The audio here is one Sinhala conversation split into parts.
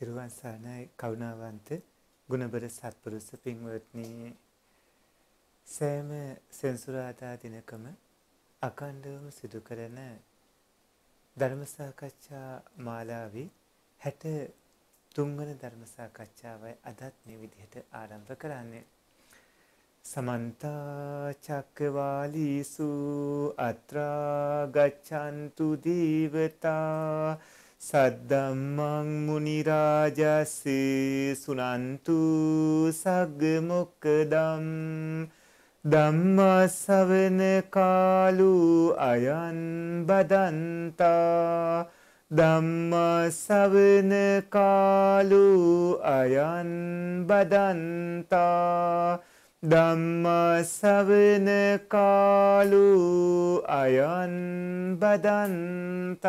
තිරුවන් සරණයි කරුණාවන්ත ගුණබර සත්පුරුෂ පින්වත්නි සෑම සෙන්සුරාදා දිනකම අඛණ්ඩවම සිදු කරන ධර්ම සාකච්ඡා මාලාවේ 63 වන ධර්ම සාකච්ඡාවයි අදත් මේ විදිහට ආරම්භ කරන්නේ සමන්ත චක්කවාලීසු අත්‍රා ගච්ඡන්තු දීවතා සද්දම්මං මුනි රාජස් සුනන්තු සග්ග මොක්කදම් ධම්මස්සවන කාලු අයං බදන්තා ධම්මස්සවන කාලු අයං බදන්තා ධම්මස්සවන කාලු අයන් බදන්තා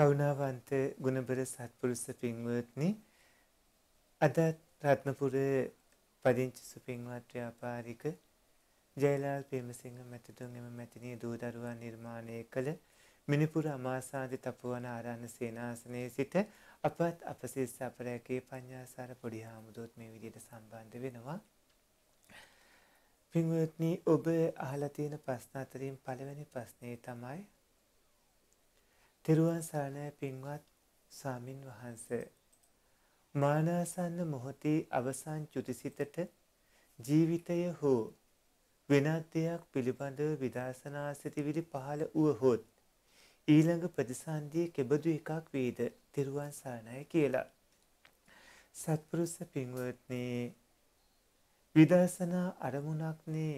කරුණාවන්ත ගුණබර සත්පුරුෂ පින්වත්නි අද රත්නපුරේ පදිංචි සුපින්වත් ව්‍යාපාරික ජයලාල් ප්‍රේමසිංහ මැතිතුන් එම මැතිණිය දූ දරුවන් නිර්මාණය කළ මිනිපුර අමාසාදි තපුවන ආරණ්‍ය සේනාසනයේ සිට අපත් අපසිස් අපරැකේ පඤ්ඤාසාර පොඩි හාමුදුරුවෝත් මේ විදිහට සම්බන්ධ වෙනවා පින්වත්නි ඔබ අහලා තියෙන ප්‍රශ්න අතරින් පළවෙනි ප්‍රශ්නේ තමයි තෙරුවන් සරණයි පින්වත් ස්වාමින් වහන්ස. මානාසන්න මොහොතේ අවසන් චුතිසිතට ජීවිතය හෝ වෙනත් දෙයක් පිළිබඳව විදර්ශනා සිතිවිලි පහළ වුවහොත් ඊළඟ ප්‍රතිසන්දිය කෙබඳු එකක් වේද තෙරුවන් සරණයි කියලා. සත්පුරුෂ පින්වත්නි විදර්ශනා අරමුණක්නේ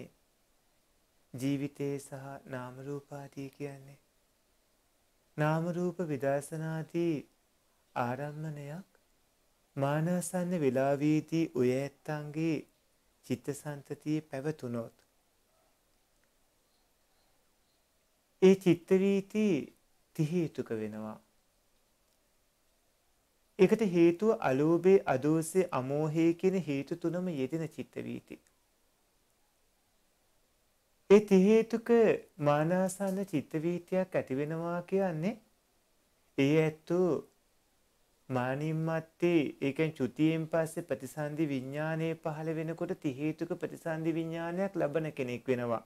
ජීවිතයේ සහ නාම රූපාදී කියන්නේ නාම රූප විදර්ශනාදී ආරම්මණයක් මානසන්න විලාවීති උය ඇත්තන්ගේ චිත්තසන්තතිය පැවතුනොත් ඒ චිත්ත රීති තිහේතුක වෙනවා ඒකට හේතුව අලෝභේ අදෝසේ අමෝහේ කියන හේතු තුනම යෙදෙන චිත්ත රීති ඒ තිහේතුක මානාසන්න චිත්ත වීතියක් ඇති වෙනවා කියන්නේ ඒ ඇත්තු මානිම්මත්තේ ඒකෙන් චුතියෙන් පස්සේ ප්‍රතිසන්දි විඥානයේ පහළ වෙනකොට තිහේතුක ප්‍රතිසන්දි විඥානයක් ලබන කෙනෙක් වෙනවා.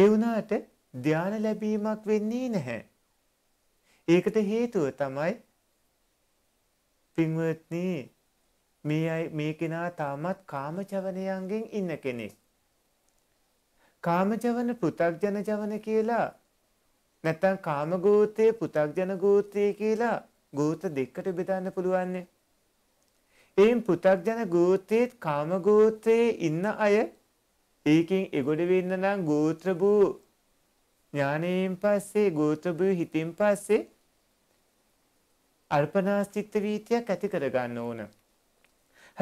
ඒ වුණාට ධානය ලැබීමක් වෙන්නේ නැහැ. ඒකට හේතුව තමයි පින්වත්නි මේ මේ කෙනා තාමත් කාමචවණයන්ගෙන් ඉන්න කෙනෙක්. කාමජවන පෘථග්ජනජවන කියලා නැත්තම් කාමගෝතේ පෘථග්ජන ගෝතේ කියලා ගෝත දෙකට බෙදන්න පුළුවන්නේ. එයින් පෘථග්ජන ගෝතේත් කාමගෝතේ ඉන්න අය ඒකෙන් එගොඩ වෙන්න නම් ගෝත්‍ර වූ ඥානයෙන් පස්සේ ගෝත්‍ර වූ හිතින් පස්සේ අර්පණාස්තිත්ව වීතියක් ඇති කරගන්න ඕන.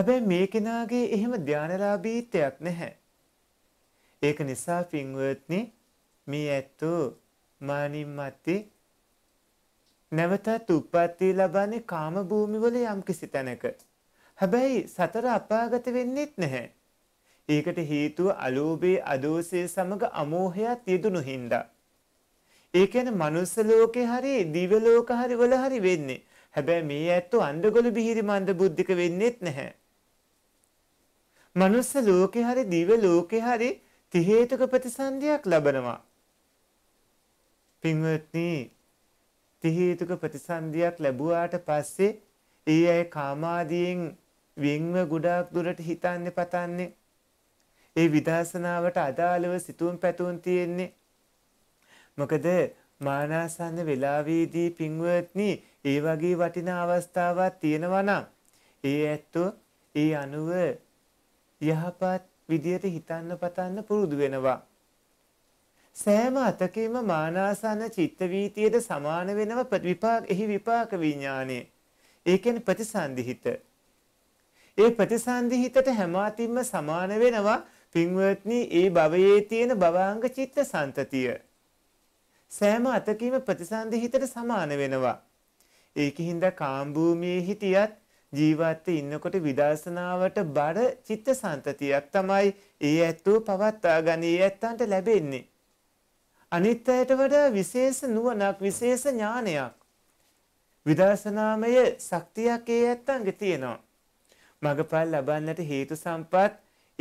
හැබැයි මේ කෙනාගේ එහෙම ධානලාභීත්වයක් නැහැ. ඒක නිසා පින්වත්නි මේ ඇත්තෝ මානිම්මත්ති නැවතත් උප්පත්ති ලබන්නේ කාම භූමිවල යම්කිසි තැනක. හැබැයි සතර අපාගත වෙන්නෙත් නැහැ. ඒකට හේතුව අලෝභයේ අදෝසයේ සමග අමෝහයත් යෙදුණු හින්දා. ඒ කියන්නේ manuss ලෝකේ හරි දිව්‍ය ලෝක හරි වල හරි වෙන්නේ. හැබැයි මේ ඇත්තෝ අන්දගොළු බිහිරි මන්ද බුද්ධික වෙන්නෙත් නැහැ. manuss ලෝකේ හරි දිව්‍ය ලෝකේ හරි ති හේතුක ප්‍රතිසන්දියක් ලබනවා. පින්වත්නි ති හේතුක ප්‍රතිසන්දියක් ලැබුවාට පස්සේ ඒ අය කාමාදියෙන් වෙන්ව ගොඩාක් දුරට හිතන්නේ පතන්නේ. ඒ විදර්ශනාවට අදාළව සිතුම් පැතුම් තියෙන්නේ. මොකද මානාසන්න වෙලාවේදී පින්වත්නි ඒ වගේ වටිනා අවස්ථාවක් තියෙනවා නම් ඒ ඇත්තෝ ඒ අනුව යහපත් විදියට හිතන්න පතන්න පුරුදු වෙනවා. සෑම අතකෙම මානාසන චිත්ත වීතියද සමාන වෙනව විපාක එහි විපාක විඥානය. ඒ කියන්නේ ප්‍රතිසන්දිහිත. ඒ ප්‍රතිසන්දිහිතට හැම අතින්ම සමාන වෙනවා පින්වත්නි ඒ භවයේ තියෙන භවාංග චිත්ත සන්තතිය. සෑම අතකීම ප්‍රතිසන්දිහිතට සමාන වෙනවා. ඒකින් ද කාම් භූමියේ හිටියත් ජීවත්ව ඉන්නකොට විදර්ශනාවට බර චිත්ත සන්තතියක් තමයි ඒ ඇත්තෝ පවත්තා ගනී ඇත්තන්ට ලැබෙන්නේ. අනිත් අයට වඩා විශේෂ නුවණක් විශේෂ ඥානයක් විදර්ශනාමය ශක්තියක් ඒ ඇත්තන්ගේ තියෙනවා. මගපල් ලබන්නට හේතු සම්පත්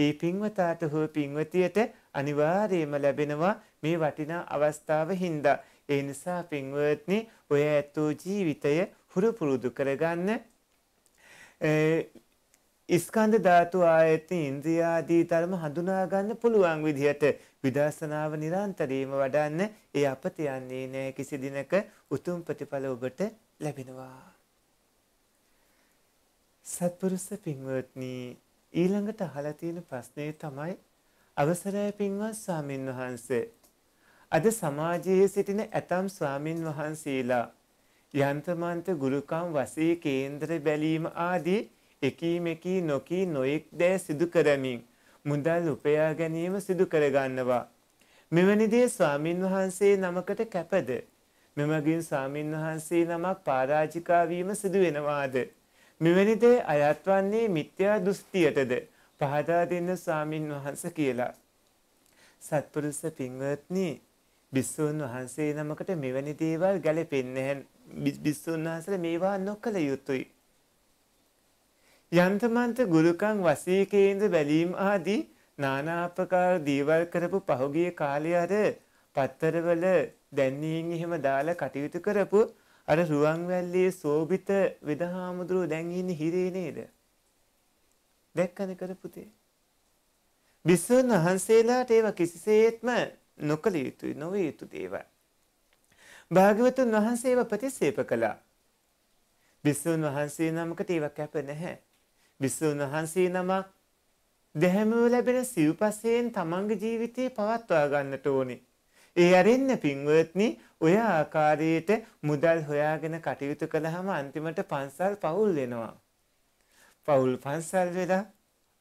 ඒ පින්වතාට හෝ පින්වතියට අනිවාර්යයෙන්ම ලැබෙනවා මේ වටිනා අවස්ථාව හින්දා. ඒ නිසා පින්වත්නි ඔය ඇත්තෝ ජීවිතය හුරු පුරුදු කරගන්න ස්කන්ධ ධාතු ආයතන ඉන්ද්‍රිය ආදී ධර්ම හඳුනා ගන්න පුළුවන් විදිහට විදර්ශනාව නිරන්තරයෙන්ම වඩන්න ඒ අපත යන්නේ නැහැ කිසි දිනක උතුම් ප්‍රතිඵල ඔබට ලැබෙනවා සත්පුරුෂ පින්වත්නි ඊළඟට අහලා තියෙන ප්‍රශ්නේ තමයි අවසරයි පින්වත් ස්වාමින් වහන්සේ අද සමාජයේ සිටින ඇතම් ස්වාමින් වහන්සේලා යන්තමන්ත ගුරුකම් වසේ කේන්ද්‍ර බැලීම ආදී එකීම එකී නොකී නොයෙක් දෑ සිදු කරමින් මුදල් උපයා ගැනීම සිදු කරගන්නවා. මෙවැනි දේ ස්වාමින් වහන්සේ නමකට කැපද. මෙමගින් ස්වාමින් වහන්සේ නමක් පාරාජිකා වීම සිදු වෙනවාද. මෙවැනි දේ අයත් වන්නේ මිත්‍යා දෘෂ්ටියටද පහදා දෙන්න ස්වාමින් වහන්ස කියලා. සත්පුරුෂ පින්වත්නි භික්ෂුන් වහන්සේ නමකට මෙවැනි දේවල් ගැලපෙන්නේ නැහැ. බිස්සුන් වහන්සේලා මේවා නොකළ යුතුයි. යන්තමන්ත ගුරුකම් වසීකේන්ද බැලීම් ආදී නානාපකාර දීවල් කරපු පහුගිය කාලේ අර පත්තරවල දැන්නින් එහෙම දාලා කටයුතු කරපු අර රුවන්වැල්ලේ සෝබිත වෙදහාමුදුරුව දැන් ඉන්නේ හිරේ නේද? දැක්කනේ කරපු තේ. විසුන් වහන්සේලාට ඒවා කිසිසේත්ම නොකළ යුතුයි නොවිය යුතු දේවල්. භාග්‍යවතුන් වහන්සේව ප්‍රතිසේප කළා. විසුන් වහන්සේ නමකට ඒව කැප නැහැ. විසුන් වහන්සේ නම දෙහැමව ලැබෙන සිව්පසයෙන් තමන්ගේ ජීවිතේ පවත්වා ගන්නට ඕනේ. ඒ අරින්න පින්වත්නි ඔය ආකාරයට මුදල් හොයාගෙන කටයුතු කළාම අන්තිමට පන්සල් පවුල් වෙනවා. පවුල් පන්සල් වෙලා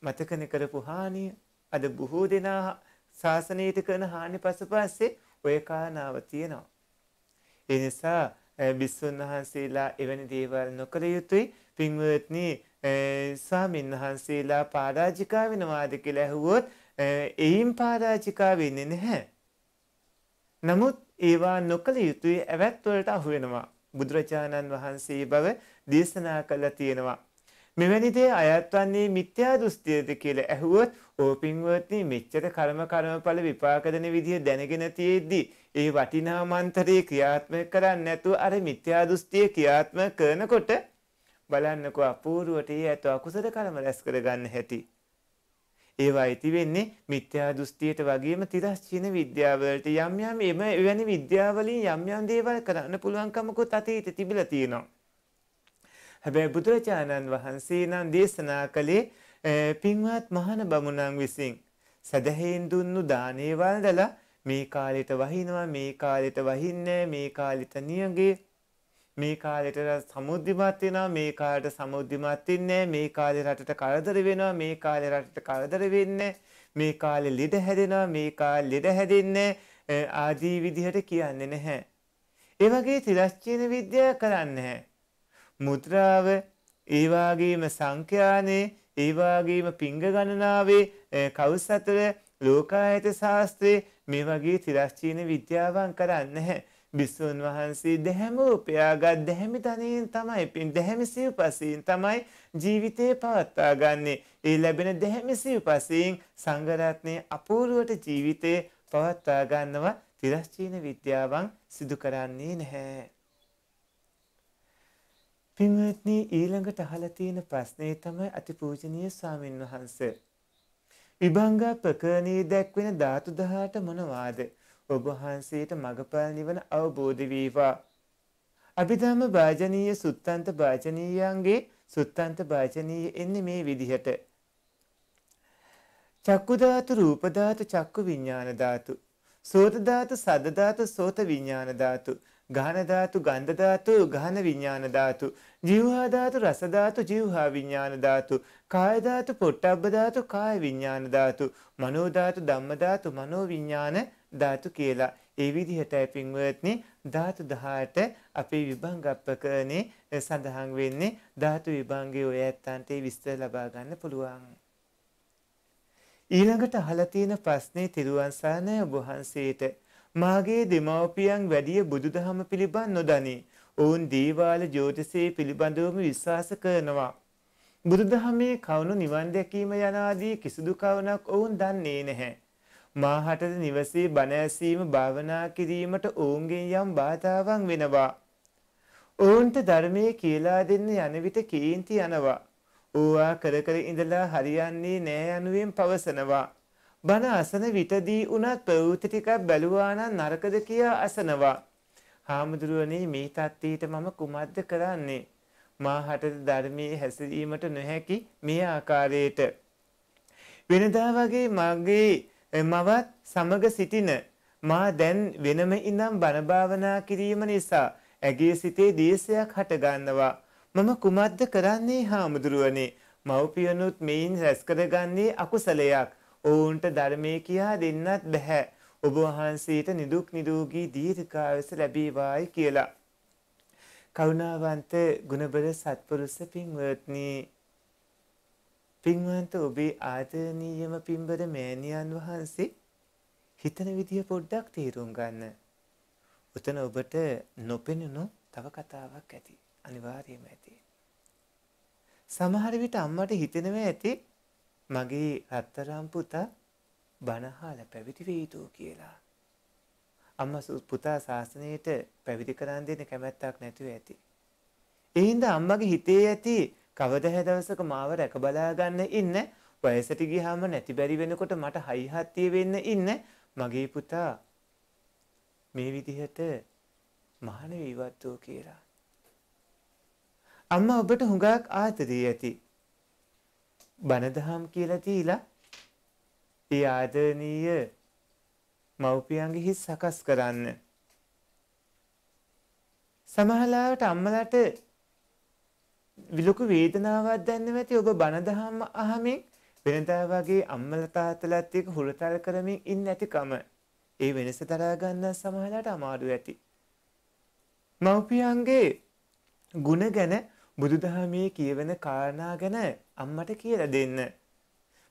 මතකන කරපු හානිය අද බොහෝ දෙනා ශාසනයට කරන හානි පසුපස්සේ ඔය කාරණාව තියෙනවා. ඒ නිසා බිස්සුන් වහන්සේලා එවැනි දේවල් නොකළ යුතුයි. පින්වත්නි ස්වාමීන් වහන්සේලා පරාජිකා වෙනවාද කියලා ඇහුවොත් එයින් පරාජිකා වෙන්නේ නැහැ. නමුත් ඒවා නොකළ යුතුයි ඇවැත් වලට අහු වෙනවා. බුදුරජාණන් වහන්සේ බව දේශනා කළා තියෙනවා. මෙවැනි දේ අයත්වන්නේ මිත්‍යා දෘෂ්ටියද කියලා ඇහුවොත් ඕපින්වත්නි මෙච්චර කර්ම කර්මඵල විපාක දෙන විදිය දැනගෙන තියෙද්දි ඒ වටිනා මන්තරේ ක්‍රියාත්මක කරන්නේ නැතුව අර මිත්‍යා දෘෂ්ටිය ක්‍රියාත්මක කරනකොට බලන්නකෝ අපූර්වට ඒ ඇත අකුසල කර්ම රැස් කරගන්න හැටි. ඒවා ඇති වෙන්නේ මිත්‍යා දෘෂ්ටියට වගේම තිරස්චින විද්‍යාවලට යම් යම් එම එවැනි විද්‍යාවලින් යම් යම් දේවල් කරන්න පුළුවන්කමකුත් අතීතේ තිබිලා තියෙනවා. හැබැයි බුදුරජාණන් වහන්සේ නම් දේශනා කළේ පින්වත් මහණ බමුණන් විසින් සදහෙන් දුන්නු දානේ වන්දලා මේ කාලෙට වහිනවා මේ කාලෙට වහින්නේ මේ කාලෙට නියඟේ මේ කාලෙට සමුද්දිමත් වෙනවා මේ කාලෙට සමුද්දිමත් වෙන්නේ මේ කාලේ රටට කරදර වෙනවා මේ කාලේ රටට කරදර වෙන්නේ මේ කාලේ ලිඩ හැදෙනවා මේ කාලේ ලිඩ හැදෙන්නේ ආදී විදිහට කියන්නේ නැහැ. ඒ වගේ තිරස්චීන විද්‍යාව කරන්නේ නැහැ. මුද්‍රාව ඒවාගේම සංඛ්‍යානයේ ඒවාගේම පිංග ගණනාවේ කවුස් අතර ලෝකායත ශාස්ත්‍රයේ මේ වගේ තිරස්චීන විද්‍යාවන් කරන්න හැ. බිස්සූන් වහන්සේ දැහැම උපයාගත් දැහැමි තනයෙන් තමයි පින් දැහැමිසිව පසයෙන් තමයි ජීවිතය පවත්තා ගන්නේ. ඒ ලැබෙන දැහැමිසිව පසයෙන් සංගරත්නය අපූරුවට ජීවිතය පවත්තා ගන්නවා තිරස්චීන විද්‍යාවන් සිදු කරන්නේ නැහැ. පින්වත්නි ඊළඟට අහලා තියෙන ප්‍රශ්නේ තමයි අතිපූජනීය ස්වාමින් වහන්සේ. විභංග ප්‍රකරණී දැක්වෙන ධාතු 18 මොනවාද? ඔබ වහන්සේට මගපල් නිවන අවබෝධ වේවා. අභිධර්ම වාචනීය සුත්තන්ත වාචනීයන්ගේ සුත්තන්ත වාචනීය එන්නේ මේ විදිහට. චක්කු ධාතු, රූප ධාතු, චක්කු විඥාන ධාතු, සෝත ධාතු, සද්ද ධාතු, සෝත විඥාන ධාතු, ගාන ධාතු, ගන්ධ ධාතු, ගාන විඥාන ධාතු, ජීවහා ධාතු, රස ධාතු, ජීවහා විඥාන ධාතු, කාය ධාතු, පොට්ටබ්බ ධාතු, කාය විඥාන ධාතු, මනෝ ධාතු, ධම්ම ධාතු, මනෝ විඥාන ධාතු කියලා. ඒ විදිහට පින්වත්නි ධාතු 18 අපේ විභංග අපකරණේ සඳහන් වෙන්නේ ධාතු විභංගයේ ඔය ඇත්තන්ට විස්තර ලබා ගන්න පුළුවන්. ඊළඟට අහලා තියෙන ප්‍රශ්නේ තිරුවන් සරණයි ඔබ වහන්සේට මාගේ දෙමව්පියන් වැඩිය බුදුදහම පිළිබඳ නොදනී. ඔවුන් දීවාල ජ්‍යොතිෂයේ පිළිබඳවම විශ්වාස කරනවා. බුදුදහමේ කවුණු නිවන් දැකීම යනාදී කිසිදු කවුණක් ඔවුන් දන්නේ නැහැ. මාහටද නිවසේ බණ ඇසීම භාවනා කිරීමට ඔවුන්ගෙන් යම් බාධාවන් වෙනවා. ඔවුන්ට ධර්මයේ කියලා දෙන්න යන විට කේන්ති යනවා. ඕවා කර කර ඉඳලා හරියන්නේ නෑ යනුවෙන් පවසනවා. බණ අසන විටදී උනත් ප්‍රවෘත්ති ටිකක් බැලුවා නම් නරකද කියා අසනවා. හාමුදුරුවනේ මේ තත්ත්වයට මම කුමක්ද කරන්නේ? මා හටද ධර්මයේ හැසිරීමට නොහැකි මේ ආකාරයට. වෙනදා වගේ මගේ මවත් සමග සිටින මා දැන් වෙනම ඉඳන් බණ භාවනා කිරීම නිසා ඇගේ සිතේ දේශයක් හට ගන්නවා. මම කුමක්ද කරන්නේ හාමුදුරුවනේ? මව්පියනුත් මෙයින් රැස් කරගන්නේ අකුසලයක්. ඔවුන්ට ධර්මය කියා දෙන්නත් බැහැ. ඔබ වහන්සේට නිදුක් නිරෝගී දීර්ඝායස ලැබේවායි කියලා. කරුණාවන්ත ගුණබර සත්පුරුෂ පින්වත්නි පින්වන්ත ඔබේ ආදරණීයම පින්බර මෑණියන් වහන්සේ හිතන විදිය පොඩ්ඩක් තේරුම් ගන්න. උතන ඔබට නොපෙනුණු තව කතාවක් ඇති. අනිවාර්යයෙන්ම ඇති. සමහර විට අම්මට හිතෙනවා ඇති මගේ රත්තරම් පුතා බණහාල පැවිදි වේ යුතු කියලා. අම්මා පුතා ශාසනයට පැවිදි කරන් දෙන්න කැමැත්තක් නැතුව ඇති. ඒ හින්දා අම්මගේ හිතේ ඇති කවදා හේ දවසක මාව රැක බලා ගන්න ඉන්න වයසට ගියාම නැති බැරි වෙනකොට මට හයිහත්තිය වෙන්න ඉන්න මගේ පුතා මේ විදිහට මහාන වේවත් කියලා. අම්මා ඔබට හුඟක් ආතරී ඇති. බණදහම් කියලා දීලා ඒ ආදරණීය මව්පියන්ගේ හිස් සකස් කරන්න. සමහරලාට අම්මලාට විලොකු වේදනාවක් දැනෙන්න ඇති ඔබ බණදහම් අහමින් වෙනදා වගේ අම්මලා තාත්තලාත් එක්ක හුරතල් කරමින් ඉන්න ඇතිකම ඒ වෙනස දරා ගන්න සමහරලාට අමාරු ඇති. මව්පියන්ගේ ಗುಣ ගැන බුදුදහමේ කියවෙන කාරණා ගැන අම්මට කියලා දෙන්න.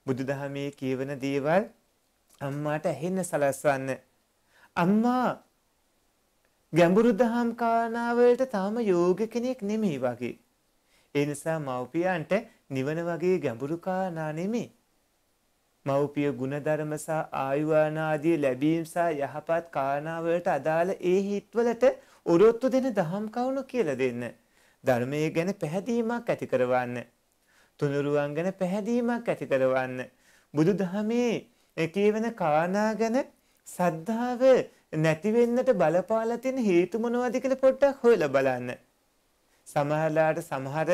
බුදුදහමේ කියවන දේවල් අම්මාට ඇහෙන්න සලස්වන්න. අම්මා ගැඹුරු දහම් කාරණාවලට තාම යෝග කෙනෙක් නෙමෙයි වගේ. ඒ නිසා මව්පියන්ට නිවන වගේ ගැඹුරු කාරණා නෙමෙයි. මව්පිය ගුණධර්ම සහ ආයුවාන ආදී ලැබීම් සහ යහපත් කාරණාවලට අදාළ ඒ හිත්වලට ඔරොත්තු දෙන දහම් කවුණු කියලා දෙන්න. ධර්මයේ ගැන පැහැදීමක් ඇති කරවන්න. තුනුරුවන් ගැන පැහැදීමක් ඇති කරවන්න. බුදුදහමේ කියවෙන කාරණා ගැන සද්ධාව නැති වෙන්නට බලපාලා තියෙන හේතු මොනවද කියලා පොඩ්ඩක් හොයලා බලන්න. සමහරලාට සමහර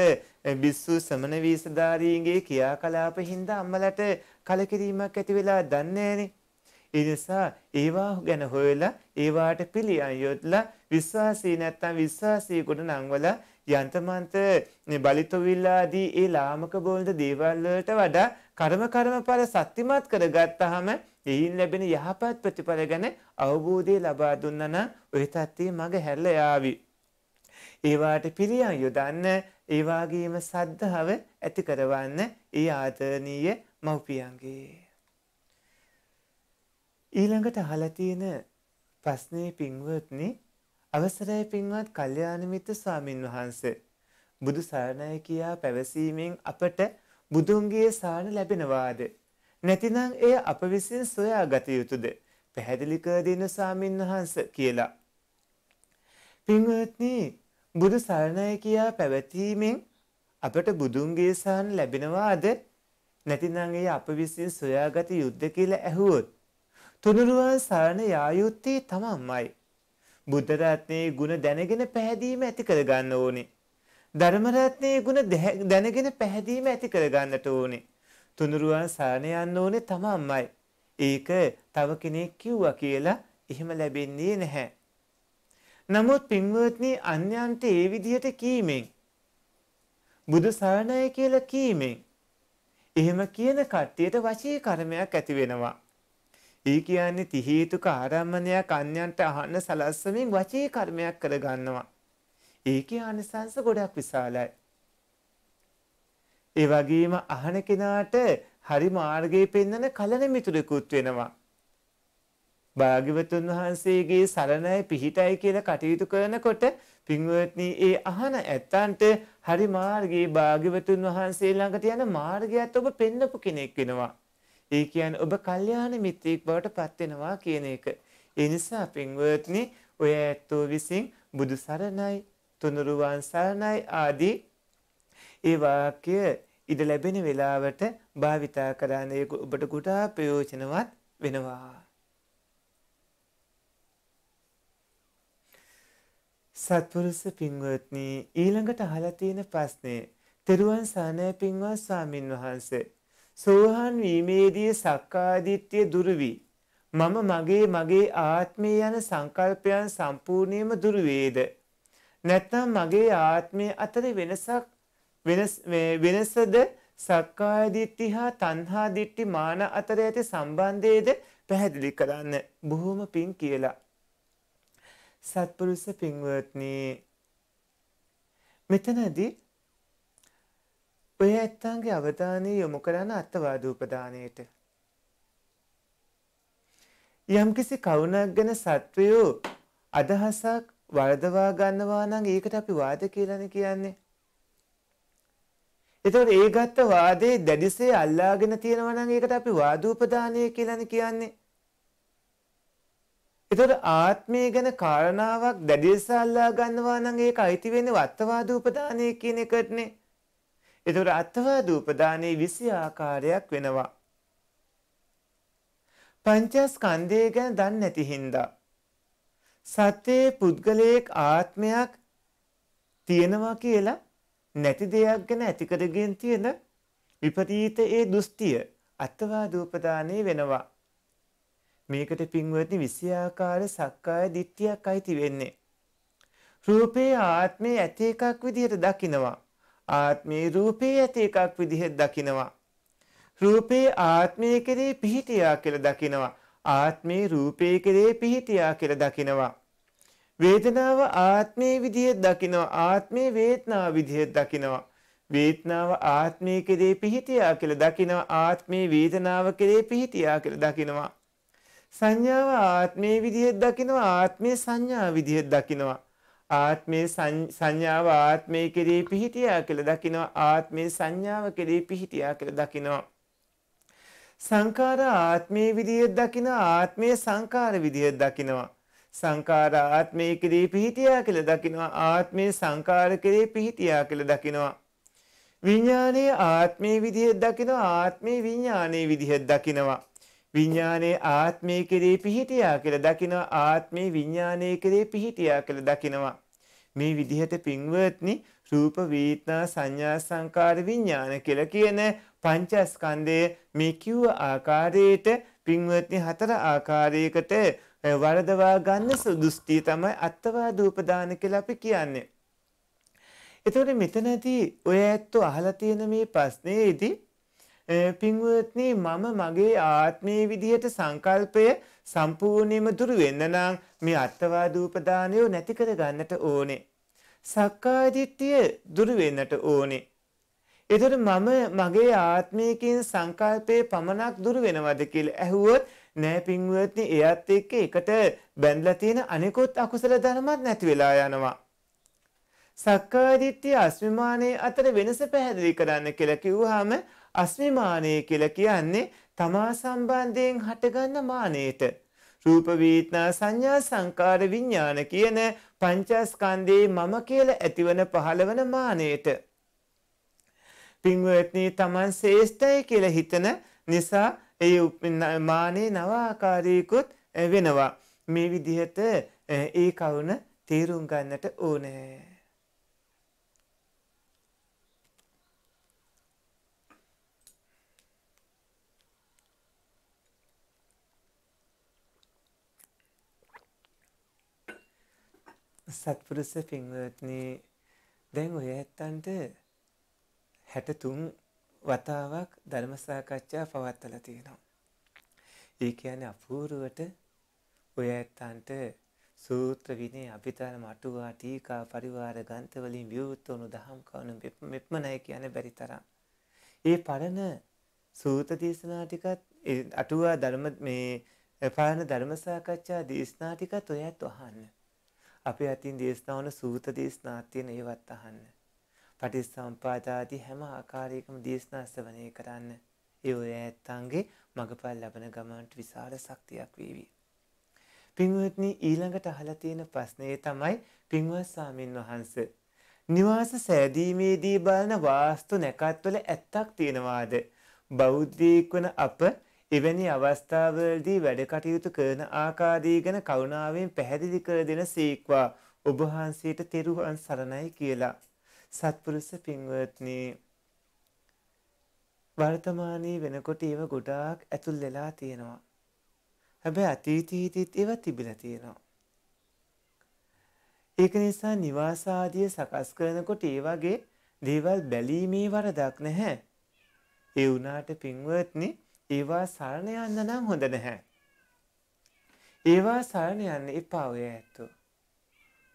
බිස්සු සමන වීසධාරීන්ගේ ක්‍රියාකලාප හින්දා අම්මලට කලකිරීමක් ඇති වෙලා දන්නේ නැනේ. ඒ නිසා ඒවා ගැන හොයලා ඒවාට පිළියම් යොත්ලා විශ්වාසී නැත්තම් විශ්වාසී කොට නංවලා යන්තමන්ත බලිතොවිල්ලාදී ඒ ලාමක බෝලද දේවල් වලට වඩා කර්ම කර්මඵල සත්‍යමත් කරගත්තාම එයින් ලැබෙන යහපත් ප්‍රතිඵල ගැන අවබෝධය ලබා දුන්නා නම් ওই தත්ත්වයේ මග හැරලා යාවි. ඒවාට පිළියම් යොදන්න ඒ වගේම සද්ධාව ඇති කරවන්න ඒ ආදරණීය මව්පියන්ගේ ඊළඟට අහලා තියෙන ප්‍රශ්නේ පින්වත්නි අවසරයි පින්වත් කල්යාණමිත්‍ර ස්වාමින් වහන්සේ බුදු සරණයි කියා පැවසීමෙන් අපට බුදුන්ගේ සාරණ ලැබෙනවාද නැතිනම් එය අප විසින් සොයාගත යුතුද පැහැදිලි කර දෙන ස්වාමින් වහන්ස කියලා පින්වත්නි බුදු සරණයි කියා පැවතීමෙන් අපට බුදුන්ගේ සාරණ ලැබෙනවාද නැතිනම් එය අප විසින් සොයාගත යුද්ධ කියලා ඇහුවොත් තුනුරුවන් සරණ යා යුත්තේ තමන්මයි බුද්ධ රත්නයේ ಗುಣ දැනගෙන පැහැදීම ඇති කරගන්න ඕනේ. ධර්ම රත්නයේ ಗುಣ දැනගෙන පැහැදීම ඇති කරගන්නට ඕනේ. තුනුරුවන් සාරණ යන්න ඕනේ තමන්මයි. ඒක තව කෙනෙක් කිව්වා කියලා එහෙම ලැබෙන්නේ නැහැ. නමුත් පින්වත්නි අන්‍යන්ට ඒ විදිහට කීමෙන් බුදු සරණයි කියලා කීමෙන් එහෙම කියන කට්ටියට වශී කර්මයක් ඇති වෙනවා. ඒ කියන්නේ තිහේතුක ආරම්මණයක් අන්‍යන්ට අහන්න සලස්සමින් වචී කර්මයක් කරගන්නවා. ඒකේ ආනිසංස ගොඩක් විශාලයි. ඒ වගේම අහන කෙනාට හරි මාර්ගයේ පෙන්වන කලන මිතුරෙකුත් වෙනවා. භාග්‍යවතුන් වහන්සේගේ සරණයි පිහිටයි කියලා කටයුතු කරනකොට පින්වත්නි ඒ අහන ඇත්තන්ට හරි මාර්ගයේ භාග්‍යවතුන් වහන්සේ ළඟට යන මාර්ගයත් ඔබ පෙන්වපු කෙනෙක් වෙනවා. ඒ කියන්නේ ඔබ කල්යාණ මිත්‍රයෙක් බවට පත් වෙනවා කියන එක. ඒ නිසා පින්වත්නි ඔය ඇත්තෝ විසින් බුදු සරණයි, තුනුරුවන් සරණයි ආදී ඒ වාක්‍ය ඉඩ ලැබෙන වෙලාවට භාවිතා කරන්නේ ඔබට ගොඩා ප්‍රයෝජනවත් වෙනවා. සත්පුරුෂ පින්වත්නි ඊළඟට අහලා තියෙන ප්‍රශ්නේ තෙරුවන් සානය පින්වත් ස්වාමින් වහන්සේ සෝහන් වීමේදී සක්කාදිට්ඨිය දුරු වී මම මගේ මගේ ආත්මය යන සංකල්පයන් සම්පූර්ණයෙන්ම දුරු වේද නැත්නම් මගේ ආත්මය අතර වෙනසක් වෙනසද සක්කාය දිට්ඨි හා තණ්හා දිට්ඨි මාන අතර ඇති සම්බන්ධයේද පැහැදිලි කරන්න බොහොම පිං කියලා සත්පුරුෂ පිංවත්නි මෙතනදී ඔය ඇත්තන්ගේ අවධානය යොමු කරන අත්වාදූපදානයට. යම්කිසි කවුණක් ගැන සත්වයෝ අදහසක් වරදවා ගන්නවා නම් ඒකට අපි වාද කියලාන කියන්නේ. එතකොට ඒ ගත්ත වාදේ දැඩිසේ අල්ලාගෙන තියෙනවා නම් ඒකට අපි වාදූපදානය කියලාන කියන්නේ. එතකොට ආත්මය ගැන කාරණාවක් දැඩිසේ අල්ලා ගන්නවා නම් ඒක අයිති වෙන්නේ වත්තවාදූපදානය කියන එකටනේ. එතකොට අත්වාද උපදානයේ 20 ආකාරයක් වෙනවා. පංචස්කන්ධය ගැන දන්නේ නැති හින්දා සත්‍යයේ පුද්ගලයක ආත්මයක් තියෙනවා කියලා නැති දෙයක් ගැන ඇති කරගෙන තියෙන විපරීත ඒ දෘෂ්ටිය අත්වාද උපදානයේ වෙනවා. මේකට පින්වත්නි විෂයාකාර සක්කාය දිට්ඨියක් අයිති වෙන්නේ. රූපේ ආත්මේ ඇති එකක් විදිහට දකිනවා. ආත්මී රූපේ ඇති එකක් විදිහට දකිනවා. රූපේ ආත්මය කෙරේ පිහිටියා කියලා දකිනවා. ආත්මේ රූපේ කෙරේ පිහිටියා කියලා දකිනවා. වේදනාව ආත්මයේ විදිහට දකිනවා. ආත්මේ වේදනාව විදිහට දකිනවා. වේදනාව ආත්මයේ කෙරේ පිහිටියා කියලා දකිනවා. ආත්මේ වේදනාව කෙරේ පිහිටියා කියලා දකිනවා. සංඥාව ආත්මයේ විදිහට දකිනවා. ආත්මේ සංඥා විදිහට දකිනවා. ආත්මය සංඥාව ආත්මය කෙරේ පිහිටියා කළ දකිනවා ආත්මය සංඥාව කෙරේ පිහිටියා කළ දකිනවා. සංකාර ආත්මය විදිහ දකින ආත්මය සංකාර විදිහ දකිනවා. සංකාර ආත්මය කෙරේ පිහිටියා කළ දකිනවා ආත්මය සංකාර කෙරේ පිහිටියා කළ දකිනවා. විඤ්ඥානයේ ආත්මය විදිහ දකිනවා ආත්මය විඤ්ඥානයේ විදිහ දකිනවා. විඥානයේ ආත්මය කෙරේ පිහිටියා කියලා දකිනවා ආත්මේ විඥානයේ කෙරේ පිහිටියා කියලා දකිනවා මේ විදිහට පින්වත්නි රූප වේදනා සංඥා සංකාර විඥාන කියලා කියන පංචස්කන්ධය මේ කිව්ව ආකාරයට පින්වත්නි හතර ආකාරයකට වරදවා ගන්න සුදුස්තිය තමයි අත්වාද උපදාන කියලා අපි කියන්නේ. එතකොට මෙතනදී ඔය ඇත්තෝ අහලා තියෙන මේ ප්‍රශ්නයේදී පින්වත්නි මම මගේ ආත්මයේ විදිහට සංකල්පය සම්පූර්ණයෙන්ම දුරු වෙන්න නම් මේ අත්වාද උපදානය නැති කර ගන්නට ඕනේ. සක්කාය දිට්ඨිය දුරු වෙන්නට ඕනේ. එතකොට මම මගේ ආත්මයකින් සංකල්පයේ පමණක් දුර වෙනවද කියලා ඇහුවොත් නෑ පින්වත්නි එයත් එක්ක එකට බැඳලා තියෙන අනිකුත් අකුසල ධර්මත් නැති වෙලා යනවා. සක්කායදිට්ඨිය අස්මිමානයේ අතර වෙනස පැහැදිලි කරන්න කියලා කිව්වහම අස්මිමානය කියලා කියන්නේ තමා සම්බන්ධයෙන් හටගන්න මානයට. රූප වේදනා සංඥා සංකාර විඥාන කියන පංචස්කන්ධේ මම කියලා ඇතිවන පහළවන මානයට. පින්වත්නි තමන් ශ්‍රේෂ්ඨයි කියලා හිතන නිසා ඒ මානේ නව ආකාරයකුත් වෙනවා. මේ විදිහට ඒ කවුන තේරුම් ගන්නට ඕනේ. සත්පුරුස පින්වත්නි දැන් ඔය ඇත්තන්ට 63 වතාවක් ධර්ම සාකච්ඡා පවත්වලා තියෙනවා. ඒ කියන්නේ අපූර්වට ඔය ඇත්තන්ට සූත්‍ර විනය අභිධර්ම අටුවා ටීකා පරිවාර ග්‍රන්ථ වලින් විවෘත වුණු දහම් කරුණු මෙපමණයි කියන්නේ බැරි තරම්. ඒ පරණ සූත දේශනා ටිකත් අටුවා ධර්ම මේ පාරණ ධර්ම සාකච්ඡා දේශනා ටිකත් ඔයත් අහන්න. අපේ අතින් දේශනා වන සූත දේශනා තියෙන ඒවත් අහන්න. පටිච්චසම්පාදාදී හැම ආකාරයකම දේශනා ශ්‍රවණය කරන්න. ඒ ඔයත්තන්ගේ මගපල් ලබන ගමන්ට විශාල ශක්තියක් වේවි. පින්වත්නි ඊළඟට අහලා තියෙන ප්‍රශ්නේ තමයි පින්වත් සාමින් වහන්සේ නිවාස සෑදීමේදී බලන වාස්තු නැකත්වල ඇත්තක් තියෙනවාද? බෞද්ධයෙක් වන අප එවැනි අවස්ථාවලදී වැඩ කටයුතු කරන ආකාරය ගැන කරුණාවෙන් පැහැදිලි කර දෙන සීක්වා ඔබ වහන්සේට තෙරුවන් සරණයි කියලා. සත්පුරුෂ පින්වත්නි වර්තමානයේ වෙනකොට ඒව ගොඩාක් ඇතුල් වෙලා තියෙනවා. හැබැයි අතීතයේදීත් ඒවා තිබිලා තියෙනවා. ඒක නිසා නිවාස ආදිය සකස් කරනකොට ඒ වගේ දේවල් බැලීමේ වරදක් නැහැ. ඒ වුණාට පින්වත්නි ඒවා සරණ යන්න නම් හොඳ නැහැ. ඒවා සරණ යන්න එපා ඔය ඇත්තෝ.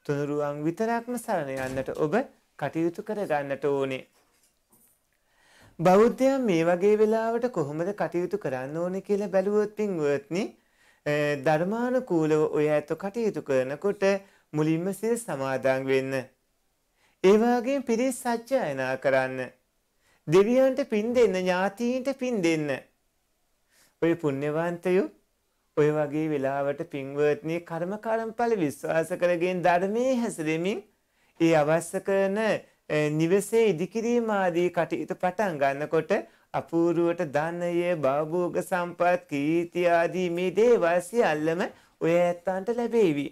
තුනුරුවන් විතරක්ම සරණ යන්නට ඔබ කටයුතු කරගන්නට ඕනේ. බෞද්ධයන් මේ වගේ වෙලාවට කොහොමද කටයුතු කරන්න ඕනේ කියලා බැලුවොත් පින්වත්නි ධර්මානුකූලව ඔය ඇත්තෝ කටයුතු කරනකොට මුලින්ම සිල් සමාදන් වෙන්න. ඒ වගේම පිරිස් සත්‍යයනා කරන්න. දෙවියන්ට පින් දෙන්න, ඥාතීන්ට පින් දෙන්න. ඔය පුණ්‍යවන්තයෝ ඔය වගේ වෙලාවට පින්වත්නි කර්ම කර්මඵල විශ්වාස කරගෙන ධර්මයේ හැසිරෙමින් ඒ අවශ්‍ය කරන නිවසේ ඉදිකිරීම ආදී කටයුතු පටන් ගන්නකොට අපූර්වට ධනය, භවභෝග සම්පත්, කීර්ති ආදී මේ දේවල් සියල්ලම ඔය ඇත්තන්ට ලැබේවි.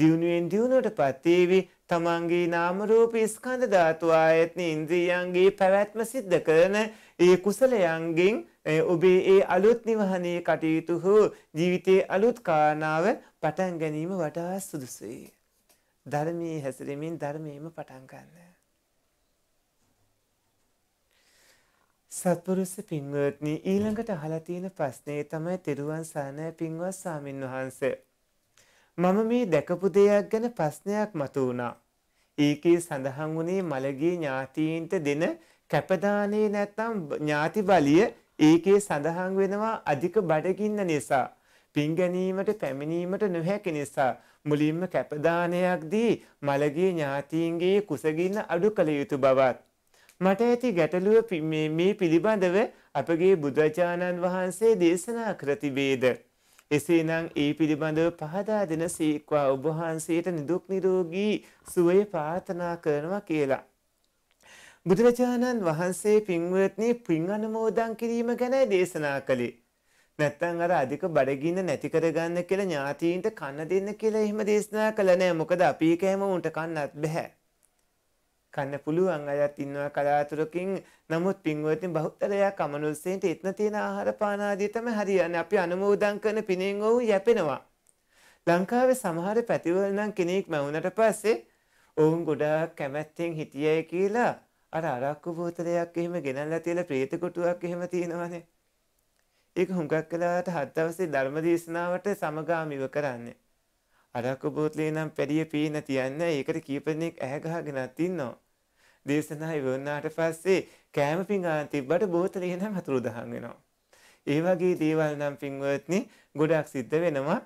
දියුණුවෙන් දියුණුවටපත් වේවි. තමන්ගේ නාම රූප ස්කන්ධ ධාතු ආයතන ඉන්ද්‍රියයන්ගේ පැවැත්ම සිද්ධ කරන ඒ කුසලයන්ගෙන් ඔබේ ඒ අලුත් නිවහනේ කටයුතු හෝ ජීවිතයේ අලුත් කාරණාව පටන් ගැනීම වඩා සුදුසුයි. ධර්මයේ හැසිරෙමින් ධර්මයේම පටන් ගන්න. සත්පුරුෂ පින්වත්නි ඊළඟට අහලා තියෙන ප්‍රශ්නේ තමයි තෙරුවන් සරණයි පින්වත් සාමින් වහන්සේ. මම මේ දැකපු දෙයක් ගැන ප්‍රශ්නයක් මතු වුණා. ඒකේ සඳහන් වුණේ මලගේ ඥාතීන්ට දෙන කැපදානේ නැත්නම් ඥාති බලිය ඒකේ සඳහන් වෙනවා අධික බඩගින්න නිසා පින් ගැනීමට පැමිණීමට නොහැකි නිසා මුලින්ම කැපදානයක් දී මළගේ ඥාතීන්ගේ කුසගින්න අඩු කළ යුතු බවත්. මට ඇති ගැටලුව මේ පිළිබඳව අපගේ බුදුරජාණන් වහන්සේ දේශනා කරතිබේද. එසේනම් ඒ පිළිබඳව පහදා දෙන සීක්වා ඔබහන්සේට නිදුක් නිරෝගී සුවය පාර්ථනා කරනවා කියලා. බුදුරජාණන් වහන්සේ පින්වත්නි පින් අනුමෝදන් කිරීම ගැන දේශනා කළේ. නැත්තම් අර අධික බඩගින්න නැති කරගන්න කියලා ඥාතීන්ට කන්න දෙන්න කියලා එහෙම දේශනා කළ නෑ. මොකද අපි කෑම උන්ට කන්නත් බෑ. කන්න පුළුවන් අයත් ඉන්නවා කලාතුරකින්. නමුත් පින්වත්නි බහුතරයක් අමනුස්සයන්ට එතන තියෙන ආහාර පාන ආදී තමයි හරියන්නේ. අපි අනුමෝදන් කරන පිනෙන් ඔව් යැපෙනවා. ලංකාවේ සමහර පැතිවල නම් කෙනෙක් මැවුනට පස්සේ ඔවුන් ගොඩාක් කැමැත්තෙන් හිටියයි කියලා අර අරක්කු බෝතලයක් එහෙම ගෙනල්ලා තියෙන ප්‍රේත කොටුවක් එහෙම තියෙනවානේ. ඒක හුඟක් වෙලාවට හත් දවසේ ධර්ම දේශනාවට සමගාමීව කරන්නේ. අරක්කු බෝතලේ නම් පැඩිය පීන තියන්නේ ඒකට කීප දෙනෙක් ඇහැ ගහගෙනත් ඉන්නවා. දේශනාව ඉවරනාට පස්සේ කෑම පිඟාන තිබ්බට බෝතලේ නම් අතුරු දහන් වෙනවා. ඒ වගේ දේවල් නම් පින්වත්නි ගොඩක් සිද්ධ වෙනවා.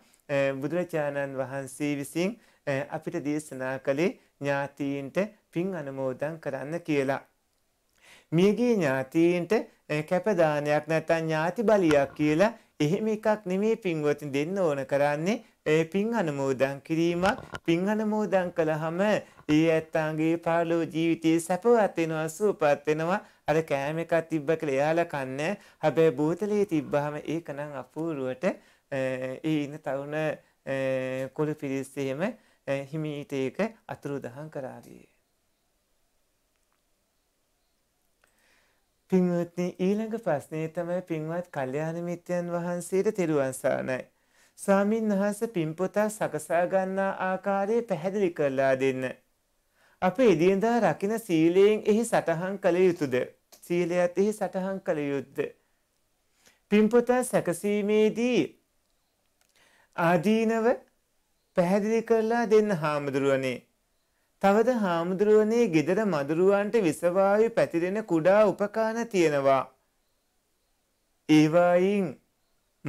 බුදුරජාණන් වහන්සේ විසින් අපිට දේශනා කළේ ඥාතීන්ට පින් අනුමෝදන් කරන්න කියලා. මියගේ ඥාතීන්ට කැපදානයක් නැත්නම් ඥාති බලියක් කියලා එහෙම එකක් නෙමේ පින්වතුන් දෙන්න ඕන කරන්නේ ඒ පින් අනුමෝදන් කිරීමක් පින් අනුමෝදන් කළාම ඒ ඇත්තන්ගේ පාලෝ ජීවිතයේ සැපවත් වෙනවා සූපත් වෙනවා අර කෑම එකක් තිබ්බ කියලා එයාලා කන්නේ හැබැයි බෝතලේ තිබ්බහම ඒකනම් අපූර්වට ඒ ඉන්න තරුණ කුළු පිරිස් එහෙම හිමීට ඒක අතුරුදහන් කරාදී පින්වත්නි ඊළඟ ප්‍රශ්නය තමයි පින්වත් කල්යාණ මිත්‍යයන් වහන්සේට තෙරුවන් සරණයි. ස්වාමින් වහන්සේ පින්පොතා සකසා ගන්නා ආකාරය පැහැදිලි කරලා දෙන්න. අප එදිනදා රකින සීලයෙන් එහි සටහන් කළ යුතුයද? සීලයත් එහි සටහන් කළ යුද්ද? පින්පොතා සැකසීමේදී ආදීනව පැහැදිලි කරලා දෙන්න හාමුදුරුවනේ. තවද හාමුදුරුවනේ ගෙදර මදුරුවන්ට විසවායු පැතිරෙන කුඩා උපකාන තියෙනවා. ඒවායින්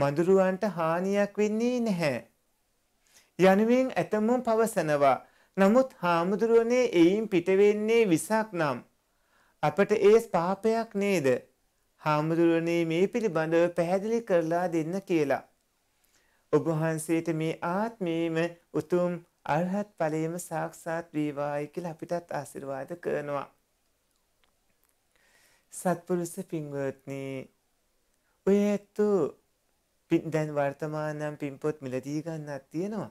මදුරුවන්ට හානියක් වෙන්නේ නැහැ. යනුවෙන් ඇතමුම් පවසනවා. නමුත් හාමුදුරුවනේ එයින් පිටවෙන්නේ විසක් නම්. අපට ඒ පාපයක් නේද. හාමුදුරුවනේ මේ පිළිබඳව පැහැදිලි කරලා දෙන්න කියලා. ඔබහන්සේට මේ ආත්මේම උතුම් අරහත් ඵලයේම සාක්ෂාත් වේවායි කියලා අපිටත් ආශිර්වාද කරනවා. සත්පුරුෂ පින්වත්නි ඔය ඇත්තෝ දැන් වර්තමානම් පින්පොත් මිලදී ගන්නක් තියෙනවා.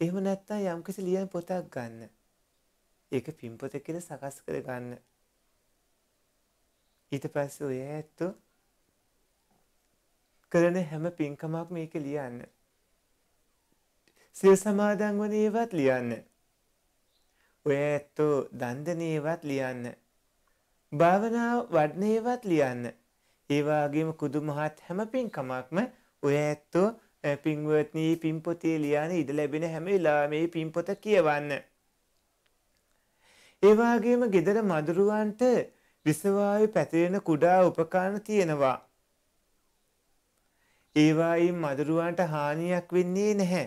එහෙම නැත්නම් යම්කිසි ලියන පොතක් ගන්න. ඒක පින්පොත කියලා සකස් කර ගන්න. ඊට පස්සේ ඔය ඇත්තෝ කරන හැම පින්කමක් මේක ලියන්න. සිල් සමාදන් වන ඒවත් ලියන්න. ඔය ඇත්තෝ දන්දන ඒවත් ලියන්න. භාවනාව වඩන ඒවත් ලියන්න. ඒ වගේම කුදු මහත් හැම පින්කමක්ම ඔය ඇත්තෝ පින්වත්නි පින්පොතේ ලියන ඉඩ ලැබෙන හැම වෙලාවෙම පින්පොත කියවන්න. ඒ වගේම gedara මදුරුවන්ට විසවායු පැතිරෙන කුඩා උපකරණ තියෙනවා. ඒවායින් මදුරුවන්ට හානියක් වෙන්නේ නැහැ.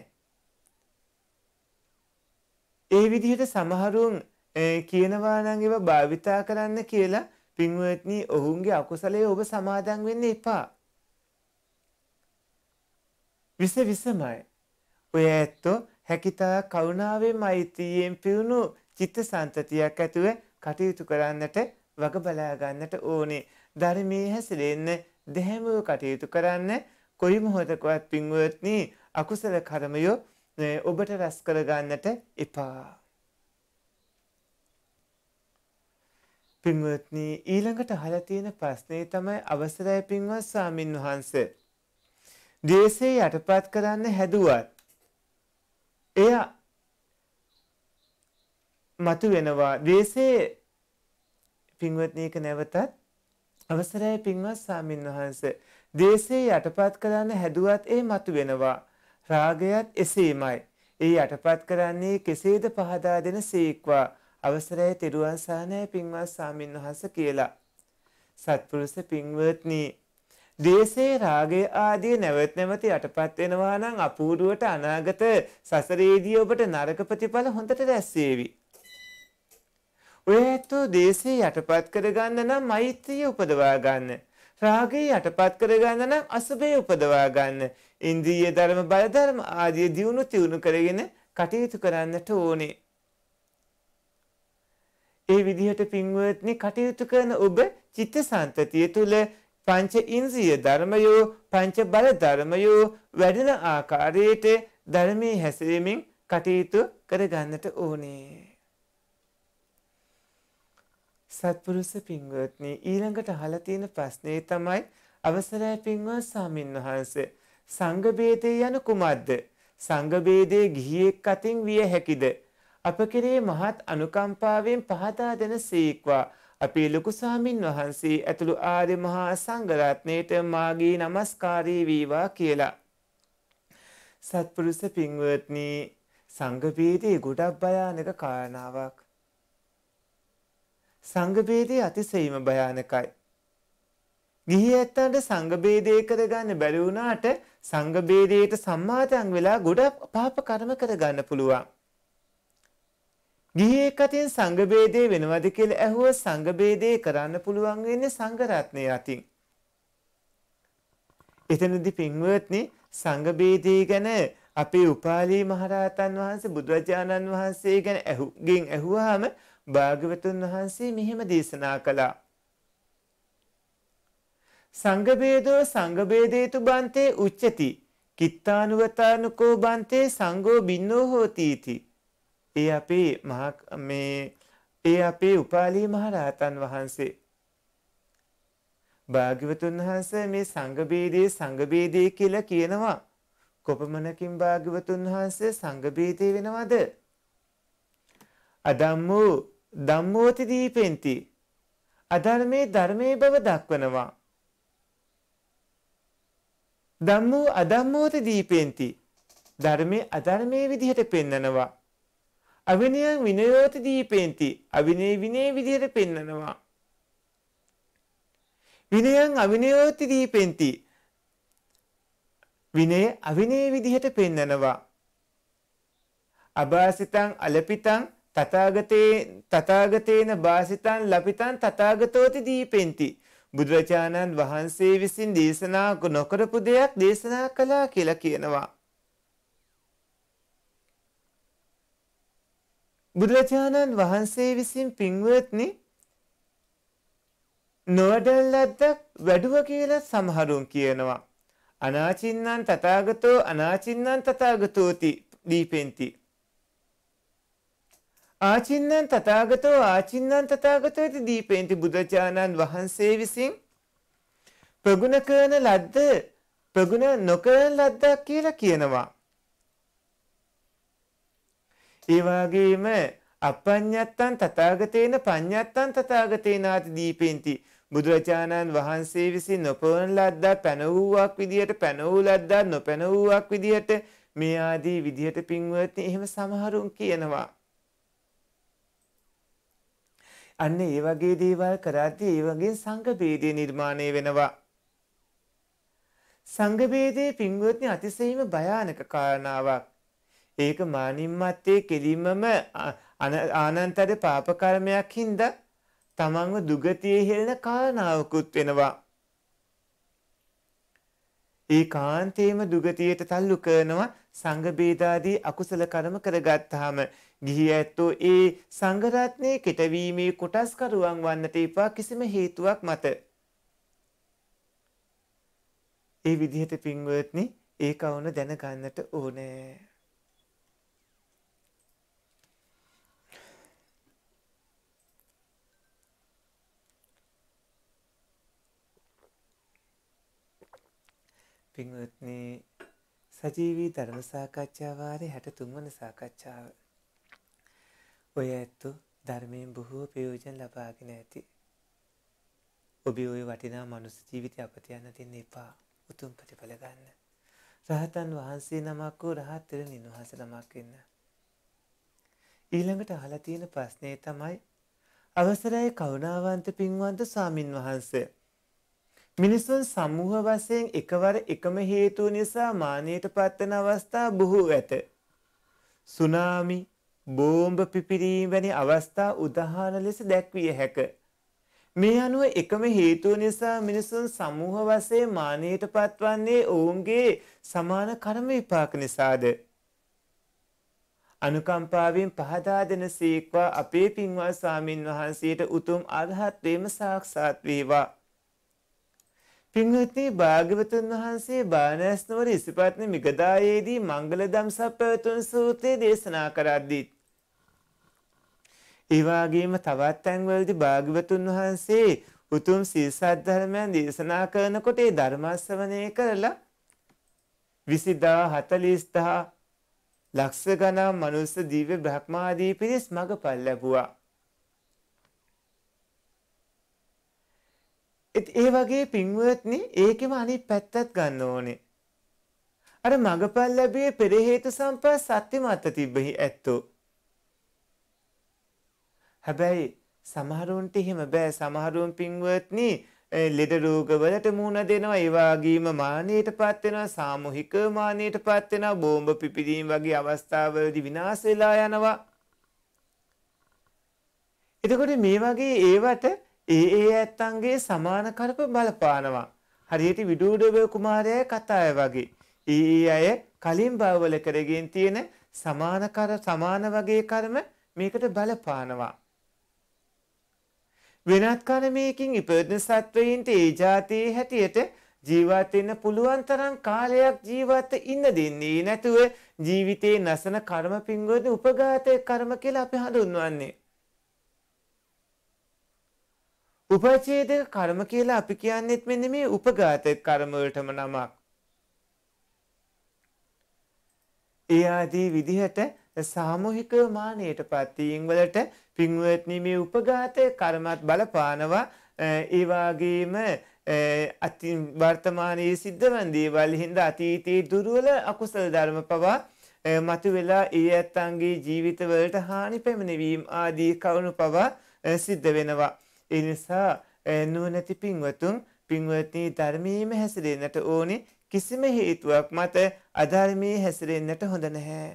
ඒ විදිහට සමහරුන් කියනවා නම් ඒවා භාවිතා කරන්න කියලා පින්වත්නි ඔවුන්ගේ අකුසලයේ ඔබ සමාදන් වෙන්න එපා. විස විසමයි. ඔය ඇත්තෝ හැකිතා කරුණාවේ මෛත්‍රියෙන් පිරුණු චිත්තසන්තතියක් ඇතුව කටයුතු කරන්නට වග බලා ගන්නට ඕනේ. ධර්මයේ හැසිරෙන්න දැහැමව කටයුතු කරන්න කොයි මොහොතකවත් පින්වත්නි අකුසල කර්මයෝ ඔබට රැස් කරගන්නට එපා. පින්වත්නි ඊළඟට අහලා තියෙන ප්‍රශ්නේ තමයි අවසරයි පින්වත් ස්වාමින් වහන්සේ. දේශේ යටපත් කරන්න හැදුවත් එය මතු වෙනවා. දේශේ පින්වත්නි එක නැවතත් අවසරයි පින්වත් ස්වාමින් වහන්සේ. දේශේ යටපත් කරන්න හැදුවත් ඒ මතු වෙනවා. රාගයත් එසේමයි. ඒ යටපත් කරන්නේ කෙසේද පහදා දෙන සීක්වා අවසරය තෙරුවන් සානය පින්වත් සාමින් වහස කියලා. සත්පුරුස පින්වත්නී. දේශේ රාගය ආදී නැවත් නැවත යටපත් වෙනවා නම් අපූර්වට අනාගත සසරේදී ඔබට නරක ප්‍රතිඵල හොඳට දැස්සේවි. ඔය ඇත්තෝ දේශේ යටපත් කරගන්න නම් මෛත්‍රිය උපදවා ගන්න. රාගය යටපත් කරගන්න නම් අසුභය උපදවා ගන්න. ඉන්ද්‍රිය ධර්ම බල ධර්ම ආදී දියුණු තියුණු කරගෙන කටයුතු කරන්නට ඕනේ. ඒ විදිහට පින්වත්නි කටයුතු කරන ඔබ චිත්තසංතතිය තුළ පංච ඉන්ද්‍රිය ධර්මයෝ පංච බල ධර්මයෝ වැඩෙන ආකාරයට ධර්මයේ හැසිරෙමින් කටයුතු කරගන්නට ඕනේ. සත්පුරුෂ පින්වත්නි ඊළඟට අහලා තියෙන ප්‍රශ්නේ තමයි අවසරයි පින්වත් සාමින් වහන්සේ සංඝභේදය යන කුමක්ද? සංඝභේදයේ ගිහියෙක් අතින් විය හැකිද? අප කෙරේ මහත් අනුකම්පාවෙන් පහදා දෙන සීක්වා අපේ ලොකු සාමින් වහන්සේ ඇතුළු ආර්ය මහා සංඝරත්නයට මාගේ নমස්කාරී වේවා කියලා. සත්පුරුෂ පින්වත්නි සංඝභේදයේ ගොඩක් භයානක කාරණාවක්. සංඝභේදයේ අතිශයින්ම භයානකයි. ගිහි ඇත්තන්ට සංඝ ભેදේ කරගන්න බැරි වුණාට සංඝ ભેදයට සම්මාතයන් වෙලා ගොඩක් පාප කර්ම කරගන්න පුළුවන්. ගිහි එකතින් සංඝ ભેදේ වෙනවද කියලා ඇහුව සංඝ ભેදේ කරන්න පුළුවන් වෙන්නේ සංඝ රත්නය අතින්. එතනදී පින්වත්නි සංඝ ભેදේ ගැන අපේ උපාලි මහරහතන් වහන්සේ බුදුරජාණන් වහන්සේ ගැන ඇහුගෙන් ඇහුවාම භාග්‍යවතුන් වහන්සේ මෙහෙම දේශනා කළා. සංගබේදෝ සංගබේදේතු බන්තේ උච්චති. කිත්තානුවතානුකෝ බන්තේ සංගෝ බින්නෝ හෝතීති. ඒ අපේ මේ ඒ අපේ උපාලී මහරහතන් වහන්සේ. භාග්‍යවතුන් වහන්සේ මේ සංගබේදේ සංගබේදේ කියලා කියනවා. කොපමණකින් භාග්‍යවතුන් වහන්සේ සංගබේදේ වෙනවද? අදම්මෝ ධම්මෝති දීපෙන්ති. අධර්මයේ ධර්මයේ බව දක්වනවා. ධම්මෝ අධම්මෝත දීපෙන්ති. ධර්මයේ අධර්මයේ විදිහට පෙන්නනවා. අවිනය විනයෝත දීපෙන්ති. අවිනය විනය විදිහට පෙන්නනවා. විනයං අවිනයෝත දීපෙන්ති. විනය අවිනය විදිහට පෙන්නනවා. අභාසිතං අලපිතං තථාගතේ තථාගතේන භාසිතං ලපිතං තථාගතෝති දීපෙන්ති. බුදුරජාණන් වහන්සේ විසින් දේශනා නොකරපු දෙයක් දේශනා කළා කියලා කියනවා. බුදුරජාණන් වහන්සේ විසින් පින්වත්නි නොවැඩල්ලද්ද වැඩුව කියලා සමහරුන් කියනවා. අනාචින්නන් තථාගතෝ අනාචින්නන් තථාගතෝති දීපෙන්ති. ආචින්නන් තථාගතෝ ආචින්නන් තථාගතෝ इति දීපේන්ති බුදුචානන් වහන්සේ විසින් ප්‍රගුණ කරන ලද්ද ප්‍රගුණ නොකරන ලද්දක් කියලා කියනවා. ඒ වගේම අපඤ්ඤත්තං තථාගතේන පඤ්ඤත්තං තථාගතේනාති දීපේන්ති බුදුරජාණන් වහන්සේ විසින් නොපවන ලද්දා පැනවූවක් විදිහට පැනවූ ලද්දා නොපැනවූවක් විදිහට මේ ආදී විදිහට පින්වත්නි එහෙම සමහරුන් කියනවා. අන්න ඒ වගේ දේවල් කරද්දී ඒ වගේ සංඝභේදය නිර්මාණය වෙනවා. සංඝභේදයේ පින්වත්නි අතිශයින්ම භයානක කාරණාවක්. ඒක මානිම්මත්තේ කෙලින්මම අනන්තර පාප කර්මයක් හින්දා තමන්ව දුගතියේ හෙළන කාරණාවකුත් වෙනවා. ඒ කාන්තේම දුගතියට තල්ලු කරනවා සංඝ බේදාදී අකුසල කර්ම කරගත්තාම ගිහි ඇත්තෝ ඒ සංඝරත්නයේ කෙටවීමේ කොටස්කරුවන් වන්නට එපා කිසිම හේතුවක් මත. ඒ විදිහට පින්වත්නි ඒ කවුන දැනගන්නට ඕනේ. පින්වත්නි සජීවී ධර්ම සාකච්ඡා වාරේ 63 වන සාකච්ඡාව ඔය ඇත්තු ධර්මයෙන් බොහෝ ප්‍රයෝජන ලබාගෙන ඇති. ඔබේ ඔය වටිනා මනුස්ස ජීවිතය අපත යන්න දෙන්න එපා. උතුම් ප්‍රතිඵල ගන්න. රහතන් වහන්සේ නමක් වූ රහත් තෙර නිවහස ළමක් වෙන්න. ඊළඟට අහලා තියෙන ප්‍රශ්නේ තමයි අවසරයි කරුණාවන්ත පින්වන්ත ස්වාමින් වහන්සේ. මිනිසුන් සමූහ වශයෙන් එකවර එකම හේතුව නිසා මානයට පත්වන අවස්ථා බොහෝ ඇත. සුනාමි, බෝම්බ පිපිරීම වැනි අවස්ථා උදාහරණ ලෙස දැක්විය හැක. මේ අනුව එකම හේතුව නිසා මිනිසුන් සමූහ වශයෙන් මානයට පත්වන්නේ ඔවුන්ගේ සමාන කර්ම විපාක නිසාද. අනුකම්පාවෙන් පහදා දෙන සීක්වා අපේ පින්වත් ස්වාමින් වහන්සේට උතුම් අරහත් වීම සාක්ෂාත් වේවා. පින්වත්නි භාග්‍යවතුන් වහන්සේ බානෑස්නවර ඉසිපත්න මිගදායේදී මංගල දම්සක් පැවතුන් සූත්‍රය දේශනා කරද්දී. ඒවාගේම තවත් තැන්වලදි භාග්‍යවතුන් වහන්සේ උතුම් සීසද්ධර්මයන් දේශනා කරනකොට ඒ ධර්මස්සවනය කරලා විසිදා හතලිස්දා ලක්ෂ ගනා මනුස්ස දීව බ්‍රහ්මාදී පිරිස් මඟ පල් ලැබුවා. ඒ වගේ පින්වත්නි ඒකෙම අනිත් පැත්තත් ගන්න ඕනේ. අර මගපල් ලැබේ පෙරහේතු සම්පා සත්‍යමත්ත තිබෙහි ඇත්තෝ. හැබැයි සමහරුන්ට එහෙම බෑ සමහරුන් පින්වත්නි ලෙඩ රෝගවලට මුහුණ දෙනවා ඒ වගේම මානයටපත් වෙනවා සාමූහික මානයටපත් වෙනවා බෝම්බ පිපිරීම වගේ අවස්ථාවලදී විනාශ වෙලා යනවා. එතකොට මේ වගේ ඒවට ඒ ඒ ඇත්තන්ගේ සමාන කල්ප බලපානවා. හරියට විඩූඩව කුමාරයා කතාය වගේ. ඒ අය කලින් බවල කරගෙන තියෙන සමාන කර සමාන වගේ කර්ම මේකට බලපානවා. වෙනත් කර්මයකින් ඉපදෙන සත්වයින්ට ඒ જાතියේ හැටියට ජීවත් වෙන්න පුළුවන් තරම් කාලයක් ජීවත් ඉන්න දෙන්නේ නැතුව ජීවිතේ නැසන කර්ම පින්වද උපඝාතය කර්ම කියලා අපි හඳුන්වන්නේ. උපචේදක කර්ම කියලා අපි කියන්නෙත් මෙන්න මේ උපඝාතක කර්ම වලටම නමක්. ඒ ආදී විදිහට සාමූහික මානයට පත්වීම් වලට පින්වත්නි මේ උපඝාතක කර්මත් බලපානවා ඒ වගේම අති වර්තමානයේ සිද්ධවන් දේවල් හින්දා අතීතයේ දුර්වල අකුසල ධර්ම පවා මතු වෙලා ඒ ඇත්තන්ගේ ජීවිතවලට හානි පැමිණවීම ආදී කරුණු පවා සිද්ධ වෙනවා. එනිසා නුවනැති පින්වතුන් පින්වත්නී ධර්මීම හැසිරෙන්නට ඕනි කිසිම හේතුවක් මත අධර්මී හැසිරෙන්නට හොඳ නැහැ.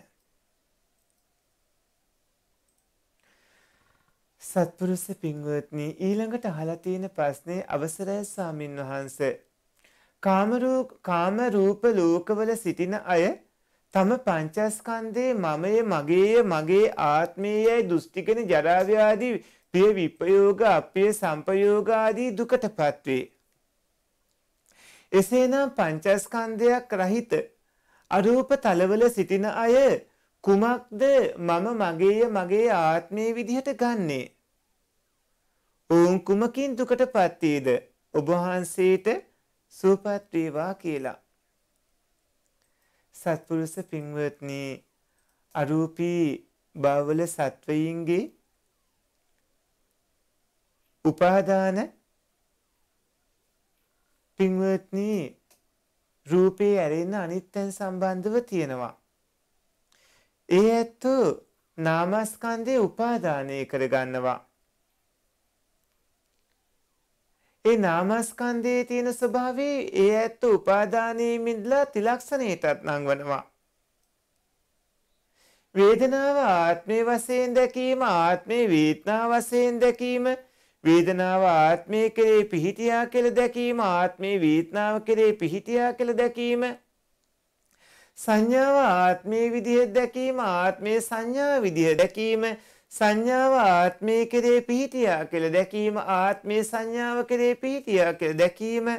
සත්පුරුස පින්වත්නී ඊළඟට අහලතියන ප්‍රශ්නය අවසරය සාමීන් වහන්ස. කාම රූප ලෝකවල සිටින අය තම පංචස්කන්දේ මමය මගේය මගේ ආත්මයයි දුෘෂ්ටිකන ජරාව්‍යාදී පිය විපයෝග අපිය සම්පයෝගාදී දුකටපත් වේ. එසේනම් පංචස්කන්ධයක් රහිත අරූප තලවල සිටින අය කුමක්ද මම මගේය මගේ ආත්මය විදිහට ගන්නේ. ඔවුන් කුමකින් දුකට පත්වේද ඔබහන්සේට සූපත්වේවා කියලා. සත්පුරුස පින්වත්නී අරූපී බවල සත්වයින්ගේ උපාදාන පින්වත්නි රූපේ ඇරෙන අනිත්යෙන් සම්බන්ධව තියෙනවා. ඒ ඇත්ත නාමස්කන්ධේ උපාදානය කරගන්නවා. ඒ නාමස්කන්ධයේ තියෙන ස්වභාවය ඒ ඇත්ත උපාදානයේ මිදලා තිලක්ෂණයටත් නංවනවා. වේදනාව ආත්මය වශයෙන් දැකීම ආත්මේ වේදනා වශයෙන් දැකීම වේදනාව ආත්මය කෙරේ පිහිටියා කියලා දැකීම ආත්මයේ වේදනාව කෙරේ පිහිටියා කියලා දැකීම සංඥාව ආත්මයේ විදිහ දැකීම ආත්මයේ සංඥා විදිහ දැකීම සංඥාව ආත්මයේ කෙරේ පිහිටියා කියලා දැකීම ආත්මයේ සංඥාව කෙරේ පිහිටියා කියලා දැකීම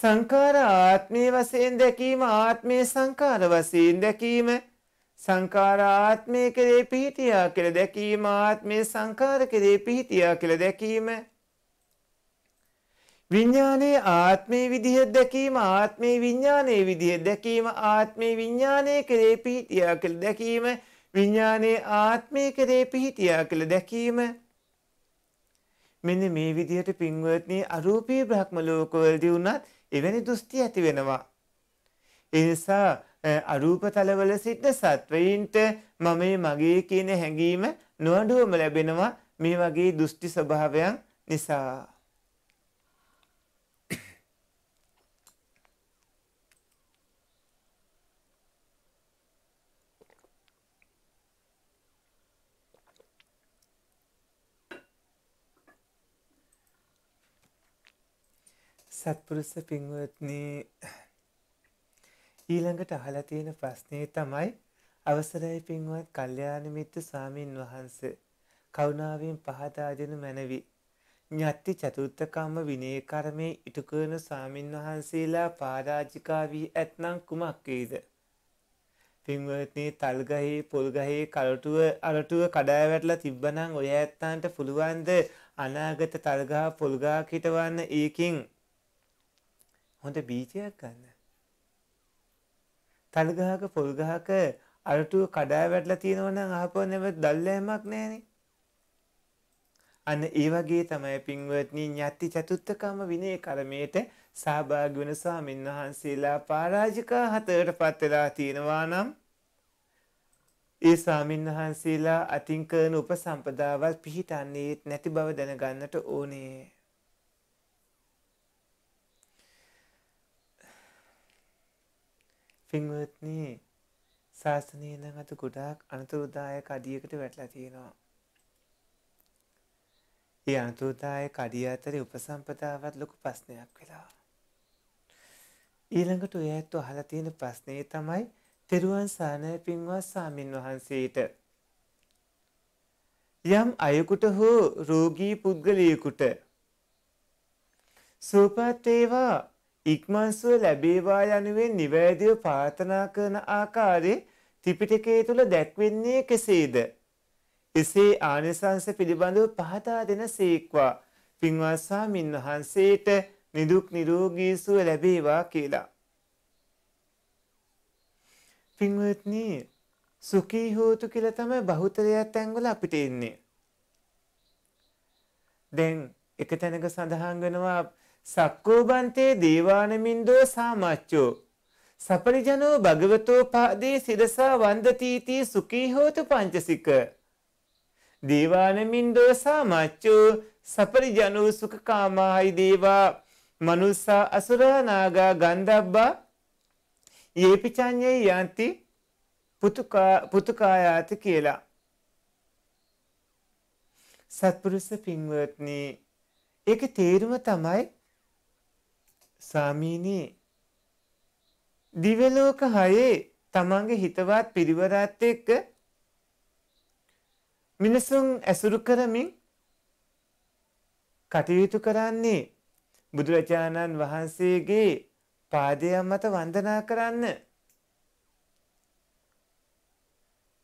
සංඛාර ආත්මයේ වශයෙන් දැකීම ආත්මයේ සංඛාර වශයෙන් දැකීම සංඛාර ආත්මය කෙරේ පිහිටියා කියලා දැකීම ආත්මය සංඛාර කෙරේ පිහිටියා කියලා දැකීම විඥානයේ ආත්මයේ විදිහ දැකීම ආත්මයේ විඥානයේ විදිහ දැකීම ආත්මයේ විඥානයේ කෙරේ පිහිටියා කියලා දැකීම විඥානයේ ආත්මයේ කෙරේ පිහිටියා කියලා දැකීම මෙන්න මේ විදිහට පින්වත්නි අරූපී බ්‍රහ්ම ලෝකවලදී වුණත් එවැනි දෘෂ්ටි ඇති වෙනවා ඒ නිසා අරූප තලවල සිට සත්වයින්ට මම මගේ කියන හැඟීම නොඅඩුවම ලැබෙනවා මේ වගේ දෘෂ්ටි ස්වභාවයන් නිසා. සත්පුරුෂ පින්වත්නි ඊළඟට අහලා තියෙන ප්‍රශ්නේ තමයි අවසරයි පින්වත් කල්යාණ මිත්‍ර ස්වාමින් වහන්සේ කරුණාවෙන් පහදා දෙනු මැනවි. ඤත්ති චතුත්ථ කම්ම විනය කර්මයේ ඉටු කරන ස්වාමින් වහන්සේලා පරාජිකා වී ඇතනම් කුමක් වේද? පින්වත්නි තල්ගහේ පොල්ගහේ කලටුව අලටුව කඩා වැටලා තිබ්බනම් ඔය ඇත්තන්ට පුළුවන් ද අනාගත තල්ගහ පොල්ගහ හිටවන්න ඒකෙන් හොඳ බීජයක් ගන්න. තල් ගහක පොල් ගහක අරටුව කඩා වැටලා තියෙනවා නම් අහපුව නැවත දැල්ලෑමක් නැහැනේ. අන්න ඒ වගේ තමයි පින්වත්නි ඤත්ති චතුත්ථකම විනය කර්මයට සහභාගී වන ස්වාමීන් වහන්සේලා පරාජිකා හතරටපත් වෙලා තියෙනවා නම් ඒ ස්වාමීන් වහන්සේලා අතින් කරන උපසම්පදාවල් පිහිටන්නේත් නැති බව දැනගන්නට ඕනේ. පින්වත්නී ශාස්තනීදන් අතු ගොඩාක් අනතුරුදාය කඩියකට වැටලා තියෙනවා. ඒ අනතුරුදාය කඩිය අතර උපසම්පදාවත් ලොකු ප්‍රශ්නයක් වෙලා. ඊළඟට ඔය ඇත්තු අහලා තියෙන ප්‍රශ්නය තමයි තෙරුවන් සානය පින්වත් සාමීන් වහන්සේට. යම් අයකුට හෝ රෝගී පුද්ගලයකුට සූපත් ඒවා ඉක්මන්සුව ලැබේවා යනුවෙන් නිවැරදිව ප්‍රාර්ථනා කරන ආකාරයේ ත්‍රිපිටකය තුල දැක්වෙන්නේ කෙසේද? එසේ ආනිසංස පිළිබඳව පහදා දෙන සීක්වා පින්වත් ස්වාමින් වහන්සේට නිදුක් නිරෝගී සුව ලැබේවා කියලා. පින්වත්නි සුඛී හෝතු කියලා තමයි බහුතරයක් තැන්වල අපිට එන්නේ. දැන් එක තැනක සඳහන් වෙනවා සක්කෝබන්තේ දේවානමින්දෝ සාමච්චෝ සපරිජනෝ භගවතෝ පාදේ සිරසා වන්දතීති සුඛී හෝතු පංචසික දේවානමින්දෝ සාමච්චෝ සපරිජනෝ සුඛකාමායි දේවා මනුස්සා අසුරා නාගා ගන්ධබ්බා යේපිචඤ්ඤේ යන්ති පුතුකා පුතුකායාති කියලා සත්පුරුෂ පින්වත්නි ඒකේ තේරුම තමයි ස්වාමීනී දිවලෝක හයේ තමන්ගේ හිතවත් පිරිවරත් එක්ක මිනිසුන් ඇසුරු කරමින් කටයුතු කරන්නේ බුදුරජාණන් වහන්සේගේ පාදය මත වන්දනා කරන්න.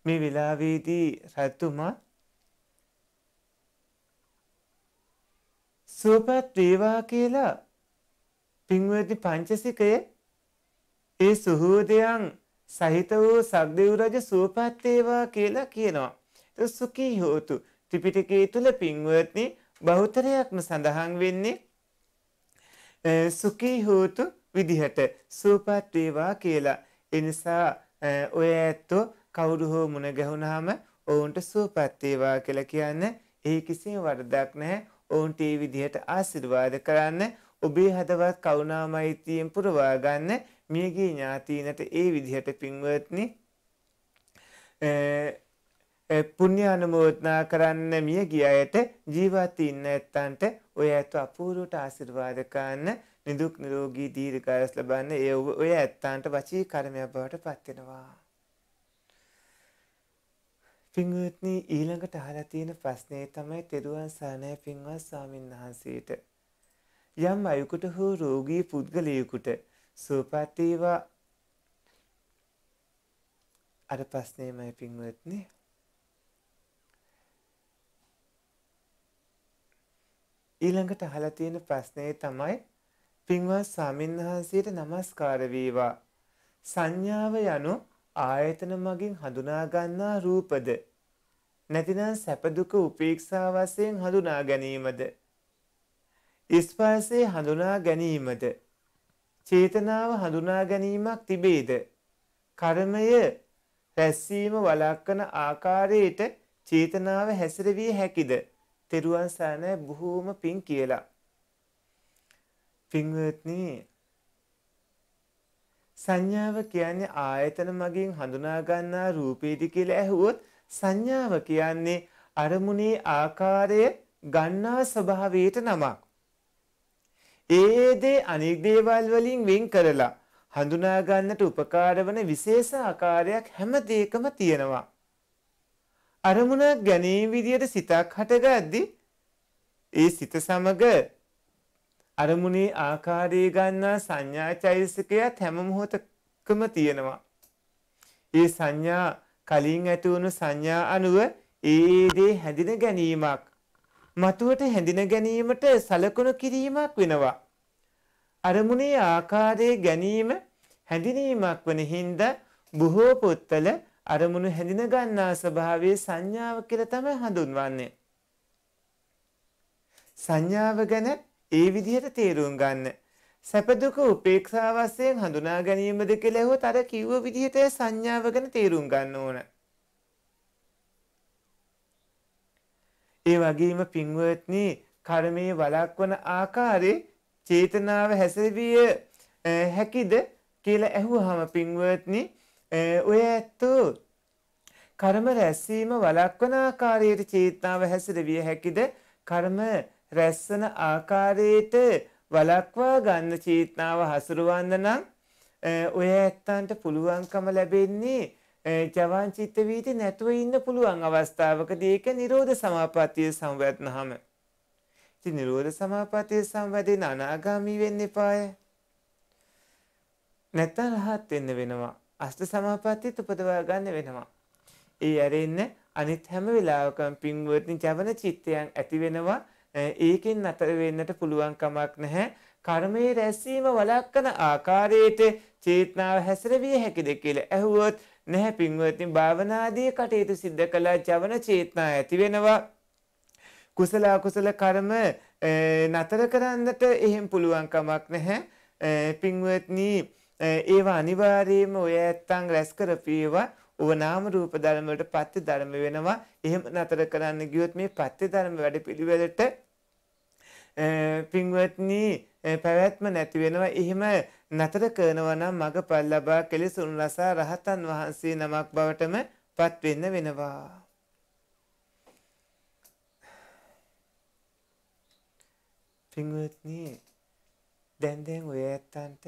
මේ වෙලාවේදී රැත්තුමා සුවපත් වේවා කියලා පින්වති පංචසිකයේ ඒ සුහෝදයන් සහිත වූ සක්දෙව් රජ සුවපත් වේවා කියලා කියනවා. ඒ සුඛී හෝතු ත්‍රිපිටකයේ තුල පින්වත්නි බහුතරයක්ම සඳහන් වෙන්නේ සුඛී හෝතු විදිහට සුවපත් වේවා කියලා. ඒ නිසා ඔය ඇත්තෝ කවුරු හෝ මුණ ගැහුනහම ඔවුන්ට සුවපත් වේවා කියලා කියන්නේ ඒ කිසිම වරදක් නැහැ. ඔවුන්ට මේ විදිහට ආශිර්වාද කරන්න ඔබේ හදවත් කරුණා මෛත්‍රියෙන් පුරවා ගන්න මියගේ ඥාතීනට ඒ විදිහට පින්වත්නි පුණ්‍ය අනුමෝදනා කරන්න මිය ගිය අයට ජීවත් ඉන්න ඇත්තන්ට ඔය ඇතු අපූර්වට ආශිර්වාද කරන්න නිදුක් නිරෝගී දීර්ඝායස ලබන්න ඒ ඔය ඇත්තන්ට වචී කර්මයක් බවට පත් වෙනවා. පින්වත්නි ඊළඟට අහලා තියෙන ප්‍රශ්නේ තමයි තෙරුවන් සරණයි පින්වත් ස්වාමින්වහන්සේට. යම් අයෙකුට හෝ රෝගී පුද්ගලයෙකුට සුවපත් වේවා අර ප්‍රශ්නේමයි පින්වත්නි ඊළඟට අහලා තියෙන ප්‍රශ්නේ තමයි පින්වත් ස්වාමින්වහන්සේට নমස්කාර වේවා සංඥාව යනු ආයතන මගින් හඳුනා ගන්නා රූපද නැතිනම් සැප දුක උපේක්ෂා වශයෙන් හඳුනා ගැනීමද ස්පර්ශය හඳුනා ගැනීමද චේතනාව හඳුනා ගැනීමක් තිබේද කර්මය රැස්වීම වළක්වන ආකාරයට චේතනාව හැසිරවිය හැකිද තෙරුවන් සරණයි බොහෝම පිං කියලා පින්වත්නි සංඥාව කියන්නේ ආයතන මගින් හඳුනා ගන්නා රූපේදි කියලා ඇහුවොත් සංඥාව කියන්නේ අරමුණේ ආකාරය ගන්නා ස්වභාවයට නමක් ඒ දේ අනික් දේවල් වලින් වෙන් කරලා හඳුනා ගන්නට උපකාර වන විශේෂ ආකාරයක් හැම දෙයකම තියෙනවා. අරමුණක් ගැනීම විදියට සිතක් හටගද්දී ඒ සිත සමග අරමුණේ ආකාරය ගන්නා සංඥා චෛතසිකයත් හැම මොහොතකම තියෙනවා. ඒ සංඥා කලින් ඇතිවුණු සංඥා අනුව ඒ දේ හැඳින ගැනීමක් මතුවට හැඳින ගැනීමට සලකුණු කිරීමක් වෙනවා. අරමුණේ ආකාරයේ ගැනීම හැඳිනීමක් වන හින්දා බොහෝ පොත්වල අරමුණු හැඳින ගන්නා ස්වභාවයේ සංඥාව කියලා තමයි හඳුන්වන්නේ. සංඥාව ගැන ඒ විදිහට තේරුම් ගන්න. සැප දුක උපේක්ෂා වශයෙන් හඳුනා ගැනීමද කියලා ඇහුවොත් අර කිව්ව විදිහට සංඥාව ගැන තේරුම් ගන්න ඕනේ. ඒ වගේම පින්වත්නි කර්මයේ වළක්වන ආකාරයේ චේතනාව හැසිරවිය හැකිද කියලා ඇහුවහම පින්වත්නි ඔය ඇත්තෝ කර්ම රැස්වීම වළක්වන ආකාරයට චේතනාව හැසිරවිය හැකිද කර්ම රැස්සන ආකාරයට වළක්වා ගන්න චේතනාව හසුරවන්න නම් ඔය ඇත්තන්ට පුළුවන්කම ලැබෙන්නේ ජවන් චිත්ත වීති නැතුව ඉන්න පුළුවන් අවස්ථාවකදී ඒක නිරෝධ සමාපත්තිය සම්වැත්නහම. ඉතින් නිරෝධ සමාපත්තිය සම්වැදින අනාගාමී වෙන්න එපාය. නැත්තම් රහත් වෙන්න වෙනවා. අෂ්ට සමාපත්තියත් උපදවා ගන්න වෙනවා. ඒ ඇරෙන්න අනිත් හැම වෙලාවකම පින්වත්නි ජවන චිත්තයන් ඇති වෙනවා. ඒකෙන් නතර වෙන්නට පුළුවන් කමක් නැහැ. කර්මයේ රැස්වීම වළක්වන ආකාරයට චේතනාව හැසිරවිය හැකිද කියලා ඇහුවොත් නැහැ පින්වත්නි භාවනාදී කටයුතු සිද්ධ කළා ජවන චේතනා ඇති වෙනවා කුසල අකුසල කර්ම නතර කරන්නට එහෙම පුළුවන් කමක් නැහැ පින්වත්නි ඒවා අනිවාර්යයෙන්ම ඔය ඇත්තන් රැස් කරපේවා ඔව නාම රූප ධර්ම වලට පත්‍ය ධර්ම වෙනවා එහෙම නතර කරන්න ගියොත් මේ පත්‍ය ධර්ම වැඩපිළිවෙලට පින්වත්නි පැවැත්ම නැති වෙනවා එහෙම නතර කරනවා නම් මගපල් ලබා කෙලෙසුන් රසා රහතන් වහන්සේ නමක් බවටම පත්වෙන්න වෙනවා. පින්වත්නි දැන් දැන් ඔය ඇත්තන්ට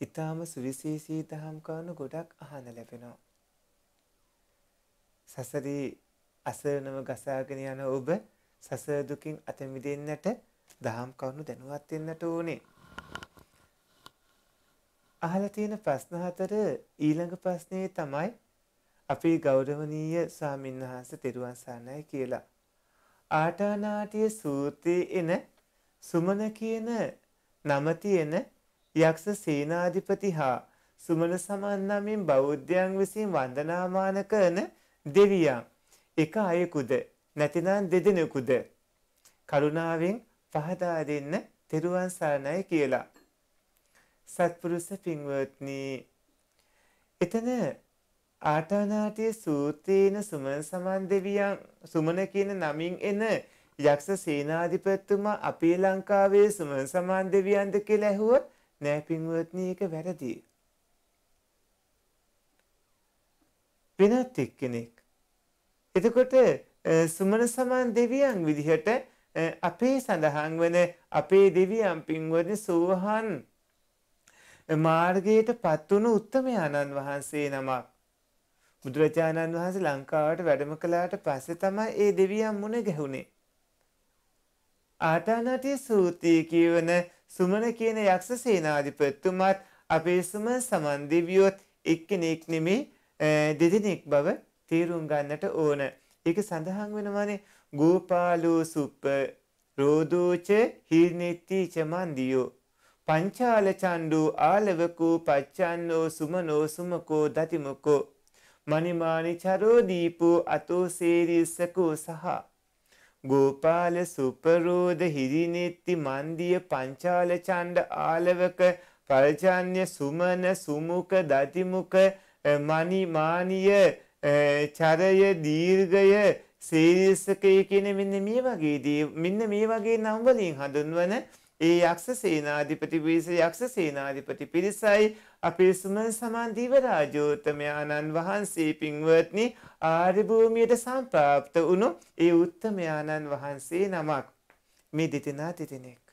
ඊටාම සුවිශේෂී දහම් කරුණු ගොඩක් අහන්න ලැබෙනවා. සසරේ අසරණව ගසාගෙන යන ඔබ සසර දුකින් අත මිදෙන්නට දහම් කරුණු දැනුවත් වෙන්නට ඕනේ. අහලා තියෙන ප්‍රශ්න හතර ඊළඟ ප්‍රශ්නේ තමයි අපේ ගෞරවනීය ස්වාමින්වහන්සේ තෙරුවන් සරණයි කියලා. ආටානාටිය සූත්‍රයේ එන සුමන කියන නම තියෙන යක්ෂ සේනාධිපති හා සුමන සමන් නමින් බෞද්ධයන් විසින් වන්දනාමාන කරන දෙවියන් එක අයෙකුද නැතිනම් දෙදෙනෙකුද කරුණාවෙන් පහදා දෙන්න තෙරුවන් සරණයි කියලා. සත්පුරුෂ පින්වත්නි එතන ආටානාටිය සූත්‍රේන සුමන සමන් දෙවියන් සුමන කියන නමින් එන යක්ෂ සේනාධිපතිතුමා අපේ ලංකාවේ සුමන සමන් දෙවියන්ද කියලා ඇහුවොත් නෑ පින්වත්නි ඒක වැරදි. වෙනත් එක්කෙනෙක්. එතකොට සුමන සමන් දෙවියන් විදිහට අපේ සඳහන් වන අපේ දෙවියන් පින්වත්නි සෝහන් මාර්ගයට පත්වුණු උත්තමයාණන් වහන්සේ නමක්. බුදුරජාණන් වහන්සේ ලංකාවට වැඩම කළාට පස්සේ තමයි ඒ දෙවියන් මුණ ගැහුණේ. ආටානටිය සූතිය කියවන සුමන කියන යක්ෂ සේනාධිපත්තුමත් අපේ සුමන සමන් දෙවියොත් එක්කෙනෙක් නෙමේ දෙදෙනෙක් බව තේරුම් ගන්නට ඕන. ඒක සඳහන් වෙනවානේ ගෝපාලෝ සුප්ප රෝදෝච හිර්නෙත්ති චමන්දියෝ පංචාලචණ්ඩු ආලවකු පච්චන්නෝ සුමනෝ සුමකෝ දතිමකෝ මනිමානි චරෝ දීපු අතෝසේරිස්සකෝ සහ ගෝපාල සුපරෝධ හිරිනෙත්ති මන්දිය පංචාලචණ්ඩ ආලවක පල්චාන්‍ය සුමන සුමුක දතිමුක මනිමානිය චරය දීර්ඝය සේරිස්සකය කියන මෙන්න මේ වගේ දේ මෙන්න මේ වගේ නම් වලින් හඳුන්වන ඒ යක්ෂ සේනාධිපති වීස යක්ෂ සේනාධිපති පිරිසයි අපේ සුමන් සමන්දීව රාජෝත්තමයාණන් වහන්සේ පින්වත්නි ආර්යභූමියට සම්ප්‍රාප්ත වුණු ඒ උත්තමයාණන් වහන්සේ නමක් මේ දෙදෙනා දෙදෙනෙක්.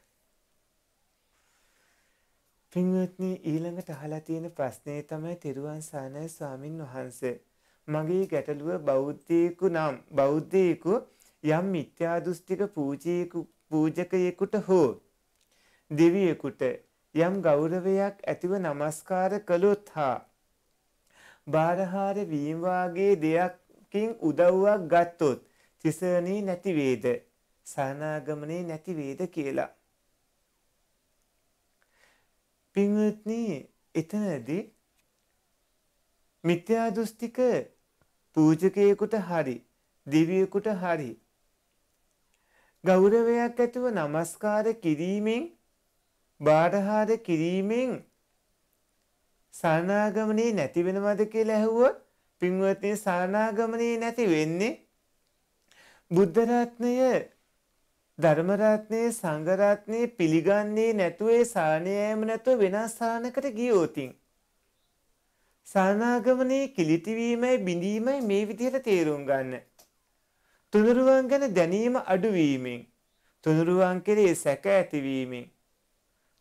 පින්වත්නි ඊළඟට අහලා තියෙන ප්‍රශ්නේ තමයි තෙරුවන් සානය ස්වාමින් වහන්සේ. මගේ ගැටලුව බෞද්ධයෙකු නම් බෞද්ධයෙකු යම් මිත්‍යා දෘෂ්ටික පූජකයෙකුට හෝ දෙවියෙකුට යම් ගෞරවයක් ඇතිව নমස්කාර කළොත් හා බාරහාර වීම වාගේ දෙයක්කින් උදව්වක් ගත්තොත් තිසරණේ නැති වේද සානාගමනේ නැති වේද කියලා පින්වත්නි එතනදී මිත්‍යා දෘෂ්ටික පූජකයෙකුට හරි දිවියෙකුට හරි ගෞරවයක් ඇතුව নমස්කාර කිරීමෙන් බාටහාර කිරීමෙන් සානාගමනයේ නැති වෙනවද කියලා ඇහුවොත් පින්වත්නි සානාගමනයේ නැති වෙන්නේ බුද්ධ රත්නය ධර්ම රත්නය සංඝ රත්නය පිළිගන්නේ නැතුව ඒ සානයම නැතුව වෙනස් සානකට ගියෝතින් සානාගමනයේ කිලිටිවීමයි බිඳීමයි මේ විදිහට තේරුම් ගන්න. තුනුරුවන් ගැන දැනීම අඩුවීමෙන් තුනුරුවන් කෙරේ සැක ඇතිවීමෙන්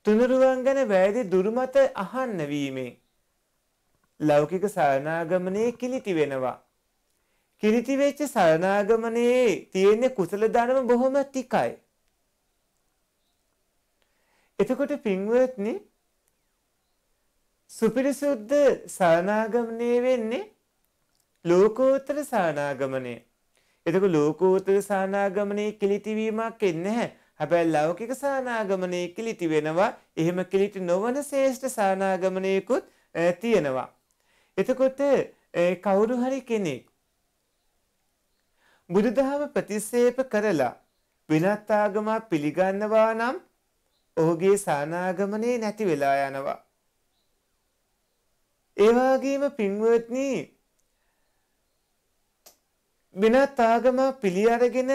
තුනුරුවන් ගැන වැරදි දුරුමත අහන්න වීමෙන් ලෞකික සරණාගමනයේ කිලිති වෙනවා. කිලිති වෙච්ච සරණාගමනයේ තියෙන කුසල ධනම බොහොම ටිකයි. එතකොට පින්වත්නි සුපිරිසුද්ධ සරණාගමනයේ වෙන්නේ ලෝකෝත්තර සරණාගමනය. එතකොට ලෝකෝත්තර සරණාගමනයේ කිලිතිවීමක් එන්නේ නැහැ. හැබැයි ලෞකික සානාගමනයේ කිලිටි වෙනවා. එහෙම කිලිටි නොවන ශ්‍රේෂ්ඨ සානාගමනයකුත් තියෙනවා. එතකොට කවුරු හරි කෙනෙක් බුදුදහම ප්‍රතික්ෂේප කරලා වෙනත් ආගමක් පිළිගන්නවා නම් ඔහුගේ සානාගමනේ නැති වෙලා යනවා. ඒ වගේම පින්වත්නි වෙනත් ආගමක් පිළි අරගෙන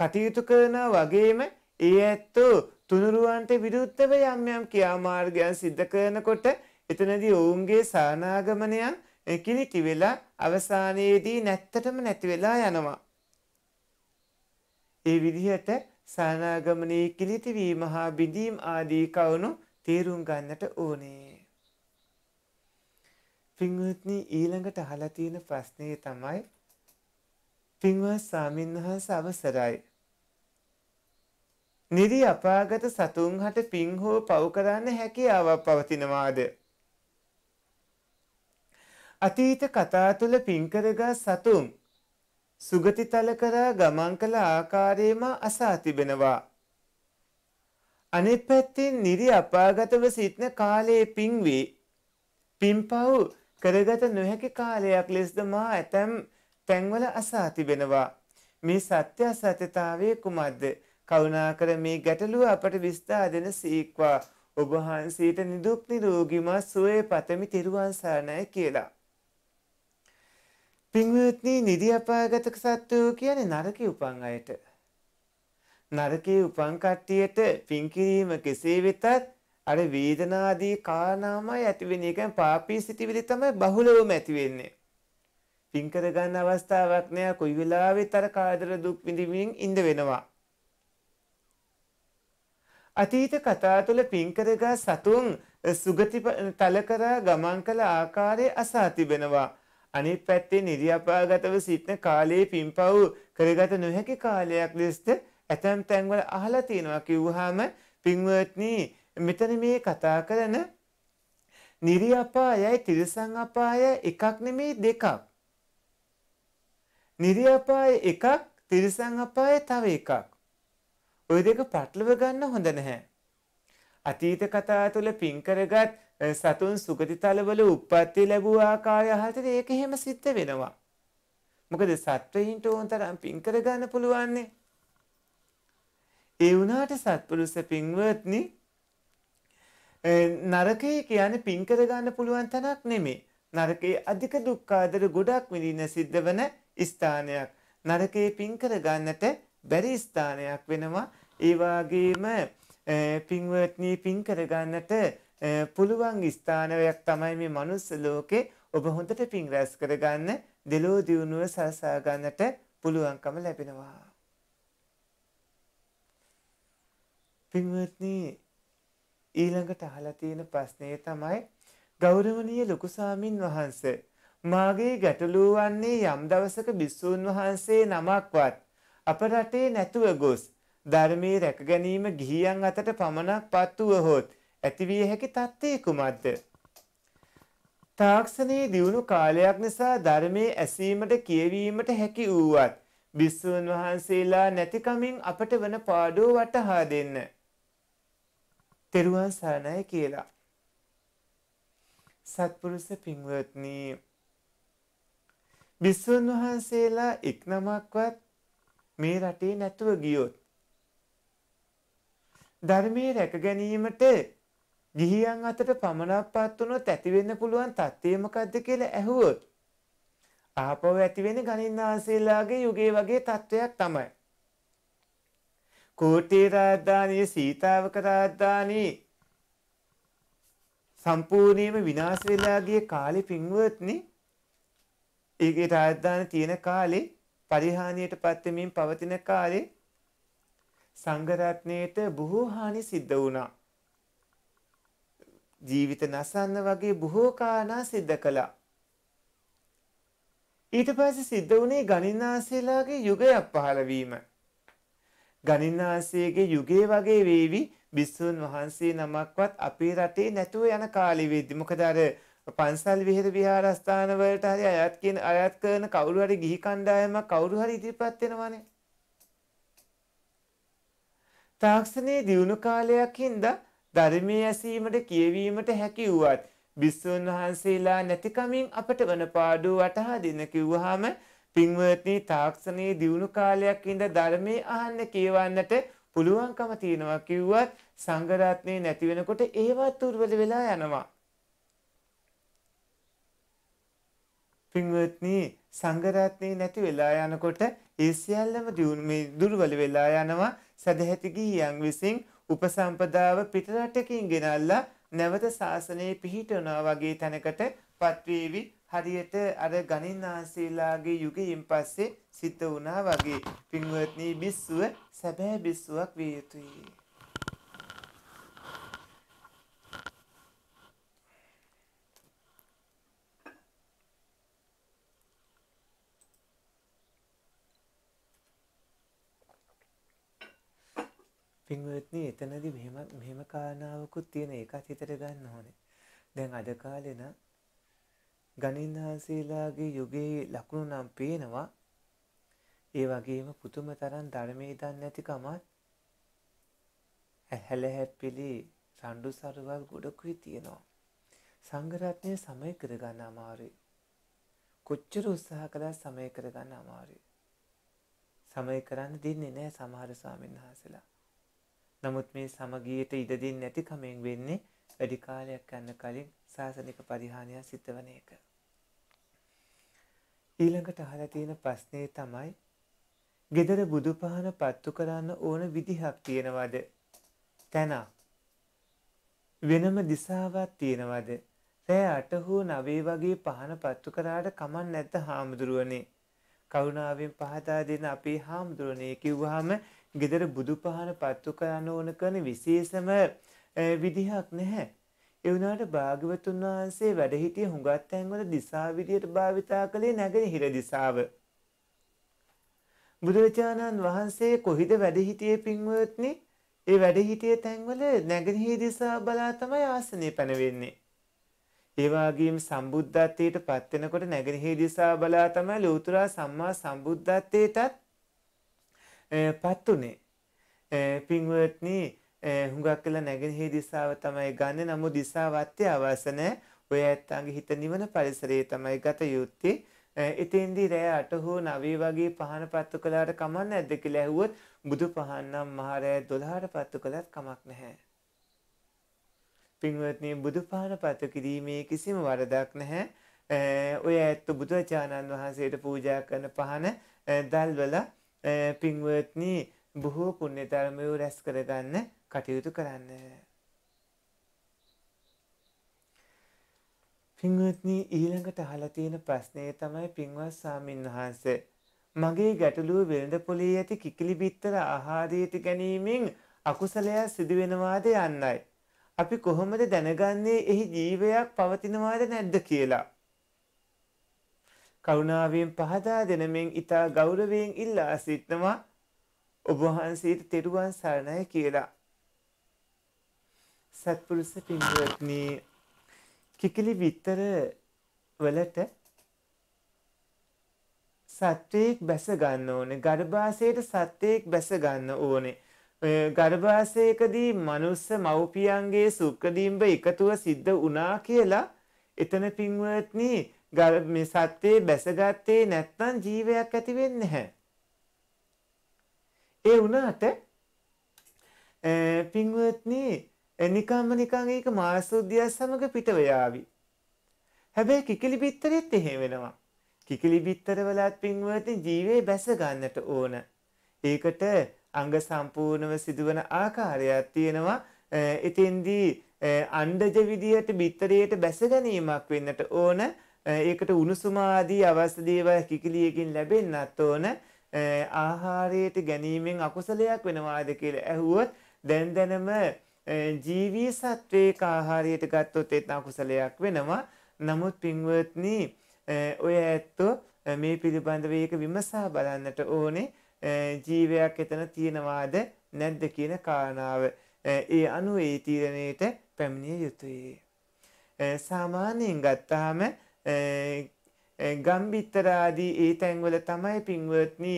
කටයුතු කරනා වගේම ඒ ඇත්තෝ තුනුරුවන්ට විරුද්ධව යම් යම් ක්‍රියාමාර්ගයන් සිද්ධ කරනකොට එතනදී ඔවුන්ගේ සානාගමනයන් කිලිටි වෙලා අවසානයේදී නැත්තටම නැති වෙලා යනවා. ඒ විදිහට සානාගමනයේ කිලිටිවීම හා බිඳීම් ආදී කවුණු තේරුම් ගන්නට ඕනේ. පින්වත්නි ඊළඟට අහලා තියෙන ප්‍රශ්නේ තමයි පින්වත් සාමින්වහන්ස අවසරයි නිරි අපාගත සතුන් හට පින් හෝ පව් කරන්න හැකියාවක් පවතිනවාද? අතීත කතා තුළ පින්කරගා සතුන් සුගතිතල කරා ගමන් කළ ආකාරයේම අසා තිබෙනවා. අනිත් පැත්තෙන් නිරි අපාගතව සිටින කාලයේ පින්වේ පින්පව් කරගත නොහැකි කාලයක් ලෙසද මා ඇතැම් තැන්වල අසා තිබෙනවා. මේ සත්‍ය අසත්‍යතාවයේ කුමක්ද? කරුණාකර මේ ගැටලුව අපට විස්තර දෙන සීක්වා ඔබ වහන්සේට නිදුක් නිරෝගීමා සුවය පතමි තෙරුවන් සරණයි කියලා. පින්වත්නි නිදි අපාගතක සත්වෝ කියන්නේ නරකේ උපන් අයට. නරකේ උපන් කට්ටියට පින් කිරීම කෙසේ වෙතත් අර වේදනාදී කාරණාමයි ඇතිවෙන එකෙන් පාපී සිටිවිලි තමයි බහුලවම ඇති වෙන්නේ. පින් කරගන්න අවස්ථාවක් නෑ කොයි වෙලාවෙත් අර කාදර දුක් විඳින්මින් ඉඳ වෙනවා. අතීත කතා තුළ පින්කරගා සතුන් සුගති තල කරා ගමන් කළ ආකාරය අසා තිබෙනවා. අනිත් පැත්තේ නිරියපාගතව සිටින කාලයේ පින්පව් කරගත නොහැකි කාලයක් ලෙසද ඇතැම් තැන්වල අහලා තියෙනවා කිව්වහම පින්වත්නි මෙතන මේ කතා කරන නිරියපායයි තිරිසන් අපාය එකක් නෙමේ දෙකක්. නිරියපාය එකක් තිරිසන් අපාය තව එකක්. ওই දෙක පටලව ගන්න හොඳ නැහැ. අතීත කතා තුළ පින් කරගත් සතුන් සුගතිතලවල උප්පත්ති ලැබූ ආකාරය අහතේ ඒක එහෙම සිද්ධ වෙනවා. මොකද සත්වයින්ට ඕන තරම් පින් කරගන්න පුළුවන්නේ. ඒ වුණාට සත්පුරුෂ පින්වත්නි නරකය කියන්නේ පින් කරගන්න පුළුවන් තැනක් නෙමෙයි. නරකයේ අධික දුක් ආදර ගොඩක් විඳින සිද්ධ වෙන ස්ථානයක්. නරකයේ පින් කරගන්නට බැරි ස්ථානයක් වෙනවා. ඒවාගේම පින්වත්නී පින් කරගන්නට පුළුවන් ස්ථානයක් තමයි මේ මනුස්ස ලෝකේ ඔබ හොඳට පින් රැස් කරගන්න දෙලෝ දියුණුව සලසා ගන්නට පුළුවන්කම ලැබෙනවා. පින්වත්නි ඊළඟට අහලා තියෙන ප්‍රශ්නය තමයි ගෞරවනීය ලොකු සාමින් වහන්ස මාගේ ගැටලුව වන්නේ යම් දවසක බිස්සූන් වහන්සේ නමක්වත් අප රටේ නැතුව ගොස් ධර්මයේ රැක ගැනීම ගිහියන් අතට පමණක් පත්වුවහොත් ඇතිවිය හැකි තත්ත්වය කුමක්ද? තාක්ෂණයේ දියුණු කාලයක් නිසා ධර්මයේ ඇසීමට කියවීමට හැකි වූවත් බිස්සුන් වහන්සේලා නැතිකමින් අපට වන පාඩුව වටහා දෙන්න. තෙරුවන් සරණයි කියලා. සත්පුරුෂ පින්වත්නි බිස්සුන් වහන්සේලා එක් නමක්වත් මේ රටේ නැතුව ගියොත් ධර්මයේ රැක ගැනීමට ගිහියන් අතට පමණක් පත් වුණොත් ඇතිවෙන්න පුළුවන් තත්ත්වය මොකද්ද කියලා ඇහුවොත් ආපහු ඇති වෙන්නේ ගණින්නාසීලාගේ යුගයේ වගේ තත්ත්වයක් තමයි. කෝටි රාජධානිය සීතාවක රාජධානිය සම්පූර්ණයෙන්ම විනාශ වෙලා ගිය කාලේ පින්වත්නි ඒකේ රාජධානි තියෙන කාලේ පරිහානියටපත් වෙමින් පවතින කාලේ සංඝරත්නයට බොහෝ හානි සිද්ධ වුණා. ජීවිත නසන්න වගේ බොහෝ කාරණා සිද්ධ කළා. ඊට පස්සේ සිද්ධ වුණේ ගණින්නාසේලාගේ යුගයක් පහළ වීම. ගණින්නාසේගේ යුගයේ වගේ වේවි බිස්සුන් වහන්සේ නමක්වත් අපේ රටේ නැතුව යන කාලෙ වෙද්දි මොකද අර පන්සල් විහෙර විහාරස්ථාන වලට හරි අයත් කියන අයත් කරන කවුරු හරි ගිහි කණ්ඩායමක් කවුරු හරි ඉදිරිපත් වෙනවානේ තාක්ෂණයේ දියුණු කාලයක් හින්දා ධර්මයේ ඇසීමට කියවීමට හැකි වුවත් විසුන් වහන්සේලා නැතිකමින් අපට වන පාඩුව වටහා දෙන්න කිව්වහම පින්වත්නි තාක්ෂණයේ දියුණු කාලයක් ඉඳ ධර්මයේ අහන්න කියවන්නට පුළුවන්කම තියෙනවා කිව්වත් සංඝ රත්නේ නැති වෙනකොට ඒවත් දුර්වල වෙලා යනවා. පින්වත්නි සංඝ රත්නේ නැති වෙලා යනකොට ඒ සියල්ලම දියුණු මේ දුර්වල වෙලා යනවා. සැදැහැති ගිහියන් විසින් උපසම්පදාව පිටරටකින් ගෙනල්ලා නැවත ශාසනයේ පිහිටනවා වගේ තැනකට පත්වේවි හරියට අර ගණින්නාන්සේලාගේ යුගයෙන් පස්සේ සිද්ධ වුණා වගේ පින්වත්නි බිස්සුව සැබෑ බිස්සුවක් විය යුතුයි පින්වත්නි එතනදි මෙහෙම මෙහෙම කාරණාවකුත් තියෙන එකත් හිතට ගන්න ඕනේ. දැන් අද කාලේ නම් ගණින්හන්සේලාගේ යුගයේ ලකුණු නම් පේනවා. ඒ වගේම පුතුම තරම් ධර්මයේ දන්නේ නැතිකමත් හැලහැප්පිලි රණ්ඩු සරුවල් ගොඩකුයි තියෙනවා. සංගරත්නය සමය කරගන්න අමාරුයි. කොච්චර උත්සාහ කළා සමය කරගන්න අමාරුයි. සමය කරන්න දෙන්නේ නෑ සමහර ස්වාමීන් වහන්සේලා. නමුත් මේ සමගියට ඉඩදින් නැතිකමෙන් වෙන්නේ වැඩිකාලයක් ගන්න කලින් ශාසනික පරිහානියක් සිතවන එක. ඊළඟට අහලා තියෙන ප්‍රශ්නේ තමයි gedara බුදු පහන පත්තු කරන්න ඕන විදිහක් තියෙනවද? තැන වෙනම දිශාවක් තියෙනවද? රෑ 8 හෝ 9 වගේ පහන පත්තු කරාට කමක් නැද්ද හාමුදුරුවනේ? කරුණාවෙන් පහදා දෙන අපේ හාමුදුරනේ කිව්වහම ගෙදර බුදු පහන පත්තු කරන්න ඕන කරන විශේෂම විදිහක් නැහැ. එවනාට භාගවතුන් වහන්සේ වැඩහිටිය හුඟත් ඇන්වල දිසා විදියට භාවිතා කළේ නැගෙන හිර දිසාව. බුදුරජාණන් වහන්සේ කොහිද වැඩහිටියේ පින්වත්නි ඒ වැඩහිටිය තැන්වල නැගෙනහි දිසා බලා තමයි ආසනය පැනවෙන්නේ. ඒවාගේම සම්බුද්ධත්වයට පත්වෙනකොට නැගෙනහි දිසා බලා තමයි ලෝතුරා සම්මා සම්බුද්ධත්වයටත් පත්තුනේ. පින්වට්නී හුඟක් කළ නැගෙනහි දිසාව තමයි ගන්න නමු දිසාවත්්‍ය අවසන ඔය ඇත්තාගේ හිත නිවන පරිසරයේ තමයි ගත යුත්තේ එතෙන්දී රෑ අට හෝ නවේ වගේ පහන පත්තු කලාට කමන්න ඇද්ද කියලා ඇහුවොත් බුදු පහන්නම් මහරෑ දොළහට පත්තු කළත් කමක් නැහැ. පින්වත්නී බුදු පහන පත්තු කිරීමේ කිසිම වරදක් නැහැ. ඔය ඇත්තු බුදුරජාණන් වහන්සේට පූජා කරන පහන දල්වලා පින්වත්නී බොහෝ පුුණ්‍ය ධර්මයෝ රැස් කරගන්න කටයුතු කරන්න. පින්වත්නී ඊළඟට අහලතියන ප්‍රශ්නය තමයි පින්වත් සාමීන් වහන්ස. මගේ ගැටලූ වෙළඳ පොලේ ඇති කිකිලිබිත්තර ආහාදීති ගැනීමෙන් අකුසලයා සිදුවෙනවාද යන්නයි. අපි කොහොමද දැනගන්නේ එහි ජීවයක් පවතිනවාද නැද්ද කියලා. කරුණාවෙන් පහදා දෙනමින් ඉතා ගෞරවයෙන් ඉල්ලා සිටනවා ඔබ වහන්සේට තෙරුවන් සරණයි කියලා. සත්පුරුෂ පින්වත්නි කිකිලි විතර වලට සත්වයෙක් බැස ගන්න ඕනේ. ගර්භාෂයට සත්වයෙක් බැස ගන්න ඕනේ. ගර්භාෂයකදී මනුස්ස මව්පියන්ගේ සුක්‍රදීම්බ එකතුව සිද්ධ වුණා කියලා එතන පින්වත්නි ගල් මේ සත්‍යයේ බැසගත්තේ නැත්නම් ජීවයක් ඇති වෙන්නේ නැහැ. ඒ වුණාට පින්වත්නි නිකම්ම නිකන් ඒක මාසුද්ධිය සමග පිටව යාවි. හැබැයි කිකිලි බිත්තරෙත් එහෙම වෙනවා. කිකිලි බිත්තරවලත් පින්වත්නි ජීවේ බැස ගන්නට ඕන. ඒකට අංග සම්පූර්ණව සිදුවන ආකාරයක් තියෙනවා. එතෙන්දී අණ්ඩජ විදියට බිත්තරයට බැස ගැනීමක් වෙන්නට ඕන. ඒකට උණුසුම ආදී අවශ්‍ය දේවල් කිකිලියකින් ලැබෙන්නත් ඕන ආහාරයට ගැනීමෙන් අකුසලයක් වෙනවාද කියලා ඇහුවොත් දැන් දැනම ජීවී සත්වයක ආහාරයට ගත්තොත් ඒත් අකුසලයක් වෙනවා. නමුත් පින්වත්නි ඔය ඇත්තෝ මේ පිළිබඳව ඒක විමසා බලන්නට ඕනේ ජීවයක් එතන තියෙනවාද නැද්ද කියන කාරණාව. ඒ අනුව ඒ තීරණයට පැමිණිය යුතුයි. සාමාන්‍යයෙන් ගත්තාම ගම්බිත්තරාදී ඒ තැන්වල තමයි පින්වත්නි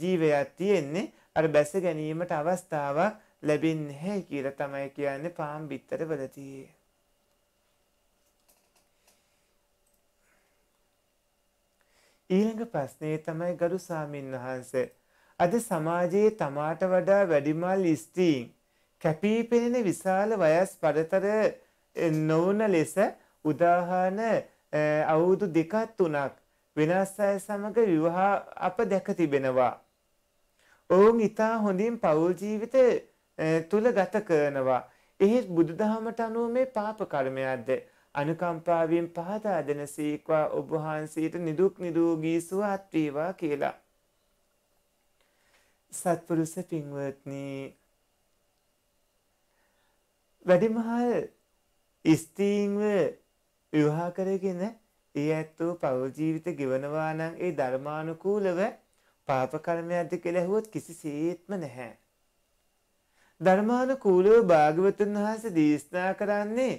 ජීවයක් තියෙන්නේ අර බැස ගැනීමට අවස්ථාවක් ලැබෙන්නේ නැහැ කියලා තමයි කියන්නේ පාම් බිත්තරවලදී. ඊළඟ ප්‍රශ්නේ තමයි ගරු සාමින් වහන්සේ අද සමාජයේ තමාට වඩා වැඩිමල් ස්ත්‍රීන් කැපී පෙනෙන විශාල වයස් පරතර නොවන ලෙස උදාහරණ අවුරුදු දෙකක් තුනක් වෙනස් අය සමග විවාහ අප දැක තිබෙනවා. ඔවුන් ඉතා හොඳින් පවුල් ජීවිත තුල ගත කරනවා. එහෙත් බුදුදහමට අනුව මේ පාප කර්මයක්ද අනුකම්පාවෙන් පහදා දෙන සීක්වා ඔබ වහන්සේට නිදුක් නිරෝගී සුවත් වේවා කියලා. සත්පුරුෂ පින්වත්නි වැඩිමහල් ස්ත්‍රීන්ව විවාහ කරගෙන ඒ ඇත්තෝ පෞල් ජීවිත ගෙවනවා නම් ඒ ධර්මානුකූලව පාප කර්මයක්ද කියලා ඇහුවොත් කිසිසේත්ම නැහැ. ධර්මානුකූලව භාගවතුන් වහන්සේ දේශනා කරන්නේ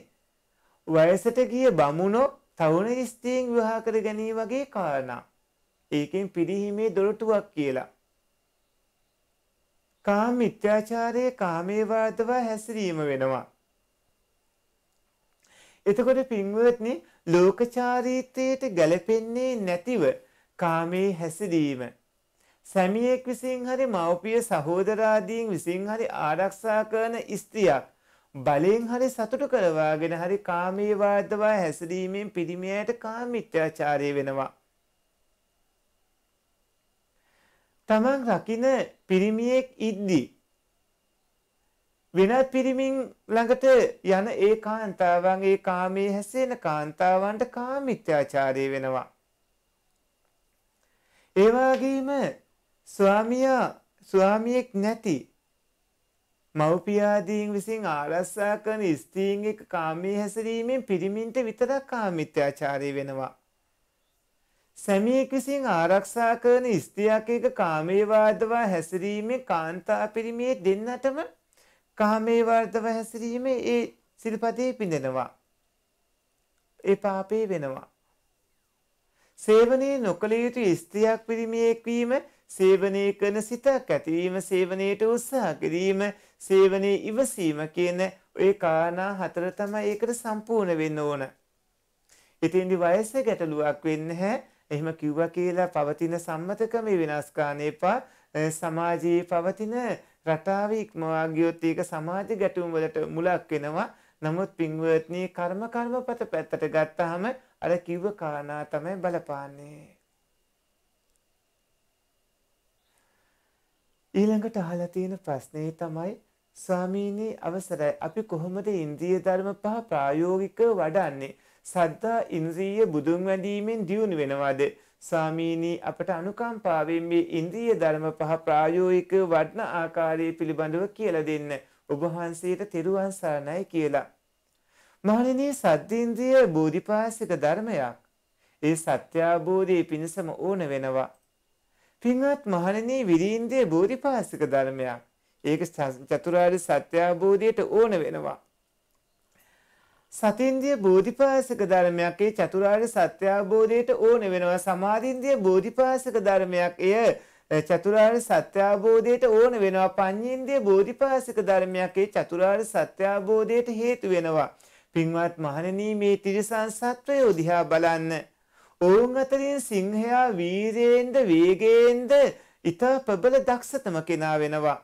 වයසට ගිය බමුණෝ තරුණ ස්ත්‍රීන් විවාහ කර ගැනීම වගේ කාරණා. ඒකෙන් පිරිහීමේ දොරටුවක් කියලා. කාම මිත්‍යාචාරයේ කාමේ වාදව හැසිරීම වෙනවා. එතකොට පින්වත්නි ලෝක චාරිත්‍රයට ගැලපෙන්නේ නැතිව කාමයේ හැසිරීම සැමියෙක් විසින් හරි මව්පිය සහෝදරාදීන් විසින් හරි ආරක්ෂා කරන ස්ත්‍රියක් බලෙන් හරි සතුට කරවාගෙන හරි කාමයේ වාදවා හැසිරීමෙන් පිරිමියට කාමීත්‍යාචාරය වෙනවා. තමන් රකින පිරිමියෙක් ඉද්දී වෙන පිරිමින් ළඟට යන ඒ කාන්තාවන් ඒ කාමයේ හැසෙන කාන්තාවන්ට කාමිත්‍යාචාරය වෙනවා. ඒ වගේම ස්වාමියා ස්වාමියෙක් නැති මව්පියාදීන් විසින් ආරස්සා කරන ස්ත්‍රීන් එක්ක කාමයේ හැසිරීමෙන් පිරිමින්ට විතරක් කාමිත්‍යාචාරය වෙනවා. සැමියෙක් විසින් ආරක්ෂා කරන ස්ත්‍රියක් එක්ක කාමයේ වාදවා හැසිරීමේ කාන්තා පිරිමියේ දෙන්නටම කාමේ වර්ධව හැසිරීම ඒ සිල්පදේ පිඳෙනවා. ඒ පාපේ වෙනවා. සේවනයේ නොකළ යුතු ස්ත්‍රියක් පිරිමියෙක් වීම සේවනය කරන සිතක් ඇතිවීම සේවනයට උත්සාහ කිරීම සේවනයේ ඉවසීම කියන ඔය කාරණා හතර තමයි ඒකට සම්පූර්ණ වෙන්න ඕන. ඉතින්දි වයස ගැටලුවක් වෙන්න හැ එහෙම කිව්වා කියලා පවතින සම්මතකමේ වෙනස්කාරණේපා සමාජයේ පවතින රටාව ඉක්මවා ගියොත් ඒක සමාජ ගැටුම් වලට මුලක් වෙනවා. නමුත් පින්වත්නි කර්ම කර්මපත පැත්තට ගත්තාම අර කිව්ව කාරණා තමයි බලපාන්නේ. ඊළඟට අහලා තියෙන ප්‍රශ්නේ තමයි ස්වාමීනි අවසරයි අපි කොහොමද ඉන්ද්‍රිය ධර්ම පහ ප්‍රායෝගිකව වඩන්නේ? සද්දා ඉන්ද්‍රිය බුදුන් වැඩීමෙන් දියුණු වෙනවාද? සාමීනී අපට අනුකම්පාවෙන් මේ ඉන්ද්‍රිය ධර්ම පහ ප්‍රායෝගික වඩන ආකාරය පිළිබඳව කියලා දෙන්න. ඔබ වහන්සේට තෙරුවන් සරණයි කියලා. මහණෙනි සද්දේන්ද්‍රිය බෝධිපාසික ධර්මයක්. ඒ සත්‍යාබෝධයේ පිණසම ඕන වෙනවා. පින්වත් මහණෙනි විරීන්ද්‍රිය බෝධිපාසික ධර්මයක්. ඒක චතුරාර්ය සත්‍යාබෝධයට ඕන වෙනවා. සතින්දිය බෝධිපාසක ධර්මයක් ඒ චතුරාර්ය සත්‍ය අවබෝධයට ඕන වෙනවා සමාධින්දිය බෝධිපාසක ධර්මයක් එය චතුරාර්ය සත්‍ය අවබෝධයට ඕන වෙනවා පඤ්ඤින්දිය බෝධිපාසක ධර්මයක් ඒ චතුරාර්ය සත්‍ය අවබෝධයට හේතු වෙනවා පින්වත් මහණෙනි මේ ත්‍රිසං සත්වය දිහා බලන්න ඔවුන් අතරින් සිංහයා වීරයෙන්ද වේගයෙන්ද ඉතා ප්‍රබල දක්ෂතම කෙනා වෙනවා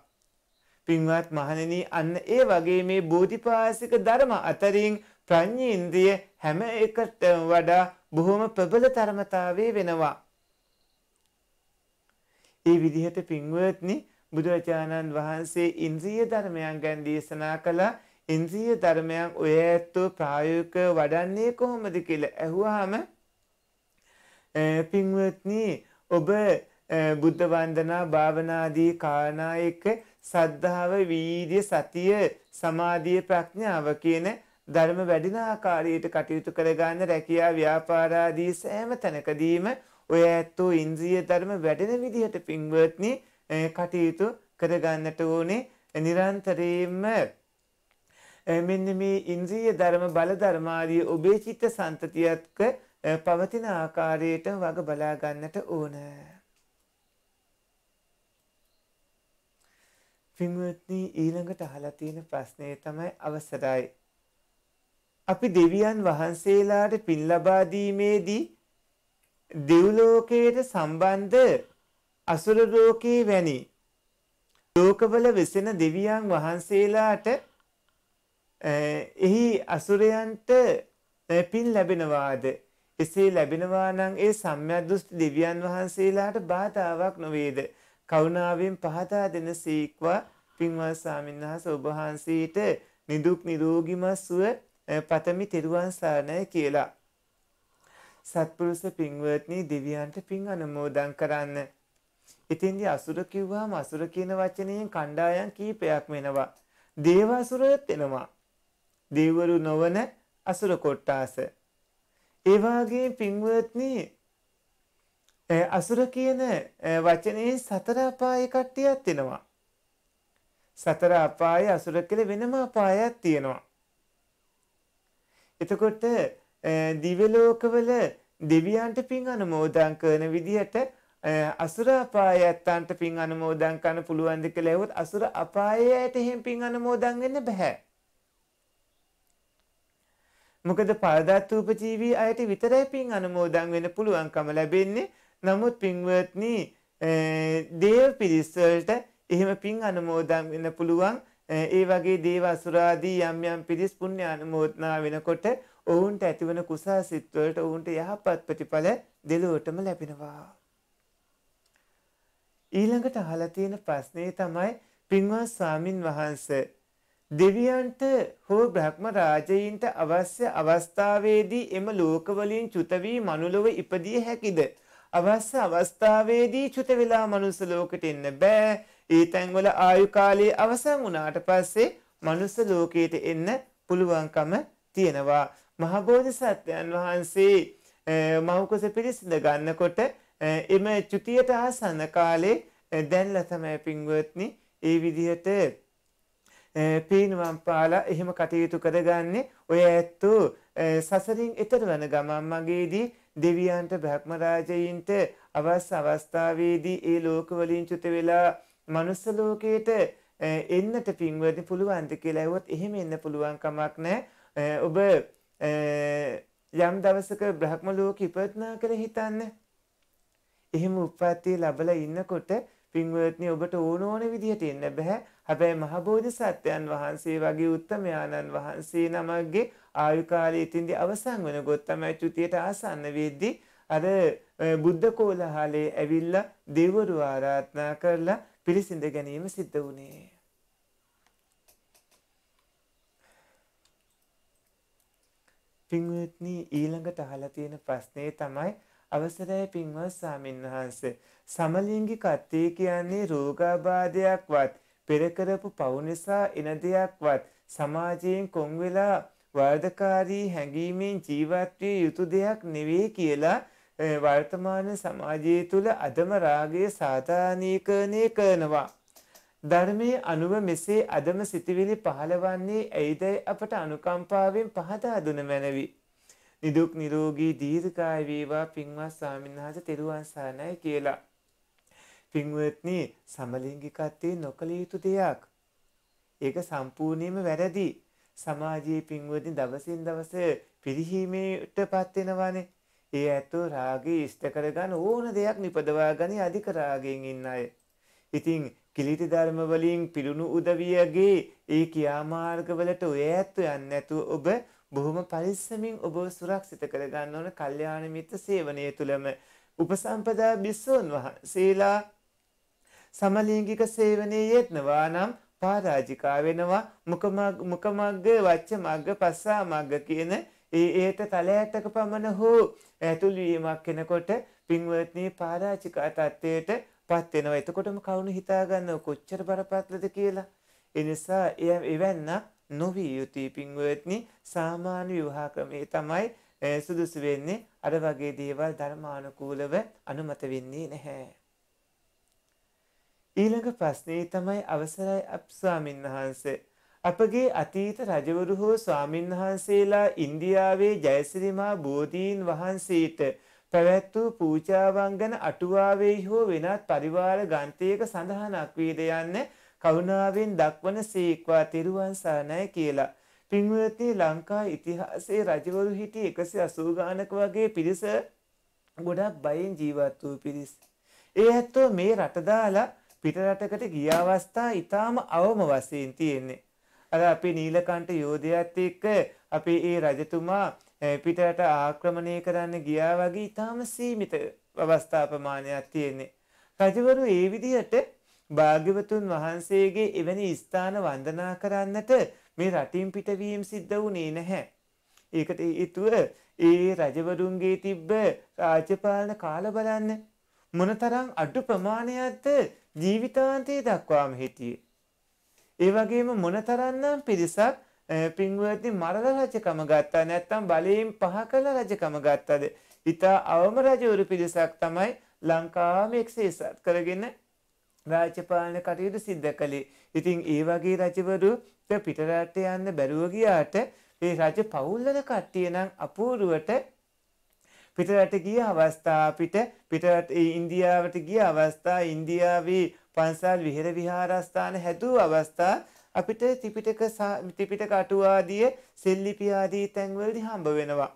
පින්වත් මහණෙනි අන්න ඒ වගේ මේ බෝධිපාසික ධර්ම අතරින් ප්‍රඥ ඉන්ද්‍රිය හැම එකට වඩා බොහොම ප්‍රබල ධර්මතාවයේ වෙනවා. ඒ විදිහට පින්වත්නි බුදුරජාණන් වහන්සේ ඉන්ද්‍රිය ධර්මයන් ගැන දේශනා කළා. ඉන්ද්‍රිය ධර්මයන් ඔය ඇත්තෝ ප්‍රායෝගිකව වඩන්නේ කොහොමද කියලා ඇහුවාම පින්වත්නි ඔබ බුද්ධ වන්දනා භාවනාදී කාරණා එක්ක සද්ධාව, වීර්ය, සතිය, සමාධිය, ප්‍රඥාව කියන ධර්ම වැඩින ආකාරයට කටයුතු කරගන්න රැකියා ව්‍යාපාරාදී සෑම තැනකදීම ඔය ඇත්තෝ ඉන්ද්‍රිය ධර්ම වැඩෙන විදිහට පින්වත්නි කටයුතු කරගන්නට ඕනේ නිරන්තරයෙන්ම මෙන්න මේ ඉන්ද්‍රිය ධර්ම බල ධර්මාදී ඔබේ චිත්ත සන්තතියත්ක පවතින ආකාරයට වග බලා ගන්නට ඕන. පින්වත්නි ඊළඟට අහලා තියෙන ප්‍රශ්නේ තමයි අවසරයි අපි දෙවියන් වහන්සේලාට පින් ලබා දීමේදී දෙව්ලෝකයට සම්බන්ධ අසුර ලෝකේ වැනි ලෝකවල වෙසෙන දෙවියන් වහන්සේලාට එහි අසුරයන්ට පින් ලැබෙනවාද එසේ ලැබෙනවා නම් ඒ සම්්‍යදෘෂ්ටි දෙවියන් වහන්සේලාට බාධාවක් නොවේද කරුණාවෙන් පහදා දෙන සීක්වා පින්වත් ස්වාමීන් වහන්සේ ඔබ වහන්සේට නිදුක් නිරෝගී මස්සුව පතමි තෙරුවන් සරණයි කියලා. සත්පුරුෂ පින්වත්නි දෙවියන්ට පින් අනුමෝදන් කරන්න. ඉතින්දී අසුර කිව්වහම අසුර කියන වචනයෙන් කණ්ඩායම් කීපයක් වෙනවා. දේව අසුරයත් එනවා. දෙවරු නොවන අසුර කොට්ටාස. ඒ වගේ පින්වත්නි අසුර කියන වචනේ සතර අපායේ කට්ටියක් එනවා. සතර අපායේ අසුර කියලා වෙනම අපායක් තියෙනවා. එතකොට දිව්‍ය ලෝකවල දෙවියන්ට පින් අනුමෝදන් කරන විදිහට අසුර අපායයන්ට පින් අනුමෝදන් කරන්න පුළුවන් ද කියලා ඇහුවොත් අසුර අපායයට එහෙම පින් අනුමෝදන් වෙන්න බෑ. මොකද පරදත්ූප ජීවී අයට විතරයි පින් අනුමෝදන් වෙන්න පුළුවන්කම ලැබෙන්නේ. නමුත් පින්වත්නි දේව පිරිස් වලට එහෙම පින් අනුමෝදන් වෙන්න පුළුවන් ඒ වගේ දේව අසුරාදී යම් යම් පිරිස් පුණ්‍ය අනුමෝදනා වෙනකොට ඔවුන්ට ඇතිවන කුසල් සිත්වලට ඔවුන්ට යහපත් ප්‍රතිඵල දෙලොවටම ලැබෙනවා. ඊළඟට අහලා තියෙන ප්‍රශ්නේ තමයි පින්වත් ස්වාමින් වහන්සේ දෙවියන්ට හෝ බ්‍රහ්ම රාජයින්ට අවශ්‍ය අවස්ථාවේදී එම ලෝකවලින් චුත වී මනුලොව ඉපදිය හැකිද? අවශ්‍ය අවස්ථාවේදී චුත වෙලා මනුස්ස ලෝකෙට එන්න බෑ. ඒ තැන්වල ආයු කාලයේ අවසන් වුණාට පස්සේ මනුස්ස ලෝකයට එන්න පුළුවන්කම තියෙනවා. මහබෝධිසත්වයන් වහන්සේ මෞකස පිරිසිඳ ගන්නකොට එම චුතියට ආසන්න කාලේ දැන්ලා තමයි පින්වත්නි ඒ විදිහට පීනුවම් පාලා එහෙම කටයුතු කරගන්නේ ඔය ඇත්තෝ සසරින් එතර වන ගමන් මගේදී දෙවියන්ට බ්‍රහ්ම රාජයින්ට අවස් අවස්ථාවේදී ඒ ලෝකවලින් චුත වෙලා මනුස්ස ලෝකයට එන්නට පින්වදි පුළුවන්ද කියලා ඇහුවොත් එහෙම එන්න පුළුවන් කමක් නැහැ. ඔබ යම් දවසක බ්‍රහ්ම ලෝක ඉපදනා කියලා හිතන්න. එහෙම උප්පත්තිය ලැබලා ඉන්නකොට පින්වත්නි ඔබට ඕන ඕන විදිහට එන්න බෑ. හැබැයි මහ බෝධිසත්වයන් වහන්සේ වගේ උත්තමයාණන් වහන්සේ නමක්ගේ ආයු කාලය ඉතින්දී අවසන් වෙනකොට තමයි චුතියට ආසන්න වෙද්දී අර බුද්ධ කෝලහලේ ඇවිල්ලා දෙවරු ආරාධනා කරලා පිළිසිඳ ගැනීම සිද්ධ වුණේ. පින්වත්නි ඊළඟට අහලා තියෙන ප්‍රශ්නේ තමයි අවසරයි පින්වත් සාමින් වහන්ස සමලින්ගි කත්තේ කියන්නේ රෝගාබාධයක්වත් පෙර කරපු පව් නිසා එන දෙයක්වත් සමාජයෙන් කොන් වෙලා වර්ධකාරී හැඟීමෙන් ජීවත් විය යුතු දෙයක් නෙවෙයි කියලා වර්තමාන සමාජය තුළ අදම රාගය සාධානීකරණය කරනවා. ධර්මයේ අනුව මෙසේ අදම සිතිවිලි පහළවන්නේ ඇයිදැයි අපට අනුකම්පාවෙන් පහදා දුන මැනවි. නිදුක් නිරෝගී දීර්ඝාය වේවා පින්වත් ස්වාමින්වහන්සේ තෙරුවන් සරණයි කියලා. පින්වත්නි සමලිංගිකත්වයේ නොකළ යුතු දෙයක්. ඒක සම්පූර්ණයෙන්ම වැරදි. සමාජයේ පින්වත්නි දවසින් දවස පිරිහීමේටපත් වෙනවානේ. ඒ ඇත්තෝ රාගය ඉෂ්ට කරගන්න ඕන දෙයක් නිපදවා ගනි අධික රාගයෙන් ඉන්න අය. ඉතින් කිලිටි ධර්ම වලින් පිළුණු උදවියගේ ඒ කියාමාර්ගවලට ඔය ඇත්තෝ යන්නේ නැතුව ඔබ බොහොම පරිස්සමින් ඔබ සුරක්ෂිත කරගන්න ඕන කල්යාණ මිත්‍ර සේවනයේ තුලම උපසම්පදා බිස්සෝන් වහන්සේලා සමලිංගික සේවනයේ යෙත්නවා නම් පරාජිකා වෙනවා මුකමග්ග වච්ච මග්ග පස්සා මග්ග කියන ඒ ඒත තලයටක පමණ හෝ ඇතුළුවීමක් කෙනකොට පින්වත්නී පාරාචිකා තත්ත්වයට පත් වෙනවා. එතකොටම කවුරු හිතාගන්න කොච්චර බරපතලද කියලා. ඒ නිසා එය එවන්න නොවිය යුතුයි පින්වත්නි සාමාන්‍ය විවාහ ක්‍රමයේ තමයි සුදුසු වෙන්නේ අර වගේ දේවල් ධර්මානුකූලව අනුමත වෙන්නේ නැහැ. ඊළඟ ප්‍රශ්නේ තමයි අවසරයි අප්ස්වාමින් වහන්සේ අපගේ අතීත රජවරු හෝ ස්වාමින්වහන්සේලා ඉන්දියාවේ ජයසිරිමා බෝධීන් වහන්සේට පැවැත් වූ පූජාවංගන අටුවාවේ හෝ වෙනත් පරිවාර ගන්තයක සඳහනක් වේද යන්න කරුණාවෙන් දක්වන සීක්වා තිරුවන් සරණයි කියලා. පින්වත්නි ලංකා ඉතිහාසයේ රජවරු හිටි 180 ගානක වගේ පිරිස ගොඩක් බයෙන් ජීවත් වූ පිරිස්. ඒ ඇත්තෝ මේ රට දාලා පිටරටකට ගිය අවස්ථා ඊටාම අවම වශයෙන් තියෙන්නේ. අර අපේ නීලකණ්ඨ යෝධයත් එක්ක අපේ ඒ රජතුමා පිටරට ආක්‍රමණය කරන්න ගියා වගේ ඊටාම සීමිත අවස්ථාපමානයක් තියෙන්නේ. රජවරු ඒ විදිහට භාග්‍යවතුන් වහන්සේගේ එවැනි ස්ථාන වන්දනා කරන්නට මේ රටින් පිටවීම සිද්ධ වුණේ නැහැ. ඒකට හේතුව ඒ රජවරුන්ගේ තිබ්බ රාජපාලන කාල බලන්න මොනතරම් අඩු ප්‍රමාණයක්ද ජීවිතාන්තයේ දක්වාම හිටියේ. ඒ වගේම මොනතරන්නම් පිරිසක් පින්වති මරල රජකම ගත්තා නැත්තම් බලයෙන් පහ කළ රජකම ගත්තද. ඉතා අවම රජවරු පිරිසක් තමයි ලංකාමෙක්ෂේසත් කරගෙන රාජපාලන කටයුතු සිද්ධ කළේ. ඉතින් ඒ වගේ රජවරුට පිටරට යන්න බැරුවගියාට ඒ රජ පවුල්ලන කට්ටිය නම් අපූරුවට පිටරට ගිය අවස්ථා අපිට පිටරට ඉන්දියාවට ගිය අවස්ථා ඉන්දියාවේ පන්සල් විහෙර විහාරස්ථාන හැදූ අවස්ථා අපිට ත්‍රිපිටක ත්‍රිපිටක අටුවාදිය සෙල්ලිපි ආදී තැන්වලදී හම්බ වෙනවා.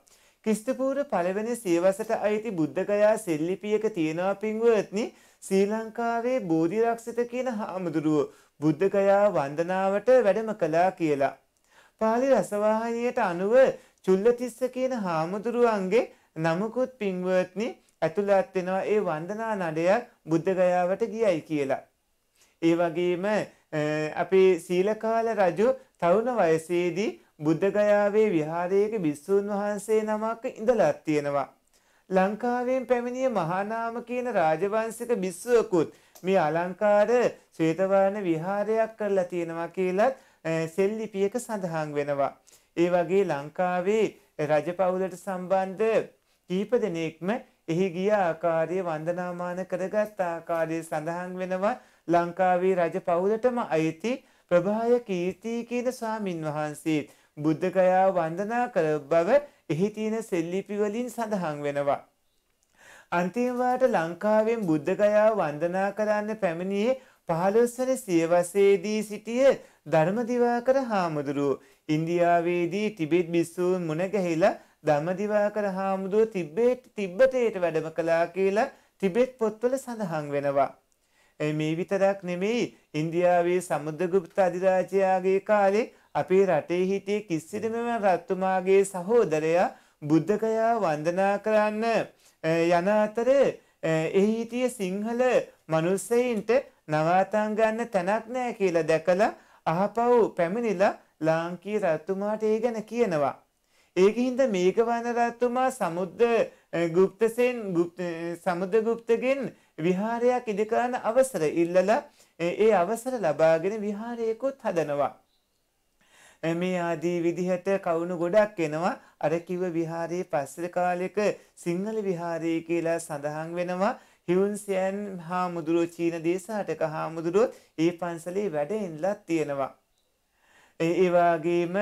ක්‍රිස්තපූර්ව පළවෙනි සියවසට අයිති බුද්ධගයා සෙල්ලිපියක තියෙනවා පින්වත්නි ශ්‍රී ලංකාවේ බෝධි රක්ෂිත කියන හාමුදුරුව බුද්ධගයා වන්දනාවට වැඩම කළා කියලා. පාලි රසවාහිනියට අනුව චුල්ලතිස්ස කියන හාමුදුරුවන්ගේ නමකුත් පින්වත්නි ඇතුළත් වෙනවා ඒ වන්දනා නඩයක් බුද්ධගයාවට ගියයි කියලා. ඒ වගේම අපේ සීලකාල රජු තරුණ වයසේදී බුද්ධගයාවේ විහාරයක භිස්සූන් වහන්සේ නමක් ඉඳලා තියෙනවා. ලංකාවෙන් පැමිණිය මහානාම කියන රාජවංශික භිස්සුවකුත් මේ අලංකාර ශ්වේතවර්ණ විහාරයක් කරලා තියෙනවා කියලත් සෙල්ලිපියක සඳහන් වෙනවා. ඒ වගේ ලංකාවේ රජපවුලට සම්බන්ධ කීප දෙනෙක්ම එහි ගිය ආකාරය වන්දනාමාන කරගත් ආකාරය සඳහන් වෙනවා ලංකාවේ රජ පවුලටම අයිති ප්‍රභාය කීර්තිය කියන ස්වාමින් වහන්සේ බුද්ධගයා වන්දනා කළ බව එහි තියෙන සෙල්ලිපි වලින් සඳහන් වෙනවා. අන්තිමවාට ලංකාවෙන් බුද්ධගයා වන්දනා කරන්න පැමිණියේ පහළොස්සර සියවසේදී සිටිය ධර්මදිවාකර හාමුදුරුව ඉන්දියාවේදී ටිබෙට් බිස්සූන් මුණගැහිලා ධම්මදිවාකර හාමුදුරුව තිබ්බේට තිබ්බතයට වැඩම කළා කියලා ටිබෙට් පොත්වල සඳහන් වෙනවා. මේ විතරක් නෙමෙයි ඉන්දියාවේ සමුද්‍රගුප්ත අධිරාජයාගේ කාලේ අපේ රටේ හිටියේ කිස්සිරිම රත්තුමාගේ සහෝදරයා බුද්ධකයා වන්දනා කරන්න යන අතර එහි හිටිය සිංහල මිනිස්සෙයින්ට නවාතන් ගන්න තැනක් නැහැ කියලා දැකලා අහපව් පැමිණිලා ලාංකීය රත්තුමාට ඒ ගැන කියනවා. ඒකින්ද මේකවන රත්තුමා සමුද්‍ර ගුප්තසෙන් සමුද්‍ර ගුප්තගෙන් විහාරයක් ඉදි කරන අවසර ඉල්ලලා ඒ අවසර ලබාගෙන විහාරයකුත් හදනවා. මේ ආදී විදිහට කවුණු ගොඩක් එනවා අර කිව්ව විහාරයේ පස්සේ කාලෙක සිංහල විහාරය කියලා සඳහන් වෙනවා හියුන්සයන් හාමුදුරුවෝ චීන දේශාටක හාමුදුරුවොත් ඒ පන්සලේ වැඩ ඉන්නලත් තියෙනවා. ඒ වගේම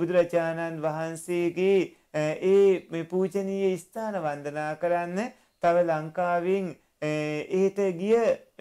බුදුරජාණන් වහන්සේගේ ඒ පූජනීය ස්ථාන වන්දනා කරන්න තව ලංකාවෙන් ඒට ගිය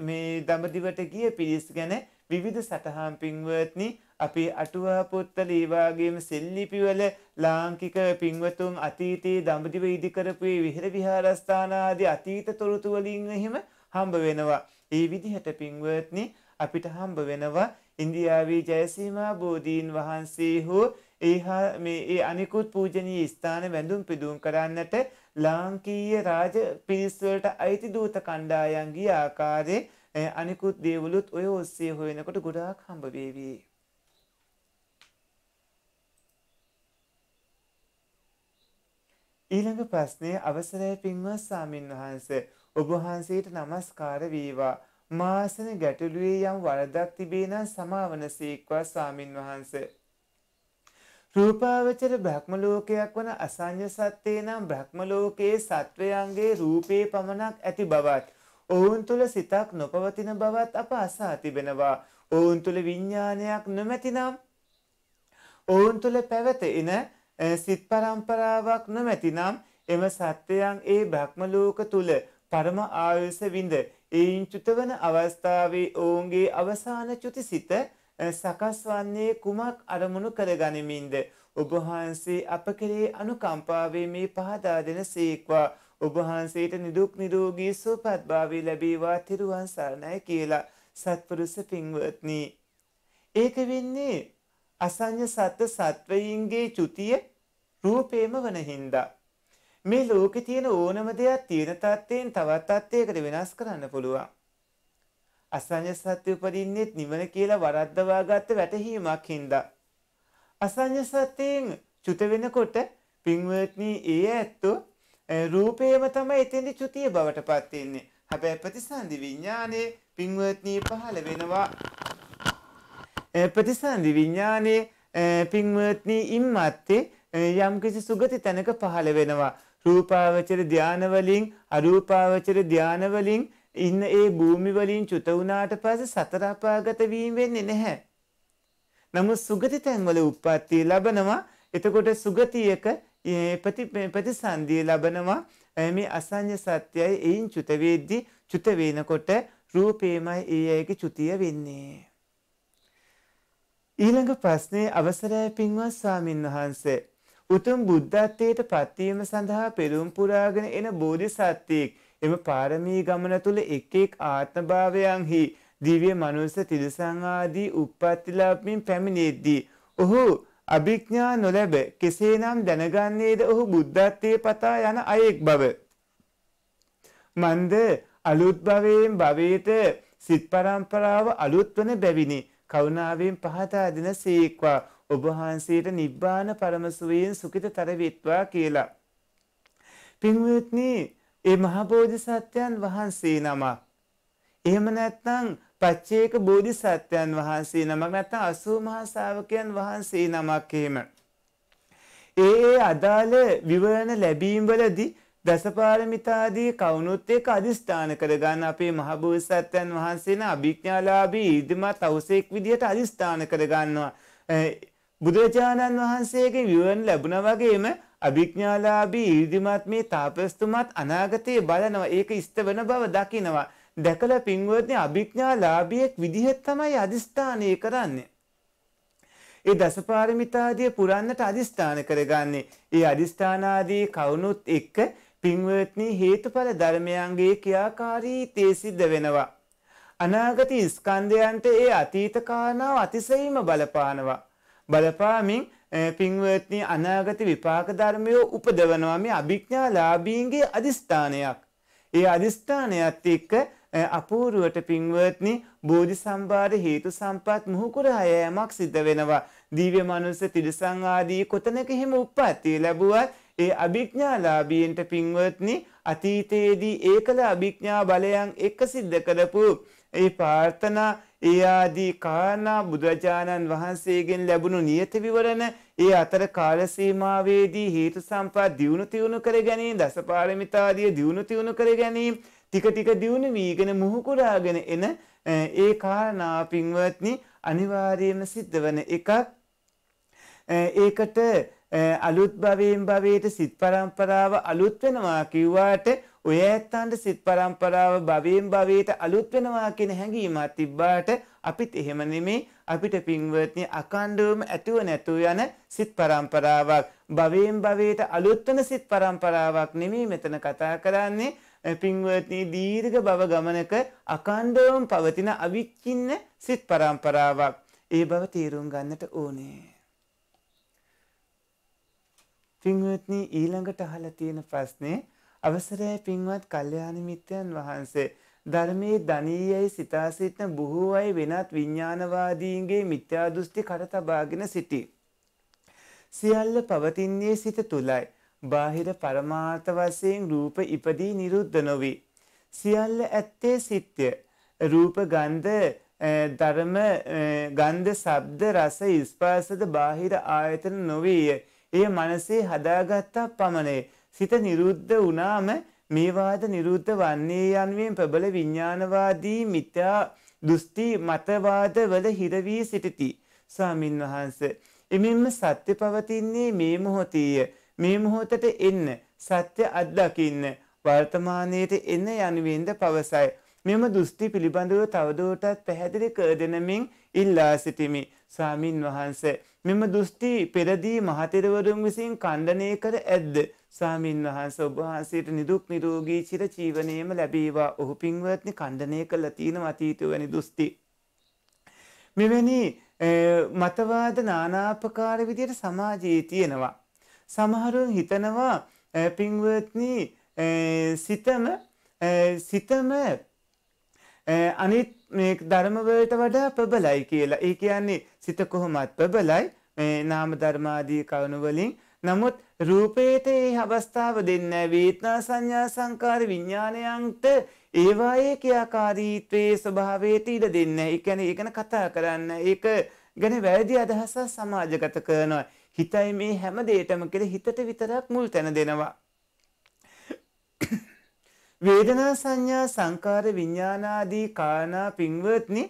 මේ දඹදිවට ගිය පිරිස් ගැන විවිධ සටහන් පින්වත්නි අපි අටුවා පොත්වල ඒ වගේම සෙල්ලිපිවල ලාංකික පින්වතුන් අතීතයේ දඹදිව ඉදිකරපු විහෙර විහාරස්ථාන ආදී අතීත තොරතුරු වලින් එහෙම හම්බ වෙනවා. ඒ විදිහට පින්වත්නි අපිට හම්බ වෙනවා ඉන්දියාවේ ජයසීමා බෝධීන් වහන්සේ හෝ ඒහා මේ ඒ අනිකුත් පූජනීය ස්ථාන වැඳුම් පිදුම් කරන්නට ලාංකීය රාජ පිරිස්වලට අයිති දූත කණ්ඩායන්ගේ ආකාරයේ අනිකුත් දේවලුත් ඔය ඔස්සේ හොයනකොට ගොඩාක් හම්බ වේවි. ඊළඟ ප්‍රශ්නය අවසරය පින්වත් සාමින් වහන්ස ඔබ වහන්සේට নমස්කාර වේවා. මාසන ගැටලුවේ යම් වරදක් තිබේ නම් සමාවන සීක්වා සාමින් වහන්සේ රූපාවචර බ්‍රහ්ම ලෝකයක් වන අසඤ්ඤ සත්‍යේ නම් බ්‍රහ්ම ලෝකයේ සත්වයන්ගේ රූපේ පමණක් ඇති බවත් ඔවුන් තුල සිතක් නොපවතින බවත් අප අසා තිබෙනවා ඔවුන් තුල විඥානයක් නොමැතිනම් ඔවුන් තුල පැවත එන සිත් පරම්පරාවක් නොමැතිනම් එම සත්‍යයන් ඒ බ්‍රහ්ම ලෝක තුල පරම ආයුෂ විඳ ඒයින් චුතවන අවස්ථාවේ ඔවුන්ගේ අවසාන චුතිසිත සකස් eh, වන්නේ කුමක් අරමුණු කරගනිමින්ද ඔබ වහන්සේ අප කෙරේ අනුකම්පාවේ මේ පහදා දෙන සීක්වා ඔබ වහන්සේට නිදුක් නිරෝගී සුවපත්භාවය ලැබේවා තිරුවන් සරණයි කියලා සත්පුරුෂ පින්වත්නි ඒක වෙන්නේ අසඤ්ඤ සත්ත්ව සත්වයින්ගේ චුතිය රූපේම වන හින්දා මේ ලෝකේ තියෙන ඕනම දෙයක් තියෙන තත්ත්වයෙන් තවත් තත්ත්වයකට වෙනස් කරන්න පුළුවන් අසඤ්ඤ සත්‍ය උපදින්නෙත් නිවන කියලා වරද්දවාගත්ත වැටහීමක් හින්දා. අසඤ්ඤ සත්‍යයෙන් චුත වෙනකොට පින්වත්නි ඒ ඇත්තෝ රූපේම තමයි එතෙන්දි චුතිය බවටපත් වෙන්නේ. හැබැයි ප්‍රතිසන්දි විඥානේ පින්වත්නි පහළ වෙනවා. ප්‍රතිසන්දි විඥානේ පින්වත්නි ඉම්මත්තේ යම්කිසි සුගති තැනක පහළ වෙනවා. රූපාවචර ධානවලින් අරූපාවචර ධානවලින් ඉන්න ඒ භූමි වලින් චුත වුණාට පස්සේ සතර අපාගත වීම වෙන්නේ නැහැ. නමුත් සුගති තැන්වල උප්පත්තිය ලබනවා. එතකොට සුගතියක ප්‍රති ප්‍රතිසන්දිය ලබනවා. මේ අසඤ්ඤ සත්‍යයයි එයින් චුත වෙද්දී චුත වෙනකොට රූපේමයි ඒ අයගේ චුතිය වෙන්නේ. ඊළඟ ප්‍රශ්නේ අවසරයි පින්වත් ස්වාමින් වහන්සේ. උතුම් බුද්ධත්වයට පත්වීම සඳහා පෙරම් පුරාගෙන එන බෝධිසත්වෙක් එම පාරමී ගමන තුළ එක් එක් ආත්මභාවයන්හි දිව්‍ය මනුස්ස තිරිසන් ආදී උප්පත්තිලාභමින් පැමිණෙද්දී ඔහු අභිඥා නොලැබ කෙසේනම් දැනගන්නේද ඔහු බුද්ධත්වයේ පතා යන අයෙක් බව. මන්ද අලුත් භවයෙන් භවයට සිත් පරම්පරාව අලුත් වන බැවිනි කරුණාවෙන් පහතා දෙන සේක්වා ඔබ වහන්සේට නිබ්බාන පරම සුවයෙන් සුඛිතතර වෙත්වා කියලා. පින්වත්නි ඒ මහ බෝධිසත්වයන් වහන්සේ නමක්. එහෙම නැත්නම් පච්චේක බෝධිසත්වයන් වහන්සේ නමක් නැත්නම් අසූ මහා ශ්‍රාවකයන් වහන්සේ නමක් එහෙම. ඒ ඒ අදාළ විවරණ ලැබීම් වලදී දසපාරමිතාදී කවුනුත් එක අදිස්ථාන කරගන්න අපේ මහ බෝසත්යන් වහන්සේන අභිඥාලාභී ඊදමත් අවසෙක් විදිහට අදිස්ථාන කරගන්නවා. බුදුරජාණන් වහන්සේගේ විවරණ ලැබුණා වගේම අභිඥාලාභී ඊර්දිමත් මේ තාපස්තුමත් අනාගතයේ බලනවා ඒක ඉෂ්ට වෙන බව දකිනවා. දැකලා පින්වත්නි අභිඥාලාභියෙක් විදිහට තමයි අදිස්ථානය කරන්නේ. ඒ දසපාරමිතාදිය පුරන්නට අදිස්ථාන කරගන්නේ. ඒ අදිස්ථානාදී කවුනුත් එක්ක පින්වත්නි හේතුඵල ධර්මයන්ගේ ක්‍රියාකාරී තේ සිද්ධ වෙනවා. අනාගත ස්කන්ධයන්ට ඒ අතීත කාරණාව අතිශයින්ම බලපානවා. බලපාමින් පින්වත්නි අනාගත විපාක ධර්මය උපදවනවා මේ අභිඥා ලාභීන්ගේ අධිස්ථානයක්. ඒ අධිස්ථානයත් එක්ක අපූරුවට පින්වත්නි බෝධි සම්භාර හේතු සම්පත් මුහුකුරා යෑමක් සිද්ධ වෙනවා. දිව්‍ය මනුස්ස තිරිසන් ආදී කොතනක හිම උප්පත්තිය ලැබුවත් ඒ අභිඥාලාභීන්ට පින්වත්නි අතීතයේදී ඒකල අභිඥා බලයන් එක්ක සිද්ධ කරපු ඒ ප්‍රාර්ථනා ඒ ආදී කාරණා බුදුරජාණන් වහන්සේගෙන් ලැබුණු නියත විවරණ ඒ අතර කාල සීමාවේදී හේතු සම්පත් දියුණු තියුණු කර ගැනීම දසපාරමිතාදිය දියුණු තියුණු කර ගැනීම ටික ටික දියුණු වීගෙන මුහුකුරාගෙන එන ඒ කාරණා පින්වත්නි අනිවාර්යයෙන්ම සිද්ධ වෙන එකක් ඒකට අලුත් භවයෙන් භවයට සිත් පරම්පරාව අලුත් වෙනවා කිව්වාට ඔය ඇත්තන්ට සිත් පරම්පරාව භවයෙන් භවයට අලුත් වෙනවා කියන හැඟීමක් තිබ්බාට අපිත් එහෙම නෙමේ අපිට පින්වත්නි අකණ්ඩවම ඇතුව නැතුව යන සිත් පරම්පරාවක් භවයෙන් භවයට අලුත් වෙන සිත් පරම්පරාවක් නෙමේ මෙතන කතා කරන්නේ පින්වත්නි දීර්ඝ භව ගමනක අකණ්ඩවම පවතින අවිච්ඡින්න සිත් පරම්පරාවක් ඒ බව තේරුම් ගන්නට ඕනේ පින්වත්නි ඊළඟට අහලා තියෙන ප්‍රශ්නේ අවසරයි පින්වත් කල්යාණ මිත්‍රයන් වහන්සේ ධර්මයේ දනීයයි සිතා සිටන බොහෝ අය වෙනත් විඥානවාදීන්ගේ මිත්‍යා දෘෂ්ටි කරතබාගෙන සිටී. සියල්ල පවතින්නේ සිත තුලයි. බාහිර පරමාර්ථ වශයෙන් රූප ඉපදී නිරුද්ධ නොවේ. සියල්ල ඇත්තේ සිත්ය. රූප ගන්ධ ධර්ම ගන්ධ ශබ්ද රස ස්පර්ශද බාහිර ආයතන නොවේය. එය මනසේ හදාගත්තා පමණයි. සිත නිරුද්ධ වුණාම මේවාද නිරුද්ධ වන්නේ යනුවෙන් ප්‍රබල විඥානවාදී මිත්‍යා දෘෂ්ටි මතවාදවල හිර වී සිටිති. ස්වාමින් වහන්සේ එමෙන්ම සත්‍ය පවතින්නේ මේ මොහොතේය. මේ මොහොතට එන්න සත්‍ය අත්දකින්න වර්තමානයට එන්න යනුවෙන්ද පවසයි. මෙම දෘෂ්ටි පිළිබඳව තවදුරටත් පැහැදිලි කර දෙනමින් ඉල්ලා සිටිමි. ස්වාමින් වහන්සේ මෙම දෘෂ්ටි පෙරදී මහතෙරවරුන් විසින් ඛණ්ඩනය කර ඇද්ද? ස්වාමින් වහන්ස ඔබහන්සේට නිදුක් නිරෝගී චිර ජීවනයේම ලැබේවා. ඔහු පින්වත්නි ඛණ්ඩණය කළ තියෙන අතීතය වැනි දුස්ති. මෙවැනි මතවාද නානාපකාර විදියට සමාජයේ තියෙනවා. සමහරුන් හිතනවා පින්වත්නි සිතම සිතම අනිත් මේ ධර්මවලට වඩා ප්‍රබලයි කියලා. ඒ කියන්නේ සිත කොහොමත් ප්‍රබලයි නාම ධර්මාදී කරුණු වලින්. නමුත් රූපේට ඒ අවස්ථාව දෙන්න වේතනා සංඥා සංකාර විඤ්ඥානයන්ට ඒවායේ කියාකාරීත්වයේ ස්වභාවයට ඉඩ දෙන්න එකැන ඒගන කතා කරන්න ඒක ගැන වැරදි අදහස සමාජගත කරනවා. හිතයි මේ හැම දේටම කෙර හිතට විතරක් මුල් තැන දෙනවා. වේදනා සංඥා සංකාර විඤ්ඥානාදී කාරණා පින්වත්නි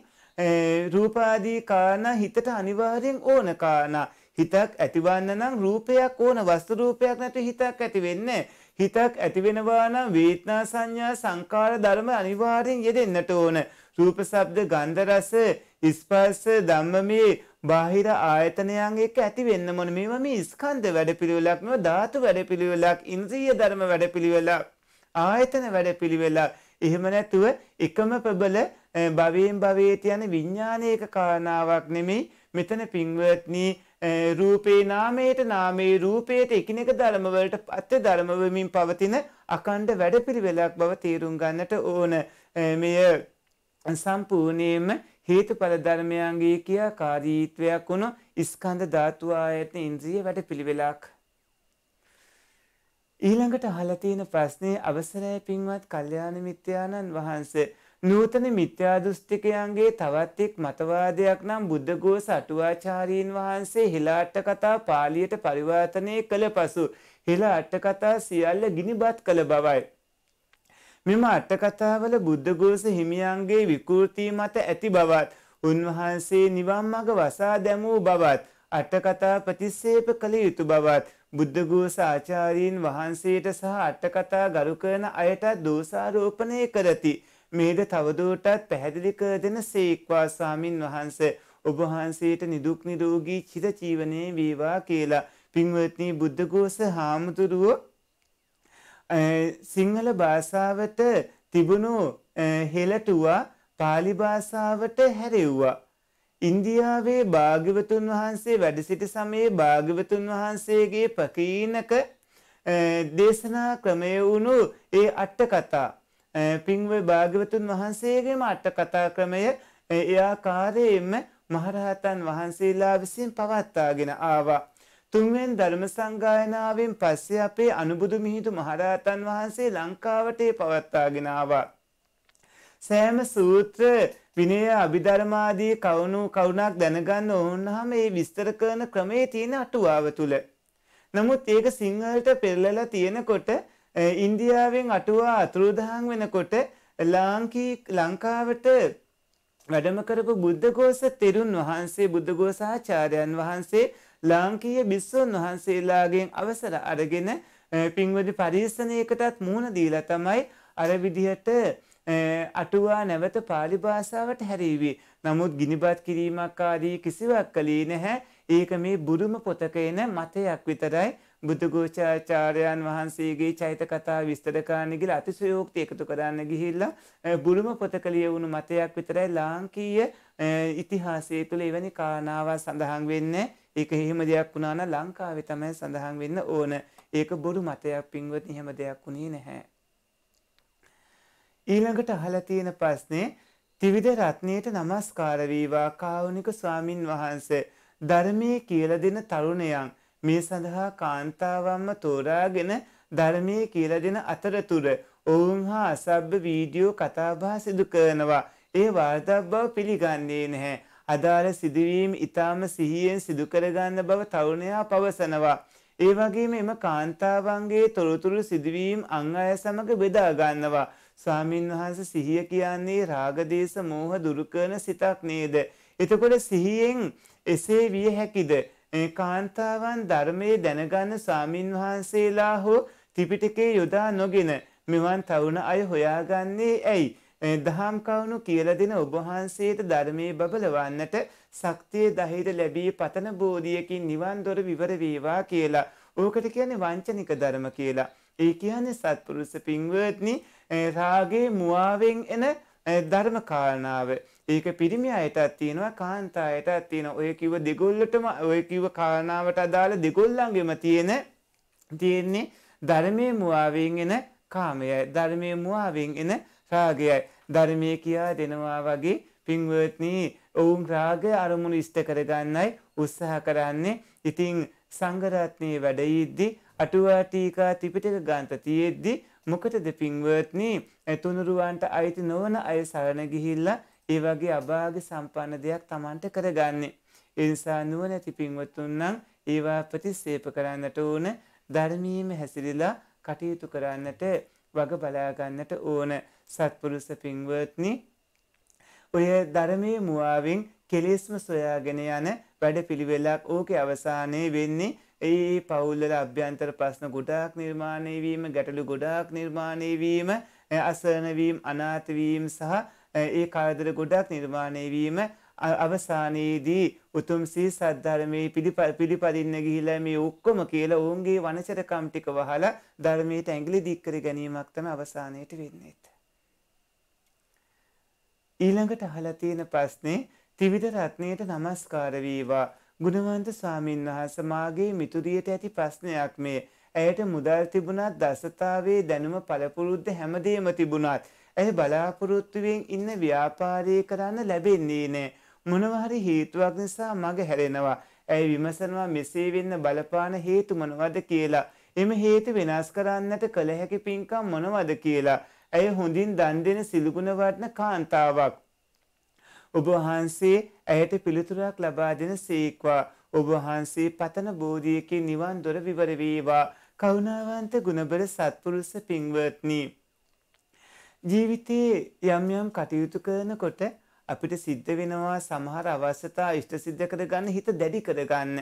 රූපාදී කාරණ හිතට අනිවාරයෙන් ඕන කාරණා හිතක් ඇතිවන්න නම් රූපයක් ඕන වස්තු රූපයක් නැති හිතක් ඇති වෙන්නේ හිතක් ඇති වෙනවා නම් වේදනා සංඥා සංකාර ධර්ම අනිවාර්යෙන් යෙදෙන්නට ඕන රූප ශබ්ද ගන්ධ රස ස්පර්ශ ධම්මමේ බාහිර ආයතනයන් එක්ක ඇති වෙන්න මොන මේවා මේ ස්කන්ධ වැඩපිළිවෙලක් මේවා ධාතු වැඩපිළිවෙලක් ඉන්ද්‍රිය ධර්ම වැඩපිළිවෙලක් ආයතන වැඩපිළිවෙලක් එහෙම නැතුව එකම ප්‍රබල භවයෙන් භවයට යන විඥානයක කාරණාවක් නෙමෙයි මෙතන පින්වත්නි රූපේ නාමයට නාමේ රූපයට එකිනෙක ධර්මවලට පත්‍ය ධර්මවමින් පවතින අකණ්ඩ වැඩපිළිවෙලක් බව තේරුම් ගන්නට ඕන මෙය සම්පූර්ණයෙන්ම හේතුඵල ධර්මයන්ගේ ක්‍රියාකාරීත්වයක් වුණු ස්කන්ධ ධාතු ආයතන ඉන්ද්‍රිය වැඩපිළිවෙලක් ඊළඟට අහලා තියෙන ප්‍රශ්නේ අවසරයි පින්වත් කල්යාණ මිත්‍යානන් වහන්සේ නූතන මිත්‍යාදෘෂ්ටිකයන්ගේ තවත් එක් මතවාදයක් නම් බුද්ධඝෝෂ අටුවාචාරීන් වහන්සේ හිලාට කතා පාලියට පරිවර්තනය කළ පසු හිලා අටකතා සියල්ල ගිනිබත් කළ බවයි. මෙම අටකතාවල බුද්ධඝෝෂ හිමියන්ගේ විකෘති මත ඇති බවත් උන්වහන්සේ නිවන් මඟ වසා දැමූ බවත් අටකතා ප්‍රතිස්සේප කළ යුතු බවත් බුද්ධඝෝෂ ආචාරීන් වහන්සේට සහ අටකතා ගරු කරන අයට දෝෂාරෝපණය කරති. මේද තවදුරටත් පැහැදිලි කර දෙන සේක්වා ස්වාමින් වහන්සේ ඔබ වහන්සේට නිදුක් නිරෝගී චිර ජීවනයේ වේවා කියලා පින්වත්නි බුද්ධඝෝෂ හාමුදුරුවෝ සිංහල භාෂාවට තිබුණු හෙළටුවා pāli භාෂාවට හැරෙව්වා. ඉන්දියාවේ භාග්‍යවතුන් වහන්සේ වැඩ සිටි සමයේ භාග්‍යවතුන් වහන්සේගේ ප්‍රකීණක දේශනා ක්‍රමය වුණු ඒ අට කතා පින්ව භාග්‍යවතුන් වහන්සේගේම අට කතා ක්‍රමය ඒ ආකාරයෙන්ම මහරහතන් වහන්සේලා විසින් පවත්වාගෙන ආවා. තුන්වෙන් ධර්ම සංගායනාවෙන් පස්සේ අපේ අනුබුදු මිහිඳු මහරහතන් වහන්සේ ලංකාවට පවත්වාගෙන ආවා. සෑම සූත්‍ර විනය අභිධර්මාදී කවුණු කවුණක් දැනගන්න ඕනහම ඒ විස්තර කරන ක්‍රමේ තියෙන අටුවාව තුල. නමුත් ඒක සිංහලට පෙරලලා තියෙනකොට ඉන්දියාවෙන් අටුවා අතුරුදහන් වෙනකොට ලාංකී ලංකාවට වැඩම කරපු බුද්ධඝෝස තෙරුන් වහන්සේ බුද්ධඝෝසාචාර්යයන් වහන්සේ ලාංකීය බිස්සොන් වහන්සේලාගෙන් අවසර අරගෙන පින්වදි පරිස්සනයකටත් මුහුණ දීලා තමයි අර විදිහට අටුවා නැවත pāli භාෂාවට හැරීවි. නමුත් ගිනිබත් කිරීමක් ආදී කිසිවක් කළේ නැහැ. ඒක මේ බුරුම පොතක එන මතයක් විතරයි. බුද්ධගෝචාචාරයන් වහන්සේගේ චෛත කතා විස්තරකාණගිල අතිශයෝක්ති එකතු කරන්න ගිහිල්ලා බුළුම පොතකලිය වුණු මතයක් විතරයි ලාංකීය ඉතිහාසය තුළ එවැනි කාරණාවක් සඳහන් වෙන්නේ ඒක එහෙම දෙයක් වුණා නම් ලංකාවේ තමයි සඳහන් වෙන්න ඕන. ඒක බොරු මතයක් පින්වත් එහෙම දෙයක් වුණේ නැහැ. ඊළඟට අහලා තියෙන ප්‍රශ්නේ ත්‍රිවිධ රත්නයට নমස්කාර වේවා කාරුණික ස්වාමින් වහන්සේ ධර්මයේ කියලා දෙන තරුණයන් මේ සඳහා කාන්තාවම්ම තෝරාගෙන ධර්මයේ කියලා දෙන අතරතුර ඔවුන් හා අසභ්‍ය වීඩියෝ කතාබහ සිදු කරනවා. ඒ වාර්තා බව පිළිගන්නේ නැහැ. අදාළ සිදුවීම් ඊටාම සිහියෙන් සිදු කරගන්න බව තරුණයා පවසනවා. ඒ වගේම එම කාන්තාවන්ගේ තොරතුරු සිදුවීම් අං අය සමග බෙදා ගන්නවා. ස්වාමින්වහන්සේ සිහිය කියන්නේ රාගදේශ මෝහ දුරු කරන සිතක් නේද? එතකොට සිහියෙන් එසේ විය හැකිද? කාන්තාවන් ධර්මයේ දැනගන්න සාමින්වහන්සේලා හෝ ත්‍රිපිටකයේ යොදා නොගෙන මෙවන් තරුණ අය හොයාගන්නේ ඇයි? දහම් කවුණු කියලා දෙන ඔබ වහන්සේට ධර්මයේ බබලවන්නට ශක්තිය ධෛර්ය ලැබී පතන බෝධියකින් නිවන් දොර විවර වේවා කියලා. ඕකට කියන්නේ වංචනික ධර්ම කියලා. ඒ කියන්නේ සත්පුරුෂ පින්වත්නි රාගේ මුවාවෙන් එන ධර්ම කාරණාව. ඒක පිරිමි අයටත් තියෙනවා කාන්තා අයටත් තියෙනවා. ඔය කිව්ව දෙගොල්ලටම ඔය කිව්ව කාරණාවට අදාළ දෙගොල්ලන්ගෙම තියෙන තියෙන්නේ ධර්මයේ මුවාවෙන් එන කාමයයි. ධර්මයේ මුවාවෙන් එන රාගයයි. ධර්මයේ කියා දෙනවා වගේ පින්වත්නි ඔවුන් රාගය අරමුණු ඉෂ්ට කරගන්නයි උත්සාහ කරන්නේ. ඉතින් සංඝරත්නයේ වැඩ අටුවාටීකා ත්‍රිපිටක ග්‍රන්ථ තියෙද්දි මොකටද පින්වත්නි තුනුරුවන්ට අයිති නොවන අය සරණ ගිහිල්ලා ඒ වගේ අභාග සම්පන්න දෙයක් Tamanට කරගන්නේ. ඒ නිසා නුවණැති පින්වත්තුන් නම් ඒවා ප්‍රතිසේප කරන්නට ඕන ධර්මීයම හැසිරලා කටයුතු කරන්නට වග බලා ගන්නට ඕන සත්පුරුෂ පින්වත්නි ඔය ධර්මයේ මුවාවෙන් කෙලෙස්ම සොයාගෙන යන වැඩපිළිවෙලක් ඕකේ අවසානයේ වෙන්නේ ඒ පවුල් වල අභ්‍යන්තර ප්‍රශ්න ගොඩාක් නිර්මාණය වීම ගැටලු ගොඩාක් නිර්මාණය වීම අසරණ වීම අනාථ වීම සහ ඒ කාදර ගොඩක් නිර්මාණය වීම අවසානයේදී උතුම් සී සද්ධර්මයේ පිළිපදින්න ගිහිලා මේ ඔක්කොම කියලා ඔවුන්ගේ වනචරකම් ටික වහලා ධර්මයට ඇඟිලි දික් කර ගැනීමක් තමයි අවසානයේට වෙන්නේ. ඊළඟට අහලා තියෙන ප්‍රශ්නේ ත්‍රිවිධ රත්නයට নমස්කාර වේවා ගුණවන්ත ස්වාමීන් වහන්සේ මාගේ මිතුරියට ඇති ප්‍රශ්නයක් මේ ඇයට මුදල් තිබුණත් දසතාවේ දැනුම පළපුරුද්ද හැමදේම තිබුණත් ඇය බලාපොරොත්තුවෙන් ඉන්න ව්‍යාපාරය කරන්න ලැබෙන්නේ නෑ. මොනවහරි හේතුවක් නිසා මග හැරෙනවා. ඇය විමසනවා මෙසේ වෙන්න බලපාන හේතු මොනවද කියලා. එම හේතු වෙනස් කරන්නට කළ හැකි පින්කම් මොනවද කියලා. ඇය හොඳින් දන් දෙන සිලුගුණ වටන කාන්තාවක්. ඔබ වහන්සේ ඇයට පිළිතුරක් ලබා දෙන සීක්වා. ඔබ වහන්සේ පතන බෝධියකින් නිවන් දොර විවර වේවා. කරුණාවන්ත ගුණබර සත්පුරුෂ පින්වත්නි. ජීවිතයේ යම් යම් කටයුතු කරනකොට අපිට සිද්ධ වෙනවා සමහර අවශ්‍යතා ඉෂ්ට සිද්ධ කරගන්න හිත දැඩි කරගන්න.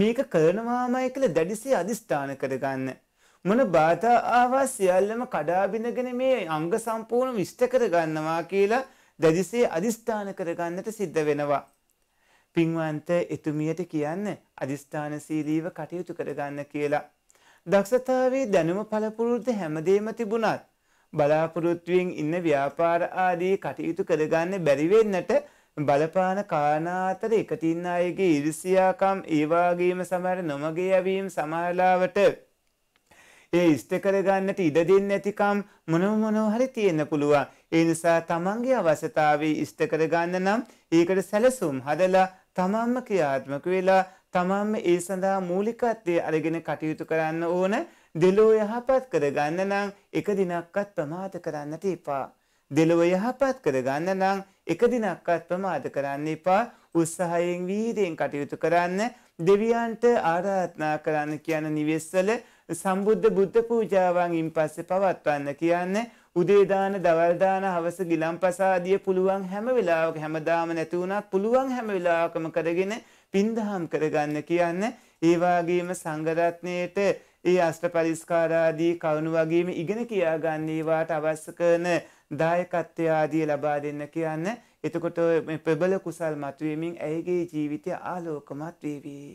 මේක කරනවාමයි කියලා දැඩිසේ අදිස්ථාන කරගන්න. මොන බාධා ආවා සියල්ලම කඩාබිඳගෙන මේ අංග සම්පූර්ණ විෂ්ට කරගන්නවා කියලා දැඩිසේ අදිස්ථාන කරගන්නට සිද්ධ වෙනවා. පින්වන්ත එතුමියට කියන්න අදිස්ථානශීලීව කටයුතු කරගන්න කියලා. දක්ෂතාවේ දැනුම පළපුරුද්ද හැමදේම තිබුණත් බලාපොරොත්තුවෙන් ඉන්න ව්‍යාපාර ආදී කටයුතු කරගන්න බැරි වෙන්නට බලපාන කාරණාතර එකතින් අයගේ ඉරිසියාකම් ඒ වගේම සමහර නොමගේ යවීම් සමාලාවට ඒ ඉෂ්ට කරගන්නට ඉඩ දෙන්නේ නැතිකම් මොනව මොනව හරි තියෙන්න පුළුවන්. ඒ නිසා තමන්ගේ අවශ්‍යතාවය ඉෂ්ට කරගන්න නම් ඒකට සැලසුම් හදලා තමන්ම ක්‍රියාත්මක වෙලා තමන්ම ඒ සඳහා මූලිකත්වයේ අරගෙන කටයුතු කරන්න ඕන. දෙලෝ යහපත් කරගන්න නම් එක දිනක්වත් ප්‍රමාද කරන්නට එපා. දෙලොව යහපත් කරගන්න නම් එක දිනක්වත් ප්‍රමාද කරන්න එපා. උත්සාහයෙන් වීරයෙන් කටයුතු කරන්න දෙවියන්ට ආරාධනා කරන්න කියන නිවෙස්වල සම්බුද්ධ බුද්ධ පූජාවන්ින් පස්සේ පවත්වන්න කියන්නේ උදේදාන දවල්දාන හවස ගිලම් පසාදිය පුළුවන් හැම වෙලාවක හැමදාම නැති වුණත් පුළුවන් හැම වෙලාවකම කරගෙන පින්දහම් කරගන්න කියන්න ඒවාගේම සංගරත්නයට ඒ අෂ්ට පරිස්කාරාදී කරුණු වගේම ඉගෙන කියාගන්නේවාට අවශ්‍ය කරන දායකත්වය ආදිය ලබා දෙන්න කියන්න එතකොට ප්‍රබල කුසල් මතුවමින් ඇයගේ ජීවිතය ආලෝකමත් වේවී.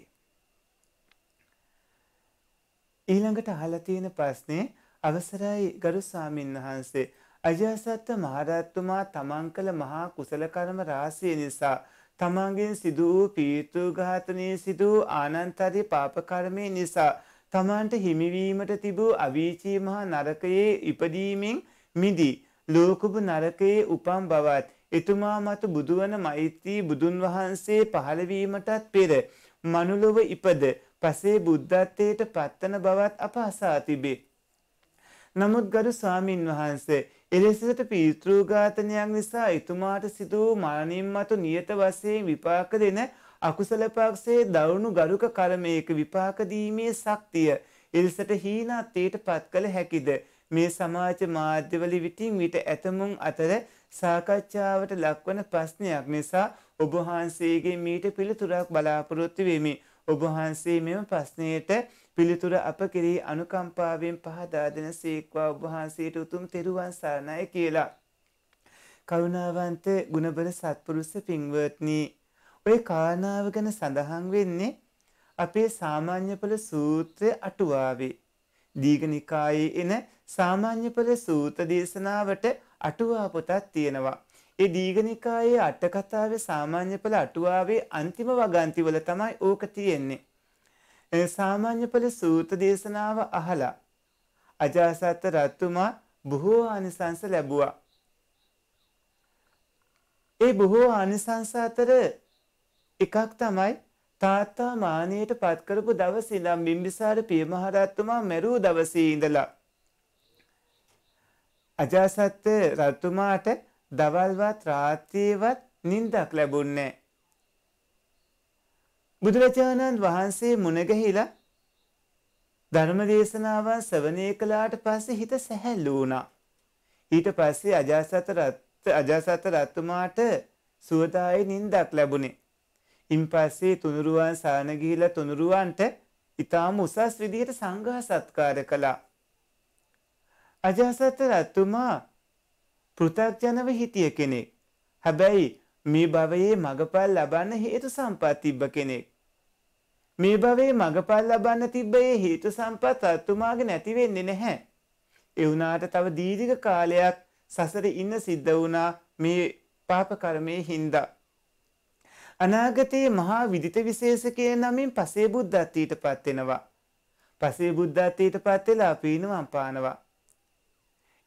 ඊළඟට අහලා තියෙන ප්‍රශ්නේ අවසරයි ගරු ස්වාමින් වහන්සේ අජාසත්ත මහරත්තුමා තමන් කළ මහා කුසල කර්ම රාශිය නිසා තමන්ගෙන් සිදු වූ පීතෘඝාතනයේ සිදු ආනන්තරි පාප කර්මය නිසා තමන්ට හිමිවීමට තිබූ අවීචී මහා නරකයේ ඉපදීමෙන් මිදී ලෝකුබ නරකයේ උපම් බවත් එතුමා මත බුදුවන මෛත්‍රී බුදුන් වහන්සේ පහළවීමටත් පෙර මනුලොව ඉපද පසේ බුද්ධත්වයට පත්වන බවත් අප අසා තිබේ. නමුත් ගරු ස්වාමින් වහන්සේ එලෙසට පීතෘඝාතනයක් නිසා එතුමාට සිදු මරණින් මතු නියත වශයෙන් විපාක දෙන අකුසල පක්ෂයේ දවුණු ගරුක කර්මයක විපාක දීමේ ශක්තිය එලෙසට හීනත්වයට පත් කළ හැකිද මේ සමාජ මාධ්‍යවල විටින් විට ඇතමුන් අතර සාකච්ඡාවට ලක්වන ප්‍රශ්නයක් නිසා ඔබ වහන්සේගේ මීට පිළිතුරක් බලාපොරොත්තු වෙමි. ඔබ වහන්සේ මෙම ප්‍රශ්නයට පිළිතුර අප කෙරෙහි අනුකම්පාවෙන් පහදා දෙන සීක්වා ඔබ වහන්සේට උතුම් තෙරුවන් සරණයි කියලා. කරුණාවන්ත ගුණබල සත්පුරුෂ පින්වත්නි ඔය කාරණාව ගැන සඳහන් වෙන්නේ අපේ සාමාන්‍යඵල සූත්‍රය අටුවාවේ. දීඝනිකායේ එන සාමාන්‍යඵල සූත්‍ර දේශනාවට අටුවා පොතක් තියෙනවා. ඒ දීඝනිකායේ අට කතාවේ සාමාන්‍යඵල අටුවාවේ අන්තිම වගන්තිවල තමයි ඕක තියෙන්නේ. සාමාන්‍යඵල සූත්‍ර දේශනාව අහලා අජාසත් රත්තුමා බොහෝ ආනිසංස ලැබුවා. ඒ බොහෝ ආනිසංස අතර එකක් තමයි තාත්තා මානයට පත්කරපු දවසේ ඉඳන් බිම්බිසාර පියමහරත්තුමා මැරූ දවසේ ඉඳලා අජාසත්ත රත්තුමාට දවල්වත් රාත්‍රියේවත් නිින්දක් ලැබුණේ බුදුරජාණන් වහන්සේ මුණගැහිලා ධර්ම දේශනාවන් ශ්‍රවණය කළාට පස්සේ හිත සැහැල්ලු වුණා. ඊට පස්සේ අජාසත රත් අජාසත රත්තුමාට සුවදායි නිින්දක් ලැබුණේ. ඉන් පස්සේ තුනුරුවන් සරණ ගිහිලා තුනුරුවන්ට ඊටාම උසස් විදියට සංඝා සත්කාර කළා. අජාසත් රජතුමා පෘථග්ජනව හිටිය කෙනෙක්. හැබැයි මේ භවයේ මගපල් ලබන්න හේතු සම්පත් තිබ්බ කෙනෙක්. මේ භවයේ මගපල් ලබන්න තිබ්බ ඒ හේතු සම්පත් රජතුමාගේ නැති වෙන්නේ නැහැ. ඒ වුණාට තව දීර්ඝ කාලයක් සසරේ ඉන්න සිද්ධ වුණා මේ පාප කර්මයේ හින්දා. අනාගතයේ මහා විදිත විශේෂකය නමින් පසේ බුද්ධත්වයට පත්වෙනවා. පසේ බුද්ධත්වයට පත්වෙලා පීනුවම් පානවා.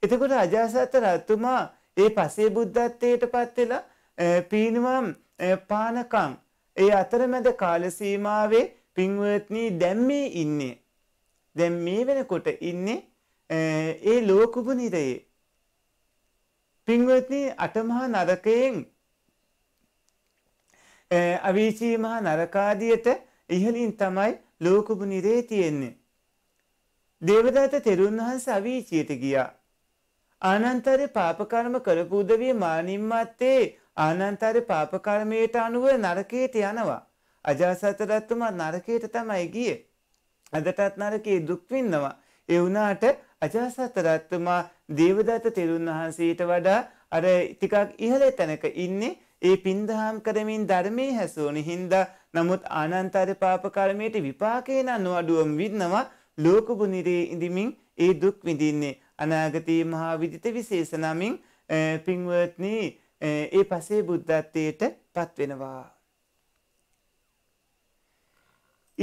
එතකොට අජාසත්ත රත්තුමා ඒ පසේ බුද්ධත්වයට පත්වෙලා පීනුවම් පානකං ඒ අතරමැද කාලසීමාවේ පින්වත්නී දැම්මේ ඉන්නේ. දැම් මේ වෙනකොට ඉන්නේ ඒ ලෝකුබු නිරයේ. පින්වත්නී අටමහා නරකයෙන් අවීචී මහා නරකාදියට ඉහලින් තමයි ලෝකුබු නිරේ තියෙන්නේ. දේවදත්ත තෙරුන් වහන්සේ අවීචියට ගියා. ආනන්තරේ පාපකර්ම කරපු උදවිය මානිම්මත්තේ ආනන්තරේ පාපකර්මයට අනුව නරකයට යනවා. අජාසත් රජතුමා නරකයට තමයි ගියේ. අදටත් නරකයේ දුක් විඳනවා. ඒ වුණාට අජාසත් රජතුමා දේවදත්ත තෙරුන් වහන්සේට වඩා අර ටිකක් ඉහළ තැනක ඉන්නේ ඒ පින්දහම් කරමින් ධර්මයේ හැසෝනි හින්දා නමුත් ආනන්තර පාප කර්මයට විපාකේ නන් අඩුවම් විඳනවා ලෝක බුනිරේ ඉඳිමින් ඒ දුක් විඳින්නේ අනාගතයේ මහා විදිත විශේෂ නමින් පින්වත්නි ඒ පසේ බුද්ධත්වයට පත්වෙනවා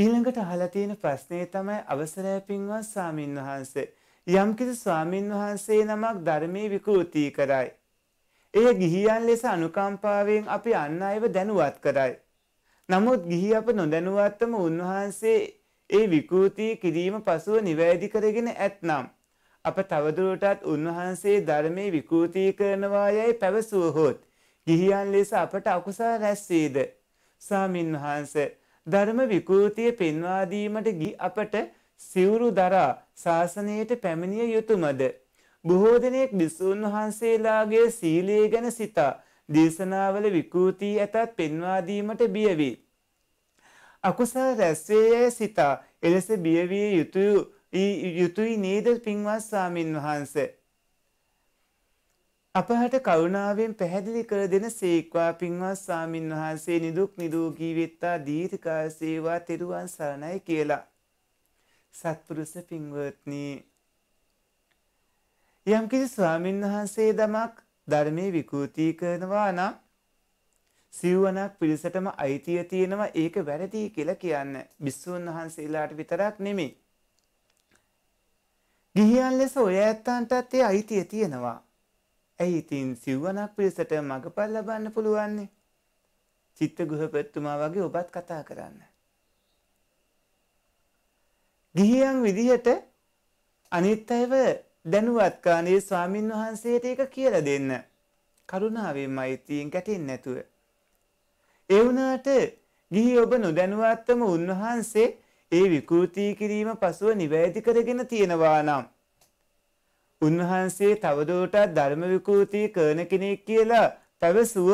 ඊළඟට අහලා තියෙන ප්‍රශ්නේ තමයි අවසරය පින්වත් ස්වාමින් වහන්සේ. යම්කිසි ස්වාමින් වහන්සේ නමක් ධර්මයේ විකෘති කරයි. එය ගිහියන් ලෙස අනුකම්පාවෙන් අපි අන් අයව දැනුවත් කරයි. නමුත් ගිහි අප නොදැනුවත්තම උන්වහන්සේ ඒ විකෘති කිරීම පසුව නිවැරදි කරගෙන ඇත්නම් අප තවදුරටත් උන්වහන්සේ ධර්මයේ විකෘති කරනවා යයි පැවසුවහොත් ගිහියන් ලෙස අපට අකුසල රැස්සේද ස්වාමින් වහන්ස ධර්ම විකෘතිය පෙන්වා දීමට ගි අපට සිවුරු දරා ශාසනයට පැමිණිය යුතුයමද බොහෝ දෙනෙක් බිසුන් වහන්සේලාගේ සීලය ගැන සිතා දේශනාවල විකෘති ඇතත් පෙන්වා දීමට බිය වේ. අකුසල රැස්වේ යැයි සිතා එලෙස බිය විය යුතුය යුතුයි නේද පින්වත් ස්වාමින් වහන්ස. අපහට කරුණාවෙන් පැහැදිලි කර දෙන සේක්වා පින්වත් ස්වාමින් වහන්සේ නිදුක් නිරෝගී වෙත්තා දීර්ඝාසේවා තෙරුවන් සරණයි කියලා. සත්පුරුෂ පින්වත්නි යම්කිසි ස්වාමීන් වහන්සේ දමක් ධර්මයේ විකෘති කරනවා නම් සිව්වනක් පිරිසටම අයිතිය තියෙනවා ඒක වැරදි කියලා කියන්න. බිස්සුන් වහන්සේලාට විතරක් නෙමෙයි. ගිහියන් ලෙස ඔය ඇත්තන්ටත් ඒ අයිතිය තියෙනවා. ඇයි ඉතින් සිව්වනක් පිරිසට මගපල් ලබන්න පුළුවන්නේ? චිත්ත ගෘහපතිතුමා වගේ ඔබත් කතා කරන්න. ගිහියන් විදිහට අනිත් අයව දැනුවත්කානේ ස්වාමින් වහන්සේට ඒක කියලා දෙන්න. කරුණාවෙන් මෛත්‍රියෙන් කැටෙන්නේ නැතුව. ඒ වුණාට ගිහි ඔබ නොදැනුවත්වම උන්වහන්සේ ඒ විකෘති කිරීම පසුව නිවැරදි කරගෙන තියෙනවා නම් උන්වහන්සේ තවදුරටත් ධර්ම විකෘති කරන කෙනෙක් කියලා පැවසුව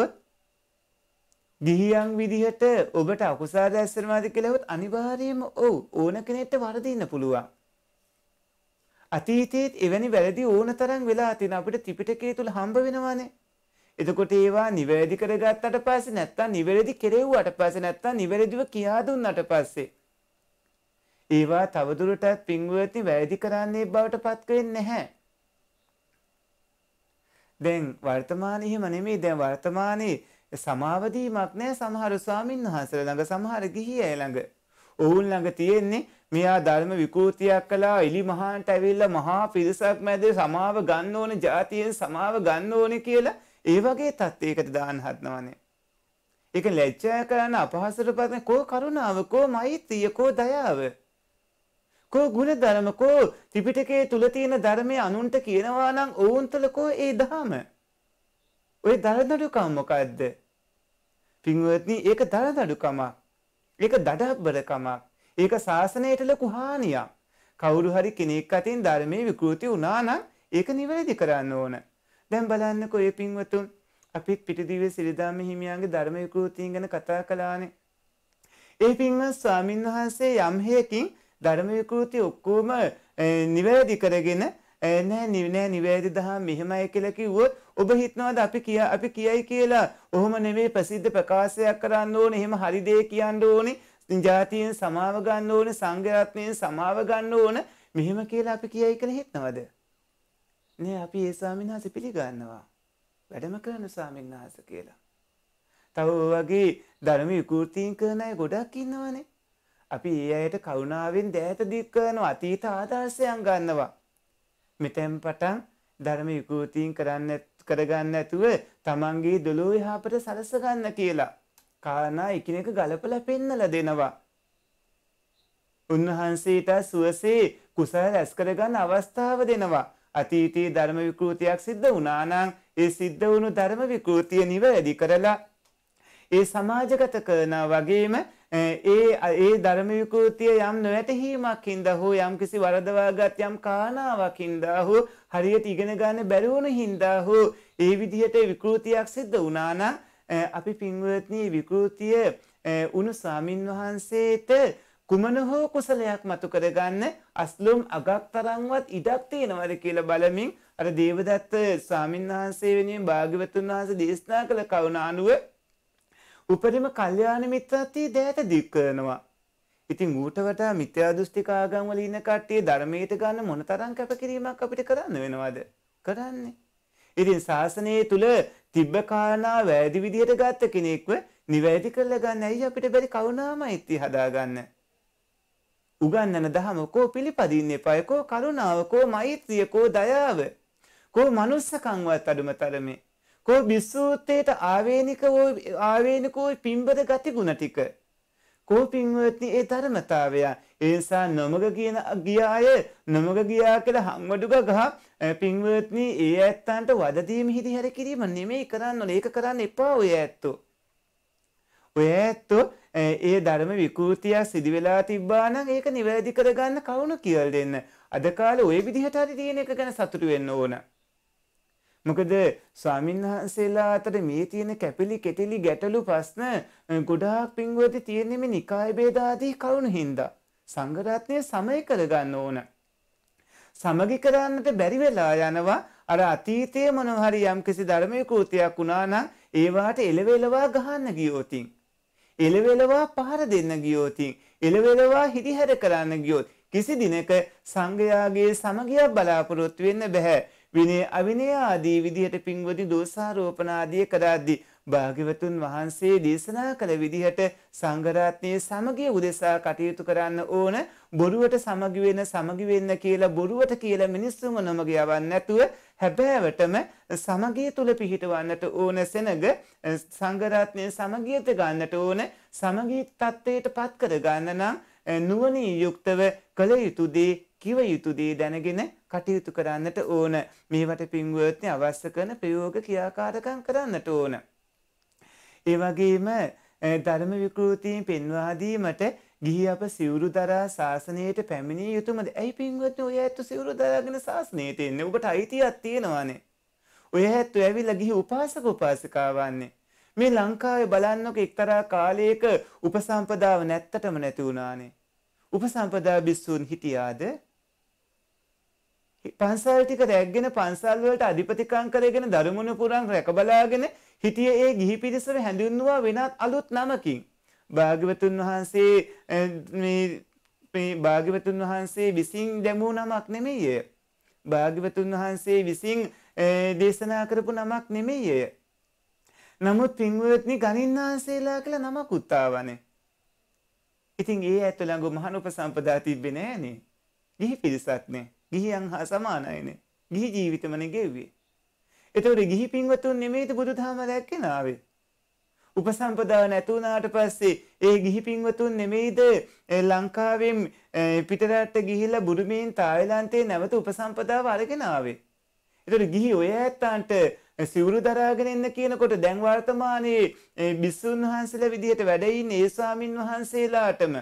ගිහියන් විදිහට ඔබට අකුසාර දැස්සනවාද කියලා හොත් අනිවාර්යයෙන්ම ඔව් ඕන කෙනෙක්ට වරදින්න පුළුවන්. අතීතයේත් එවැනි වැරදි ඕන තරම් වෙලා තියෙන අපිට ත්‍රිපිටකය තුල හම්බ වෙනවානේ. එතකොට ඒවා නිවැරදි කරගත්තට පස්සේ නැත්තම් නිවැරදි කෙරෙව්වට පස්සේ නැත්තම් නිවැරදිව කියා දුන්නට පස්සේ ඒවා තවදුරටත් පින්වත්නි වැරදි කරන්නේ බවට පත් නැහැ. දැන් වර්තමානයේ එහෙම නෙමෙයි දැන් වර්තමානයේ සමාව දීමක් නැහැ සමහර ස්වාමින්වහන්සේලා ළඟ සමහර ගිහියයි ළඟ. ඔවුන් ළඟ තියෙන්නේ මෙයා ධර්ම විකෘතියක් කළා එලි මහාන්ට ඇවිල්ලා මහා පිරිසක් මැද සමාව ගන්න ඕනේ ජාතියෙන් සමාව ගන්න ඕනේ කියලා ඒ වගේ තත්ත්වයකට දාන්න හදනවනේ. ඒක ලැජ්ජා කරන අපහසුට පත්න කෝ කරුණාව කෝ මෛත්‍රිය කෝ දයාව කෝ ගුණ ධර්ම කෝ ත්‍රිපිටකයේ තුල තියෙන ධර්මයේ අනුන්ට කියනවා නම් ඔවුන් තුල කෝ ඒ ධහම ඔය දරදඩුකම් මොකද්ද පින්වත්නි ඒක දරදඩුකමක් ඒක දඩබ්බරකමක් ඒක ශාසනයට ලොකු හානියක්. කවුරු හරි කෙනෙක් අතින් ධර්මයේ විකෘති වුණා නම් ඒක නිවැරදි කරන්න ඕන. දැන් බලන්නකෝ ඒ පින්වතුන් අපිත් පිටිදිවේ සිරිදාම හිමියන්ගේ ධර්ම විකෘතීන් ගැන කතා කළානේ. ඒ පින්වත් ස්වාමින් වහන්සේ යම් හේකින් ධර්ම විකෘති ඔක්කොම නිවැරදි කරගෙන නෑ නිවැරදි නිවැරදි දහම් මෙහෙමයි කියලා කිව්වොත් ඔබ හිතනවාද අපි කිය අපි කියයි කියලා. ඔහොම නෙමෙයි ප්‍රසිද්ධ ප්‍රකාශයක් කරන්න ඕනේ. එහෙම හරි දේ කියන්න ඕනේ. ජාතියෙන් සමාව ගන්න ඕන සංඝරත්නයෙන් සමාව ගන්න ඕන මෙහෙම කියලා අපි කියයි කියලා හිතනවද? නේ අපි ඒ ස්වාමීන් වහන්සේ පිළිගන්නවා. වැඩම කරන ස්වාමීන් වහන්සේ කියලා. තව වගේ ධර්ම විකෘතීන් කරන අය ගොඩක් ඉන්නවනේ. අපි ඒ අයට කරුණාවෙන් දෑත දික් කරනවා අතීත ආදර්ශයන් ගන්නවා. මෙතෙන් පටන් ධර්ම විකෘතීන් කරන්න කරගන්න ඇතුව තමන්ගේ දොළෝ යහපත සලස ගන්න කියලා. කාරණා එකිනෙක ගලපලා පෙන්නලා දෙනවා. උන්වහන්සේට සුවසේ කුසල රැස් කරගන්න අවස්ථාව දෙනවා. අතීතයේ ධර්ම විකෘතියක් සිද්ධ වුණා නම් ඒ සිද්ධ වුණු ධර්ම විකෘතිය නිවැරදි කරලා ඒ සමාජගත කරනා වගේම ඒ ඒ ධර්ම විකෘතිය යම් නොවැටහීමක් හින්දා හෝ යම් කිසි වරදවාගත් යම් කාරණාවක් හින්දා හෝ හරියට ඉගෙන ගන්න බැරි වුණු හින්දා හෝ ඒ විදිහට විකෘතියක් සිද්ධ වුණා නම් අපි පින්වත්නී විකෘතිය උණු ස්වාමින්වහන්සේට කුමන හෝ කුසලයක් මතු කරගන්න අස්ලුම් අගක් තරම්වත් ඉඩක් තියෙනවද කියලා බලමින් අර දේවදත්ත ස්වාමින්වහන්සේ වෙනුවෙන් භාග්‍යවතුන් වහන්සේ දේශනා කළ කවුණ අනුව උපරිම කල්යාණ මිත්‍රත්වයේ දෑත දික් කරනවා. ඉතින් ඌට වඩා මිත්‍යා දෘෂ්ටික ආගම් වල ඉන්න කට්ටිය ධර්මයට ගන්න මොනතරම් කැපකිරීමක් අපිට කරන්න වෙනවද? කරන්නේ. ඉතින් ශාසනයේ තුල තිබ්බ කාරණා වැරදි විදිහට ගත්ත කෙනෙක්ව නිවැරදි කරලා ගන්න ඇයි අපිට බැරි කරුණාමෛත්‍රී හදාගන්න? උගන්නන දහම කෝ පිළිපදින්න එපා කෝ කරුණාව කෝ මෛත්‍රිය කෝ දයාව කෝ මනුස්සකම්වත් අඩුම තරමේ කෝ බිස්සූත්තේට ආවේනික වූ ආවේනිකෝ පිම්බද ගති ගුණ ටික කෝ පින්වත්නි ඒ ධර්මතාවය. ඒ නිසා නොමග කියන ගිය අය නොමග ගියා කියලා හම්වඩුක ගහ පින්වත්නි ඒ ඇත්තන්ට වද දීම හිරිහැර කිරීම නෙමෙයි කරන්න ඕනේ. ඒක කරන්න එපා ඔය ඇත්තෝ. ඔය ඇත්තෝ ඒ ධර්ම විකෘතිය සිදි වෙලා තිබ්බා නම් ඒක නිවැරදි කරගන්න කවුරු කියලා දෙන්න. අද කාලේ ওই විදිහට හරි තියෙන එක ගැන සතුටු වෙන්න ඕන. මොකද ස්වාමීන් වහන්සේලා අතර මේ තියෙන කැපිලි කෙටිලි ගැටලු ප්‍රශ්න ගොඩාක් පින්වති තියෙන්නේ මේ නිකාය ભેද ආදී කරුණු හින්දා සංඝරත්නය සමය කරගන්න ඕන. සමගි කරන්නට බැරි වෙලා යනවා අර අතීතයේ මොනවා හරි යම්කිසි ධර්මයේ කෘතියක් වුණා නම් ඒවාට එලවෙලවා ගහන්න ගියෝතින්. එලවෙලවා පහර දෙන්න ගියෝතින්. එලවෙලවා හිරිහැර කරන්න ගියොත් කිසි දිනක සංඝයාගේ සමගියක් බලාපොරොත්තු වෙන්න බෑ. විනය අවිනය ආදී විදිහට පින්වදි දෝසාරෝපණ ආදී කරද්දී භාග්‍යවතුන් වහන්සේ දේශනා කළ විදිහට සංඝරත්නයේ සමගිය උදෙසා කටයුතු කරන්න ඕන බොරුවට සමගි වෙන සමගි වෙන්න කියලා බොරුවට කියලා මිනිස්සුම නොමග යවන්න නැතුව හැබෑවටම සමගිය තුල පිහිටවන්නට ඕන සෙනඟ සංඝරත්නයේ සමගියට ගන්නට ඕන සමගී තත්ත්වයට පත් කර ගන්න නම් නුවණින් යුක්තව කළ යුතු දේ කිව යුතු දේ දැනගෙන කටයුතු කරන්නට ඕන මේවට පින්වර්ත්නය අවශ්‍ය කරන ප්‍රයෝග ක්‍රියාකාරකම් කරන්නට ඕන. ඒවගේම ධර්ම විකෘතියෙන් පෙන්වාදීමට ගිහි අප සිවුරු දරා ශාසනයට පැමිණිය යුතුමද ඇයි පින්වත්න ඔය ඇත්තු සිවුරු දරාගෙන ශාසනයට එන්න ඔබට අයිතියක් තියෙනවානේ. ඔය ඇත්තු ඇවිල්ලා ගිහි උපාසක උපාසිකාවන්නේ. මේ ලංකාවේ බලන්නක එක්තරා කාලයක උපසම්පදාව නැත්තටම නැති වුණානේ. උපසම්පදා බිස්සූන් හිටියාද? පන්සල් ටික රැගෙන පන්සල් වලට අධිපතිකම් කරගෙන දරුමුණු පුරන් රැකබලාගෙන හිටිය ඒ ගිහි පිරිසට හැඳින්වුවා වෙනත් අලුත් නමකින් භාග්‍යවතුන් වහන්සේ මේ භාග්‍යවතුන් වහන්සේ විසින් දැමූ නමක් නෙමෙයි භාග්‍යවතුන් වහන්සේ විසින් දේශනා කරපු නමක් නෙමෙයි නමුත් පින්වත්නි ගණින් වහන්සේලා කියලා නමකුත් ආවනේ ඉතින් ඒ ඇත්ත ළඟ මහනුපසම්පදා තිබ්බේ නෑනේ ගිහි පිරිසක් නේ ගිහියන් හා සමානයිනේ. ගිහි ජීවිතමනේ ගෙව්වේ. එතකොට ගිහි පින්වතුන් නෙමෙයිද බුදුදහම දැක්කේ නාවේ. උපසම්පදාව නැතුනාට පස්සේ ඒ ගිහි පින්වතුන් නෙමෙයිද ලංකාවෙන් පිටරට ගිහිල්ලා බුරුමයෙන් තායිලන්තේ නැවත උපසම්පදාව අරගෙන ආවේ. ඒතර ගිහි ඔය ඇත්තන්ට සිවුරු දරාගෙන ඉන්න කියනකොට දැන් වර්තමානයේ බිස්සුන් වහන්සේලා විදිහට වැඩ ඉන්නේ ඒ ස්වාමින් වහන්සේලාටම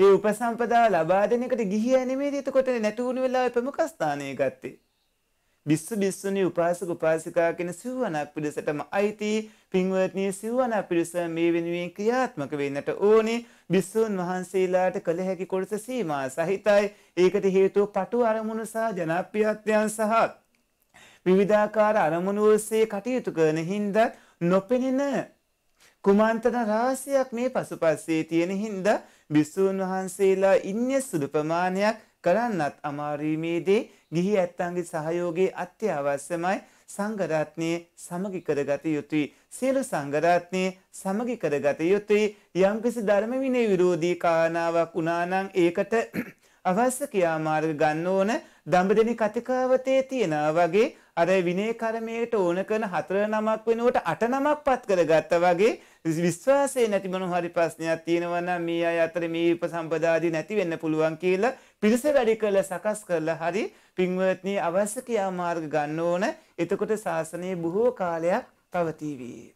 ඒ උපසම්පදාව ලබා දෙන එකට ගිහිය නෙමෙයි එතකොට නැතුණු වෙලාවේ ප්‍රමුඛ ස්ථානය ගත්තේ. විස්ස විස්සුනි උපාසක උපාසිකා කියන සිවණක් පිළිසටම අයිති පින්වත්නි සිවණක් පිළිස මේ වෙනුවෙන් ක්‍රියාත්මක වෙන්නට ඕනේ. විස්සුන් වහන්සේලාට කළ හැකි කොටස සීමා සහිතයි. ඒකට හේතුව පටු අරමුණු සහ ජනප්‍රියත්වයන් සහ විවිධාකාර අරමුණු ඔස්සේ කටයුතු කරන හින්දා නොපෙනෙන කුමාන්තන රාශියක් මේ පසුපස්සේ තියෙන හින්දා භිස්සූන් වහන්සේලා ඉන්‍ය සුළු ප්‍රමාණයක් කරන්නත් අමාරීමේදී ගිහි ඇත්තන්ගේ සහයෝගයේ අත්‍යවශ්‍යමයි සංගරත්නය සමගි කරගත යුතුයි. සියලු සංගරත්නය සමගි කරගත යුතුයි යම්කිසි ධර්ම විනේ විරෝධී කාරණාවක් වුණානම් ඒකට අවශ්‍ය ක්‍රියාමාර්ග ගන්න ඕන දඹදෙනි කතිකාවතේ තියෙනා වගේ අර විනය කර්මයට ඕන කරන හතර නමක් වෙනුවට අට නමක් පත් කරගත්තා වගේ විශ්වාසය නැති මොන හරි ප්‍රශ්නයක් තියෙනවා නම් මේ අය අතර මේ උපසම්පදාදී නැති වෙන්න පුළුවන් කියලා පිරිස වැඩි කරලා සකස් කරලා හරි පින්වත්නි අවශ්‍ය කියා මාර්ග ගන්න ඕන. එතකොට ශාසනය බොහෝ කාලයක් පවතිවි.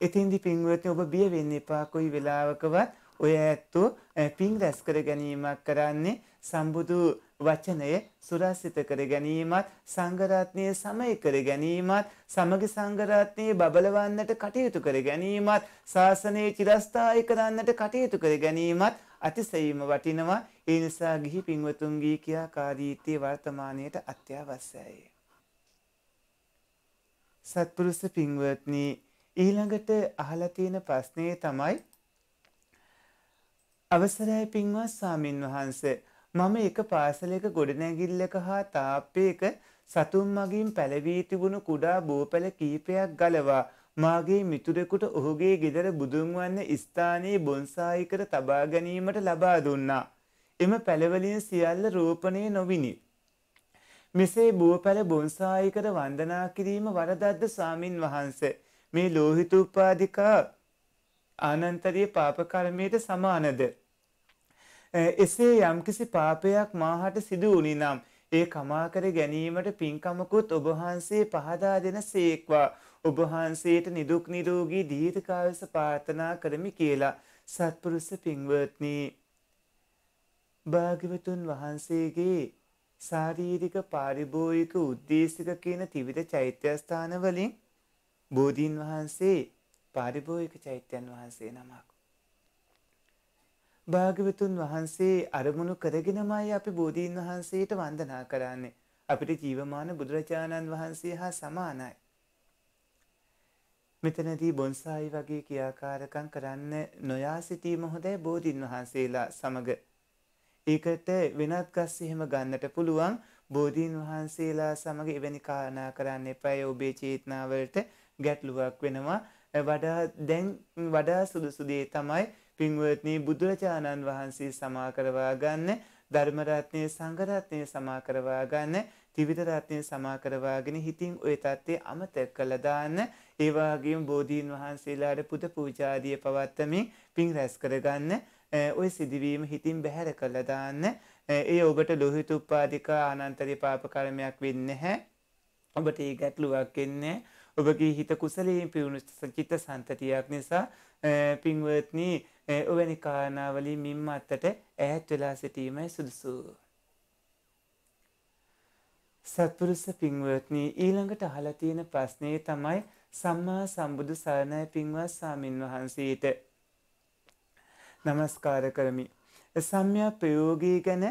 එතින්දි පින්වත්නි ඔබ බිය වෙන්න එපා කොයි වෙලාවකවත් ඔය ඇත්තෝ පින් රැස් කර ගැනීමක් කරන්නේ සම්බුදු වචනය සුරස්සිත කර ගැනීමත් සංගරත්නය සමය කර ගැනීමත් සමග සංගරත්නයේ බබලවන්නට කටයුතු කර ගැනීමත් ශාසනයේ චිරස්ථායි කරන්නට කටයුතු කර ගැනීමත් අතිසයීම වටිනවා ඒ නිසා ගිහි පින්වතුන්ගේ කියාකාරීත්‍ය වර්තමානයට අත්‍යවශ්‍යයි. සත්පුරුෂ පින්වත්නි ඊළඟට අහලා තියෙන ප්‍රශ්නේ තමයි අවසරයි පින්වත් ස්වාමින් වහන්සේ මම එක පාසලක ගොඩනැගිල්ලක හා තාප්පයක සතුන් මගින් පැලවී තිබුණු කුඩා බෝපැල කීපයක් ගලවා මාගේ මිතුරෙකුට ඔහුගේ ගෙදර බුදුන් වන්න ස්ථානයේ බොන්සායි කර තබා ගැනීමට ලබා දුන්නා. එම පැලවලින් සියල්ල රෝපණය නොවිනි. මෙසේ බෝපැල බොන්සායි කර වන්දනා කිරීම වරදද්ද ස්වාමින් වහන්ස මේ ලෝහිත උපාධිකා ආනන්තරිය පාප කර්මයට සමානද එසේ යම්කිසි පාපයක් මාහට සිදු වුණි නම් ඒ කමාකර ගැනීමට පින්කමකුත් ඔබහන්සේ පහදා දෙන සේක්වා ඔබහන්සේට නිදුක් නිරෝගී දීර්ඝායස ප්‍රාර්ථනා කරමි කියලා සත්පුරුෂ පින්වත්නි භාග්‍යවතුන් වහන්සේගේ ශාරීරික පාරිභෝයික උද්දේශික කියන ත්‍රිවිධ චෛත්‍යස්ථාන වලින් බෝධීන් වහන්සේ පාරිභෝයික චෛත්‍යයන් වහන්සේ නමක් භාගවතුන් වහන්සේ අරමුණු කරගෙනමයි අපි බෝධීන් වහන්සේට වන්දනා කරන්නේ. අපිට ජීවමාන බුදුරජාණන් වහන්සේ හා සමානයි. මෙතනදී බොන්සායි වගේ කියාකාරකම් කරන්න නොයා සිටීම හොඳයි බෝධීන් වහන්සේලා සමග. ඒකට වෙනත් ගස් එහෙම ගන්නට පුළුවන් බෝධීන් වහන්සේලා සමග එවැනි කාරණා කරන්න එපයි ඔබේ චේතනාවලට ගැටලුවක් වෙනවා. වඩා දැන් වඩා සුදුසු දේ තමයි පින්වත්නි බුදුරජාණන් වහන්සේ සමාකරවා ගන්න ධර්මරත්නය සංගරත්නය සමාකරවා ගන්න ත්‍රිවිධරත්නය සමාකරවාගෙන හිතින් ඔය තත්ත්වය අමතක කළ දාන්න ඒවාගේම බෝධීන් වහන්සේලාට පුද පූජාදිය පවත්තමින් පින් රැස් කරගන්න ඔය සිදුවීම හිතින් බැහැර කළ දාන්න ඒ ඔබට ලොහිත උපාධික ආනන්තරි පාප කර්මයක් වෙන්න හැ ඔබට ඒ ගැටලුවක් එන්නේ ඔබගේ හිත කුසලයෙන් පිවුණු චිත්ත සන්තතියක් නිසා පින්වත්නී ඔවැනි කාරණාවලින් මින් අත්තට ඈත් වෙලා සිටීමයි සුදුසු. සත්පුරුස පින්වත්නී ඊළඟට අහලා තියෙන ප්‍රශ්නේ තමයි සම්මා සම්බුදු සරණයි පින්වත් සාමින් වහන්සේට. নমස්කාර කරමි. සම්‍යා ප්‍රයෝගී ගැන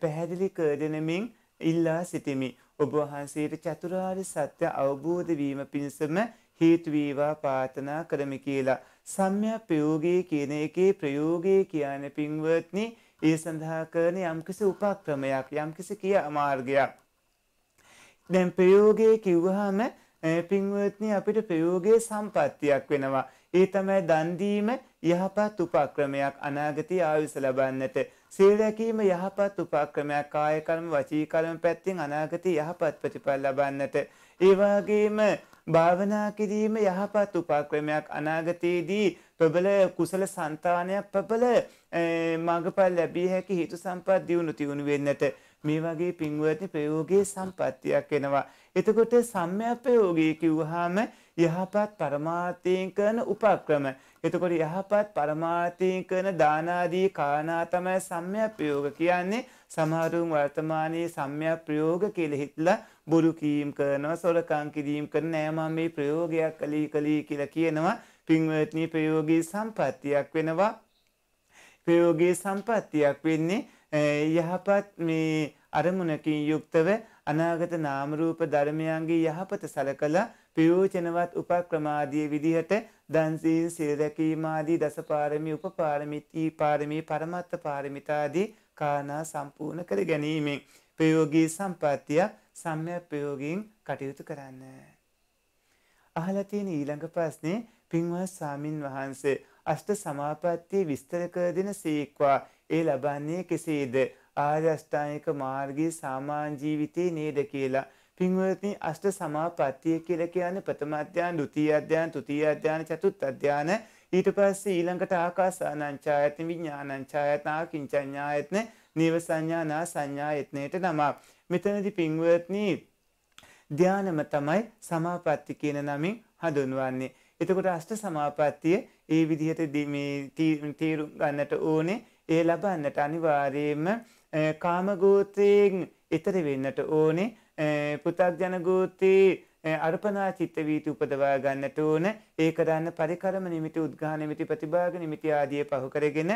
පැහැදිලි කර දෙනමින් ඉල්ලා සිටිමි. ඔබ වහන්සේට චතුරාර්ය සත්‍ය අවබෝධ වීම පිණිසම හේතු වේවා ප්‍රාර්ථනා කරමි කියලා. සම්යක් ප්‍රයෝගයේ කියන එකේ ප්‍රයෝගයේ කියන පින්වත්නි ඒ සඳහා කරන යම්කිසි උපක්‍රමයක් යම්කිසි කිය අමාර්ගයක්. දැන් ප්‍රයෝගයේ කිව්වහම පින්වත්නි අපිට ප්‍රයෝගයේ සම්පත්තියක් වෙනවා. ඒ තමයි දන් දීම යහපත් උපක්‍රමයක් අනාගතයේ ආයුෂ ලබන්නට. සීල රැකීම යහපත් උපක්‍රමයක් කාය කර්ම වචී කර්ම පැත්තෙන් අනාගතයේ යහපත් ප්‍රතිඵල ලබන්නට. ඒ වගේම භාවනා කිරීම යහපත් උපක්‍රමයක් අනාගතයේදී ප්‍රබල කුසල సంతානයක් ප්‍රබල මාර්ගඵල ලැබිය හැකි හේතු සම්පත් දියුණු තියුණු වෙන්නට මේ වගේ පින්වත්නි ප්‍රයෝගයේ සම්පත්තියක් එනවා. එතකොට සම්‍යක් ප්‍රයෝගයේ කිව්වහම යහපත් පරමාර්ථයෙන් කරන උපක්‍රම. එතකොට යහපත් පරමාර්ථයෙන් කරන දාන ආදී කාරණා තමයි සම්‍යක් ප්‍රයෝග කියන්නේ. සමහරුන් වර්තමානයේ සම්මයක් ප්‍රයෝග කියලා හිතලා බුරු කීම් කරනවා සොරකම් කිරීම කරන නෑ මම මේ ප්‍රයෝගයක් කළී කළී කියලා කියනවා පින්වත්නි ප්‍රයෝගී සම්පත්තියක් වෙනවා ප්‍රයෝගී සම්පත්තියක් වෙන්නේ යහපත් මේ අරමුණකින් යුක්තව අනාගත නාම රූප ධර්මයන්ගේ යහපත සලකලා ප්‍රයෝජනවත් උපක්‍රමාදී විදිහට දන් සීල් සිල් රැකීම ආදී දසපාරමී උපපාරමී තී පාරමී පරමත්ත පාරමිතාදී කාරණා සම්පූර්ණ කර ගැනීමෙන් ප්‍රයෝගී සම්පත්තිය සම්‍යක් ප්‍රයෝගයෙන් කටයුතු කරන්න. අහලා තියෙන ඊළඟ ප්‍රශ්නේ පින්වත් ස්වාමින් වහන්සේ අෂ්ට සමාපත්තිය විස්තර කර දෙන සීක්වා ඒ ලබන්නේ කෙසේද? ආර්ය අෂ්ටාංගික මාර්ගයේ සාමාන්‍ය ජීවිතේ නේද කියලා පින්වත්නි අෂ්ට සමාපත්තිය කියලා කියන්නේ ප්‍රථම අධ්‍යාන, ဒုတိ ය අධ්‍යාන, තෘතිය අධ්‍යාන, චතුත් අධ්‍යාන ඊට පස්සේ ඊළඟට ආකාසානංචායතන විඥානංචායතනා කිංචඤ්ඤායතන නිවසඤ්ඤානා සංඥායතනයට නම මෙතනදී පින්වත්නි ධානම තමයි සමාපatti කියන නමින් හඳුන්වන්නේ එතකොට අෂ්ට සමාපත්තිය ඒ විදිහට මේ තීරු ගන්නට ඕනේ ඒ ලබන්නට අනිවාර්යයෙන්ම කාම ගෝත්‍රයෙන් ඈතර වෙන්නට ඕනේ පු탁ජන ගෝත්‍රයේ අර්පණා චිත්ත වීති උපදවා ගන්නට ඕන. ඒ කරන්න පරිකරම නිමිති, උද්ඝාන නිමිති, ප්‍රතිභාග නිමිති ආදී පහු කරගෙන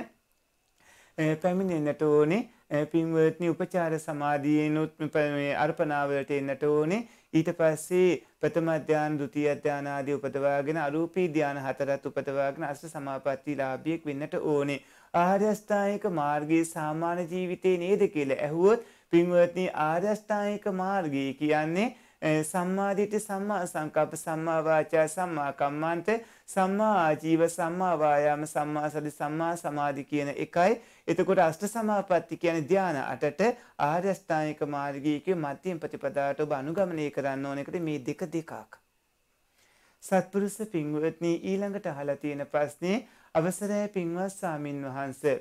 පැමිණෙන්නට ඕනේ. පින්වත්නි උපචාර සමාධියනොත් මේ අර්පණාවලට එන්නට ඕනේ. ඊට පස්සේ ප්‍රථම ධාන, ဒုတိ ය ධාන ආදී උපදවාගෙන අරූපී ධාන හතරත් උපදවාගෙන අෂ්ට සමාපatti ලාභියෙක් වෙන්නට ඕනේ. ආර්යස්ථායක මාර්ගයේ සාමාන්‍ය ජීවිතේ නේද කියලා ඇහුවොත් පින්වත්නි ආර්යස්ථායක මාර්ගය කියන්නේ සම්මාදිට්ඨි සම්මා සංකප්ප සම්මා වාචා සම්මා කම්මන්ත සම්මා ආජීව සම්මා වායාම සම්මා සති සම්මා සමාධි කියන එකයි එතකොට අෂ්ට සමාපatti කියන ධාන අටට ආර්ය අෂ්ටාංගික මාර්ගයේ මධ්‍යම ප්‍රතිපදාට ඔබ අනුගමනය කරන්න ඕන එකට මේ දෙක දෙකක් සත්පුරුෂ පින්වත්නි ඊළඟට අහලා තියෙන ප්‍රශ්නේ අවසරයි පින්වත් සාමින් වහන්සේ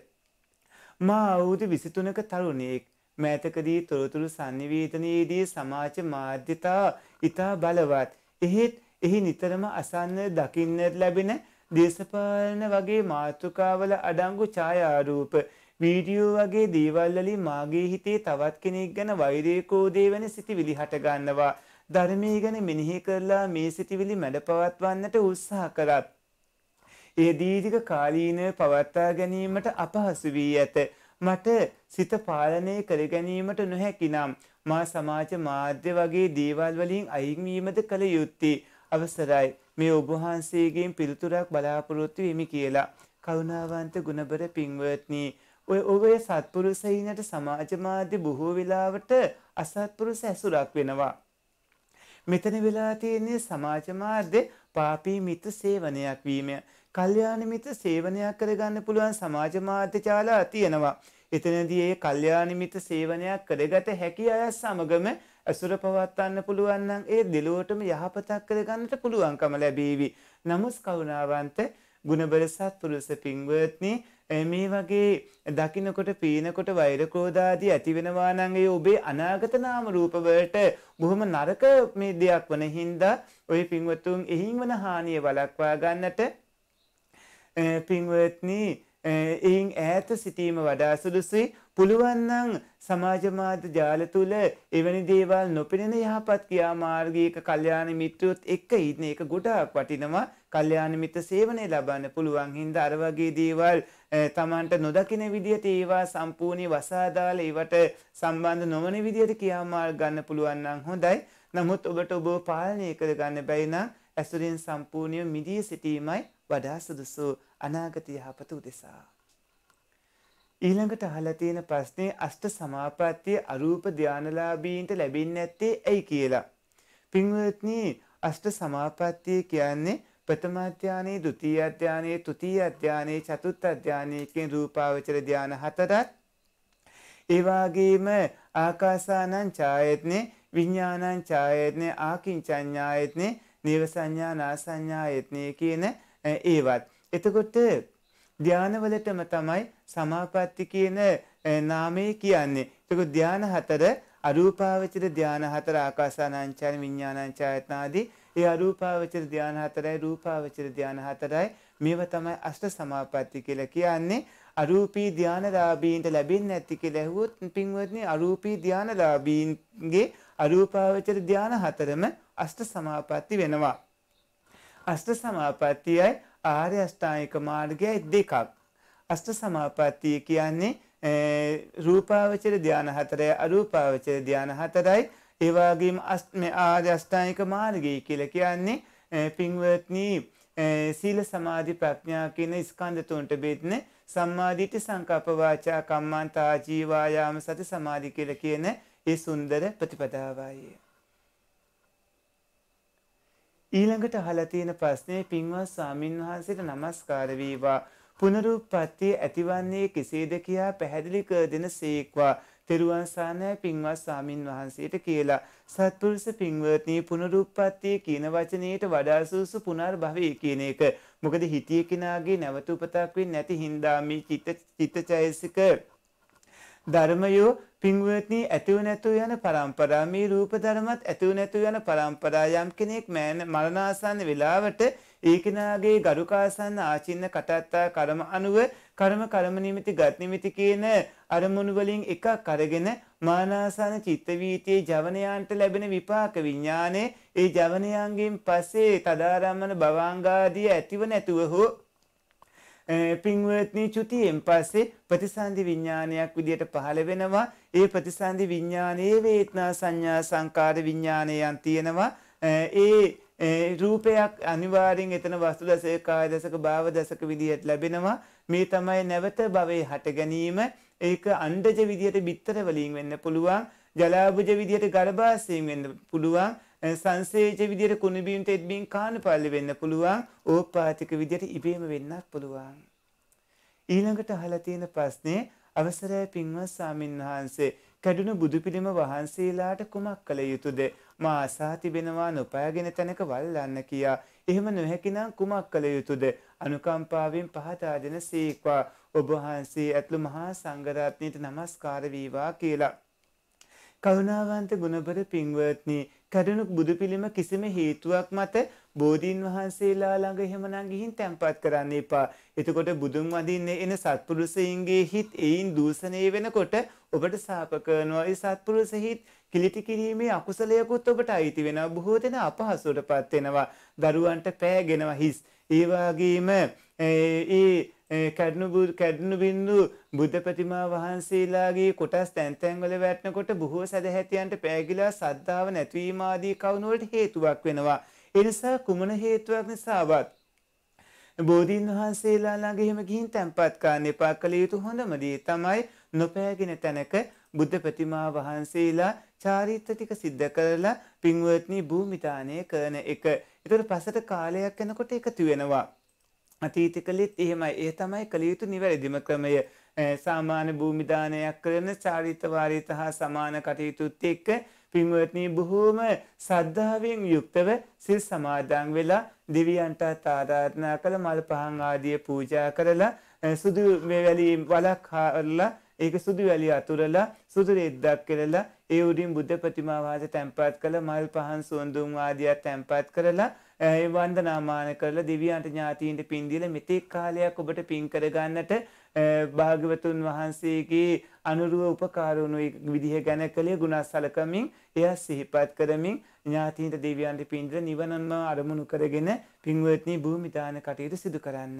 මා අවුරුදු 23ක තරුණියෙක් මෑතකදී තොරතුරු සංනිවේදනයේදී සමාජ මාධ්‍යතා ඉතා බලවත්. එහෙත් එහි නිතරම අසන්න දකින්නට ලැබෙන දේශපාලන වගේ මාතෘකාවල අඩංගු ඡායාරූප වීඩියෝ වගේ දේවල් වලින් මාගේ හිතේ තවත් කෙනෙක් ගැන වෛරය කෝදේ වෙන සිතිවිලි හට ගන්නවා. ධර්මයේ ගැන මෙනෙහි කරලා මේ සිතිවිලි මැඩ පවත්වන්නට උත්සාහ කරත් ඒ දීර්ඝ කාලීනව පවත්වා ගැනීමට අපහසු වී ඇත. මට සිත පාලනය කරගැනීමට නොහැකි නම් මා සමාජ මාධ්‍ය වගේ දේවල් වලින් අයින්වීමද කළ යුත්තේ අවසරයි මේ ඔබහන්සේගෙන් පිළිතුරක් බලාපොරොත්තු වෙමි කියලා කරුණාවන්ත ගුණබර පින්වත්නී ඔය ඔබේ සත්පුරුසයිනට සමාජ මාධ්‍ය බොහෝ වෙලාවට අසත්පුරුස ඇසුරක් වෙනවා මෙතන වෙලා තියෙන්නේ සමාජ මාධ්‍ය පාපී මිත්‍ර සේවනයක් වීමය කල්යාණ මිත්‍ර සේවනයක් කරගන්න පුළුවන් සමාජ මාධ්‍යචාලා තියෙනවා. එතනදී ඒ කල්යාණ මිත්‍ර සේවනයක් කරගත හැකි අය සමගම අසුර පවත්වන්න පුළුවන් නම් ඒ දෙලොවටම යහපතක් කරගන්නට පුළුවන්කම ලැබීවි. නමුත් කරුණාවන්ත ගුණබල සත්පුරුෂ පින්වත්නි මේ වගේ දකින්නකොට පීනකොට වෛර ක්‍රෝධාදී ඇති වෙනවා නම් ඒ ඔබේ අනාගත නාම රූප වලට බොහොම නරක මේ දෙයක් වන හින්දා ওই පින්වතුන් එහින් වන හානිය වළක්වා ගන්නට පින්වත්නි එයින් ඈත සිටීම වඩා සුදුසුයි පුළුවන් නම් සමාජ මාධ්‍ය ජාල තුල එවැනි දේවල් නොපෙනෙන යහපත් ක්‍රියාමාර්ගයක කල්යාණ මිත්‍රයොත් එක්ක ඉන්න එක ගොඩාක් වටිනවා කල්යාණ මිත්‍ර සේවනය ලබන්න පුළුවන් හින්දා අර වගේ දේවල් තමන්ට නොදකින විදිහට ඒවා සම්පූර්ණ වසාදාලා ඒවට සම්බන්ධ නොවන විදිහට ක්‍රියාමාර්ග ගන්න පුළුවන් නම් හොඳයි නමුත් ඔබට ඔබව පාලනය කරගන්න බැරි නම් ඇසුරින් සම්පූර්ණව මිදී සිටීමයි වඩා සුදුසු අනාගත යහපත උදෙසා. ඊළඟට අහලා තියෙන ප්‍රශ්නේ අෂ්ට සමාපත්තියේ අරූප ධානලාභීන්ට ලැබෙන්නේ නැත්තේ ඇයි කියලා. පින්වත්නි අෂ්ට සමාපත්තිය කියන්නේ ප්‍රථම ධානයේ, ဒုတိ ය ධානයේ, තෘතීය ධානයේ, චතුර්ථ ධානයේ කියන රූපාවචර ධාන හතරත් ඒ වගේම ආකාසානං ඡායත්නේ, විඥානං ඡායත්නේ, ආකින්චඤ්ඤායත්නේ, නේව සංඥා නාසඤ්ඤායත්නේ කියන Eh, ඒවත්. එතකොට ධානවලටම තමයි සමාපatti කියන eh, නාමය කියන්නේ. එතකොට ධාන හතර අරූපාවචර ධාන හතර ආකාසානංචාර විඥානංචායතන ආදී ඒ අරූපාවචර ධාන හතරයි රූපාවචර ධාන හතරයි මේව තමයි අෂ්ට සමාපatti කියලා කියන්නේ අරූපී ධානලාභීන්ට ලැබෙන්නේ නැති කියලා ඇහුවොත් පින්වත්නි අරූපී ධානලාභීන්ගේ අරූපාවචර ධාන හතරම අෂ්ට සමාපatti වෙනවා අෂ්ට සමාපත්තියයි ආර්ය අෂ්ටායික මාර්ගයයි දෙකක්. අෂ්ට සමාපත්තිය කියන්නේ රූපාවචර ධාන හතරයි අරූපාවචර ධාන හතරයි ඒ වගේම මේ ආර්ය අෂ්ටායික මාර්ගය කියලා කියන්නේ පින්වත්නි සීල සමාධි ප්‍රඥා කියන ස්කන්ධ තුනට බෙදෙන සම්මාදිට සංකප්ප වාචා කම්මන්තා ජීවායාම සති සමාධි කියලා කියන ඒ සුන්දර ප්‍රතිපදාවයි. ඊළඟට අහලා තියෙන ප්‍රශ්නේ පින්වත් ස්වාමින්වහන්සේට নমස්කාර වේවා. පුනරුත්පත්ති ඇතිවන්නේ කෙසේද කියා පැහැදිලි කර දෙන සීක්වා. තෙරුවන් සානය පින්වත් ස්වාමින්වහන්සේට කියලා. සත්පුරුෂ පින්වත්නි පුනරුත්පත්ති කියන වචනයට වඩා සූසු පුනර්භවය කියන එක. මොකද හිතේ කිනාගේ නැවත උපතක් වෙන්නේ නැති හින්දා මේ චිත්ත චිත්තචෛසික ධර්මයෝ පින්වත්නි ඇතිව නැතු යන પરම්පරා මේ රූප ධර්මත් ඇතිව නැතු යන પરම්පරා යම් කෙනෙක් මෑන මරණාසන්න වෙලාවට ඒ කෙනාගේ ගරුකාසන්න ආචින්න කටත්තා කර්ම අනුව කර්ම කර්ම නිමිති ගත් නිමිති කියන අරමුණු වලින් එකක් අරගෙන මානාසන චිත්ත වීතියේ ජවනයන්ට ලැබෙන විපාක විඥානයේ ඒ ජවනයන්ගෙන් පස්සේ තදාරම්මන භවංගාදී ඇතිව නැතුව හෝ පින්වත්නී චුතියෙන් පස්සේ ප්‍රතිසන්දි විඥානයක් විදියට පහළ වෙනවා. ඒ ප්‍රතිසන්දි විඥානයේ වේදනා සංඥා සංකාර විඥානයන් තියෙනවා. ඒ රූපයක් අනිවාරෙන් එතන වස්තු දසය කාය දසක භාව දසක විදිහට ලැබෙනවා මේ තමයි නැවත භවයේ හට ගැනීම ඒක අණ්ඩජ විදිහට බිත්තර වලින් වෙන්න පුළුවන් ජලාබුජ විදිහට ගර්භාෂයෙන් වෙන්න පුළුවන් සංසේජ විදියට කුණු බීමට එද්මින් කාණුපල්ලි වෙන්න පුළුවන් ඕපාතික විදියට ඉබේම වෙන්නත් පුළුවන් ඊළඟට අහලා තියෙන ප්‍රශ්නේ අවසරයි පින්වත් සාමින් වහන්සේ කැඩුණු බුදු පිළිම වහන්සේලාට කුමක් කළ යුතුද මා අසා තිබෙනවා නොපයගෙන තැනක වල්ලන්න කියා එහෙම නොහැකිනම් කුමක් කළ යුතුද අනුකම්පාවෙන් පහතා දෙන සීක්වා ඔබ වහන්සේ ඇතුළු මහා සංඝරත්නයට নমස්කාර වේවා කියලා කරුණාවන්ත ගුණබර පින්වත්නි කරුණු බුදු පිළිම කිසිම හේතුවක් මත බෝධීන් වහන්සේලා ළඟ එහෙමනම් ගිහින් තැම්පත් කරන්න එපා. එතකොට බුදුන් වඳින්න එන සත්පුරුෂයන්ගේ හිත් එයින් දූෂණය වෙනකොට ඔබට සාප කරනවා. ඒ සත්පුරුෂ හිත් කිලිටි කිරීමේ අකුසලයකුත් ඔබට අයිති වෙනවා. බොහෝ දෙනා අපහසුටපත් වෙනවා. දරුවන්ට පෑගෙනවා හිස්. ඒ වගේම ඒ කඩනු කඩනු බින්දු බුද්ධ ප්‍රතිමා වහන්සේලාගේ කොටස් තැන් තැන්වල වැටෙනකොට බොහෝ සදැහැතියන්ට පෑගිලා සද්ධාව නැතිවීම ආදී කවුණු වලට හේතුවක් වෙනවා. ඒ නිසා කුමන හේතුවක් නිසාවත් බෝධීන් වහන්සේලා ළඟ එහෙම ගිහින් තැන්පත් කරන්න එපා කළ යුතු හොඳම දේ තමයි නොපෑගෙන තැනක බුද්ධ ප්‍රතිමා වහන්සේලා චාරිත්‍ර ටික සිද්ධ කරලා පින්වත්නි භූමිතානය කරන එක. ඒතර පසට කාලයක් යනකොට එකතු වෙනවා. අතීත කළෙත් එහෙමයි ඒ තමයි කළ යුතු නිවැරදිම ක්‍රමය සාමාන්‍ය භූමිධානයක් කරන චාරිතවාරිත හා සමාන කටයුතුත් එක්ක පින්වත්නී බොහෝම සද්ධාවෙන් යුක්තව සිල් සමාදන් වෙලා දිවියන්ටත් ආරාධනා කළ මල් පහන් ආදිය පූජා කරලා සුදු මෙවැලි වලක් හාරලා ඒක සුදු වැලිය අතුරලා සුදු රෙද්දක් කරලා ඒ උඩින් බුද්ධ ප්‍රතිමා වාස තැන්පත් කළ මල් පහන් සුවඳුම් ආදියත් තැන්පත් කරලා ඒ වන්දනාමාන කරලා දෙවියන්ට ඥාතීන්ට පින් දීලා මෙතෙක් කාලයක් ඔබට පින් කරගන්නට භාග්‍යවතුන් වහන්සේගේ අනුරුව උපකාර වුණු විදිහ ගැන කළේ ගුණස්සලකමින් එය සිහිපත් කරමින් ඥාතීන්ට දෙවියන්ට පින්දල නිවනම අරමුණු කරගෙන පින්වත්නි භූමිදාන කටයුතු සිදු කරන්න.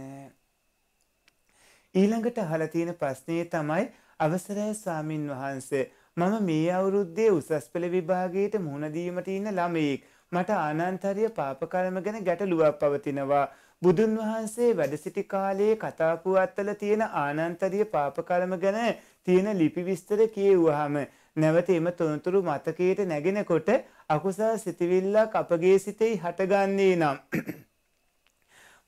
ඊළඟට අහලා තියෙන ප්‍රශ්නේ තමයි අවසරයි ස්වාමින් වහන්සේ මම මේ අවුරුද්දේ උසස් පෙළ විභාගයට මුහුණදීමට ඉන්න ළමයෙක්. මට ආනන්තරිය පාපකර්ම ගැන ගැටලුවක් පවතිනවා. බුදුන් වහන්සේ වැඩ සිටි කාලයේ කතා පුවත්වල තියෙන ආනන්තරිය පාපකර්ම ගැන තියෙන ලිපි විස්තර කියෙව්වහම නැවත එම තොනතුරු මතකයට නැගෙනකොට අකුසල් සිතවිල්ලක් අපගේ සිතෙහි හටගන්නේ නම්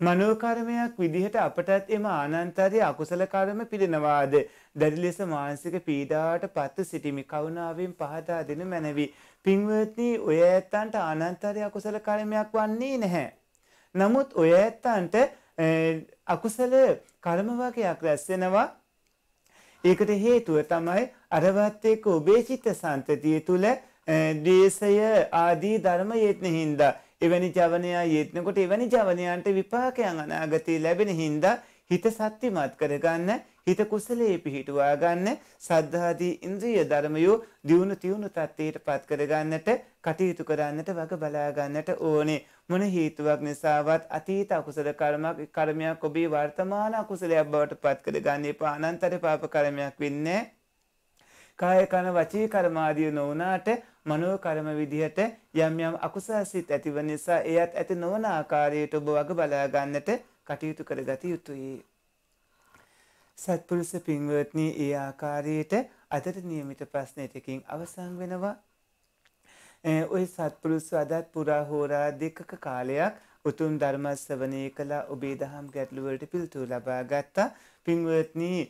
මනෝකර්මයක් විදිහට අපටත් එම ආනන්තරය අකුසල කර්ම පිළිනවාද දැඩි ලෙස මානසික පීඩාවට පත්ව සිටිමි කරුණාවෙන් පහදා දෙන මැනවි පින්වත්නි ඔය ඇත්තන්ට ආනන්තරය අකුසල කර්මයක් වන්නේ නැහැ නමුත් ඔය ඇත්තන්ට අකුසල කර්ම වගේක් රැස් වෙනවා ඒකට හේතුව තමයි අරවත් එක්ක ඔබේ චිත්ත සන්තතිය තුල ද්වේෂය ආදී ධර්ම යෙත්නෙහිඳා එවැනි ජවනයා යෙත්නකොට එවැනි ජවනයන්ට විපාකයන් අනාගතයේ ලැබෙන හින්දා හිත සත්‍යමත් කරගන්න හිත කුසලයේ පිහිටුවා ගන්න සද්ධාදී ඉන්ද්‍රිය ධර්මයෝ දියුණු තියුණු තත්ත්වයට පත් කරගන්නට කටයුතු කරන්නට වග බලා ගන්නට ඕනේ මොන හේතුවක් නිසාවත් අතීත අකුසල කර්මයක් කර්මයක් ඔබේ වර්තමාන අකුසලයක් බවට පත් කරගන්න එපා අනන්තර පාප කර්මයක් වෙන්නේ කාය කන වචී කර්මාදී නොවුනාට මනෝ කර්ම විදිහට යම් යම් අකුසල් සිත් ඇතිව නිසා එයත් ඇති නොවන ආකාරයට ඔබ වග බලා ගන්නට කටයුතු කරගත යුතුයි. සත්පුරුෂ පින්වත්නි ඒ ආකාරයට අදට નિયમિત ප්‍රශ්න ටිකකින් අවසන් වෙනවා. ওই සත්පුරුෂ අදත් පුරා හෝරා දෙකක කාලයක් උතුම් ධර්ම ශ්‍රවණය කළ ඔබේ දහම් ගැටළු වලට පිළිතුරු ලබා ගත්තා. පින්වත්නී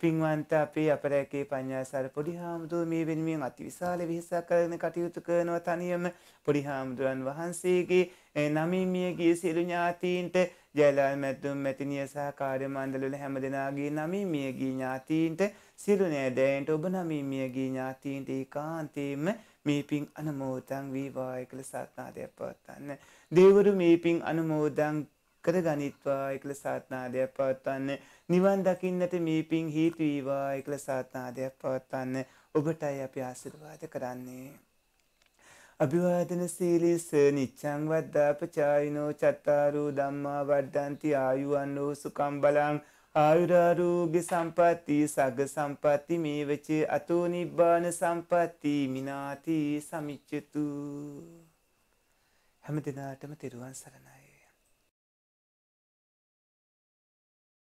පින්වන්ත අපේ අපරැකේ පඤ්ඤාසාර පොඩි හාමුදුරුවෝ මේ වෙනුවෙන් අතිවිශාල වෙහෙසක් කරන කටයුතු කරනවා තනියම පොඩි හාමුදුරන් වහන්සේගේ නමින් මිය ගිය සියලු ඥාතීන්ට ජයලාල් මැදුම් මැතිනිය සහ කාර්ය මණ්ඩලවල හැමදෙනාගේ නමින් මිය ගිය ඥාතීන්ට සියලු නෑදෑයන්ට ඔබ නමින් මිය ගිය ඥාතීන්ට ඒකාන්තයෙන්ම මේ පින් අනුමෝදන් වේවා කියලා සාත්නාදයක් පවත්වන්න. දෙවරු මේ පින් අනුමෝදන් කර ගනිත්වා එකල සාත්නාදයක් පවත්වන්න නිවන් දකින්නට මේ පින් හේතුවීවා එකල සාත්නාදයක් පවත්වන්න ඔබටයි අපි ආශිර්වාද කරන්නේ. අභිවාදන සීලිස නිච්චං වද්දාපචායිනෝ චත්තාරෝ ධම්මා වර්ධන්ති ආයුවන්‍නෝ සුකම් බලං ආයුරාරෝග්‍ය සම්පatti සග්ග සම්පatti මේවච අතෝ නිබ්බාන සම්පatti මිනාති සමිච්ඡතු හැම දිනාටම තෙරුවන් සරණයි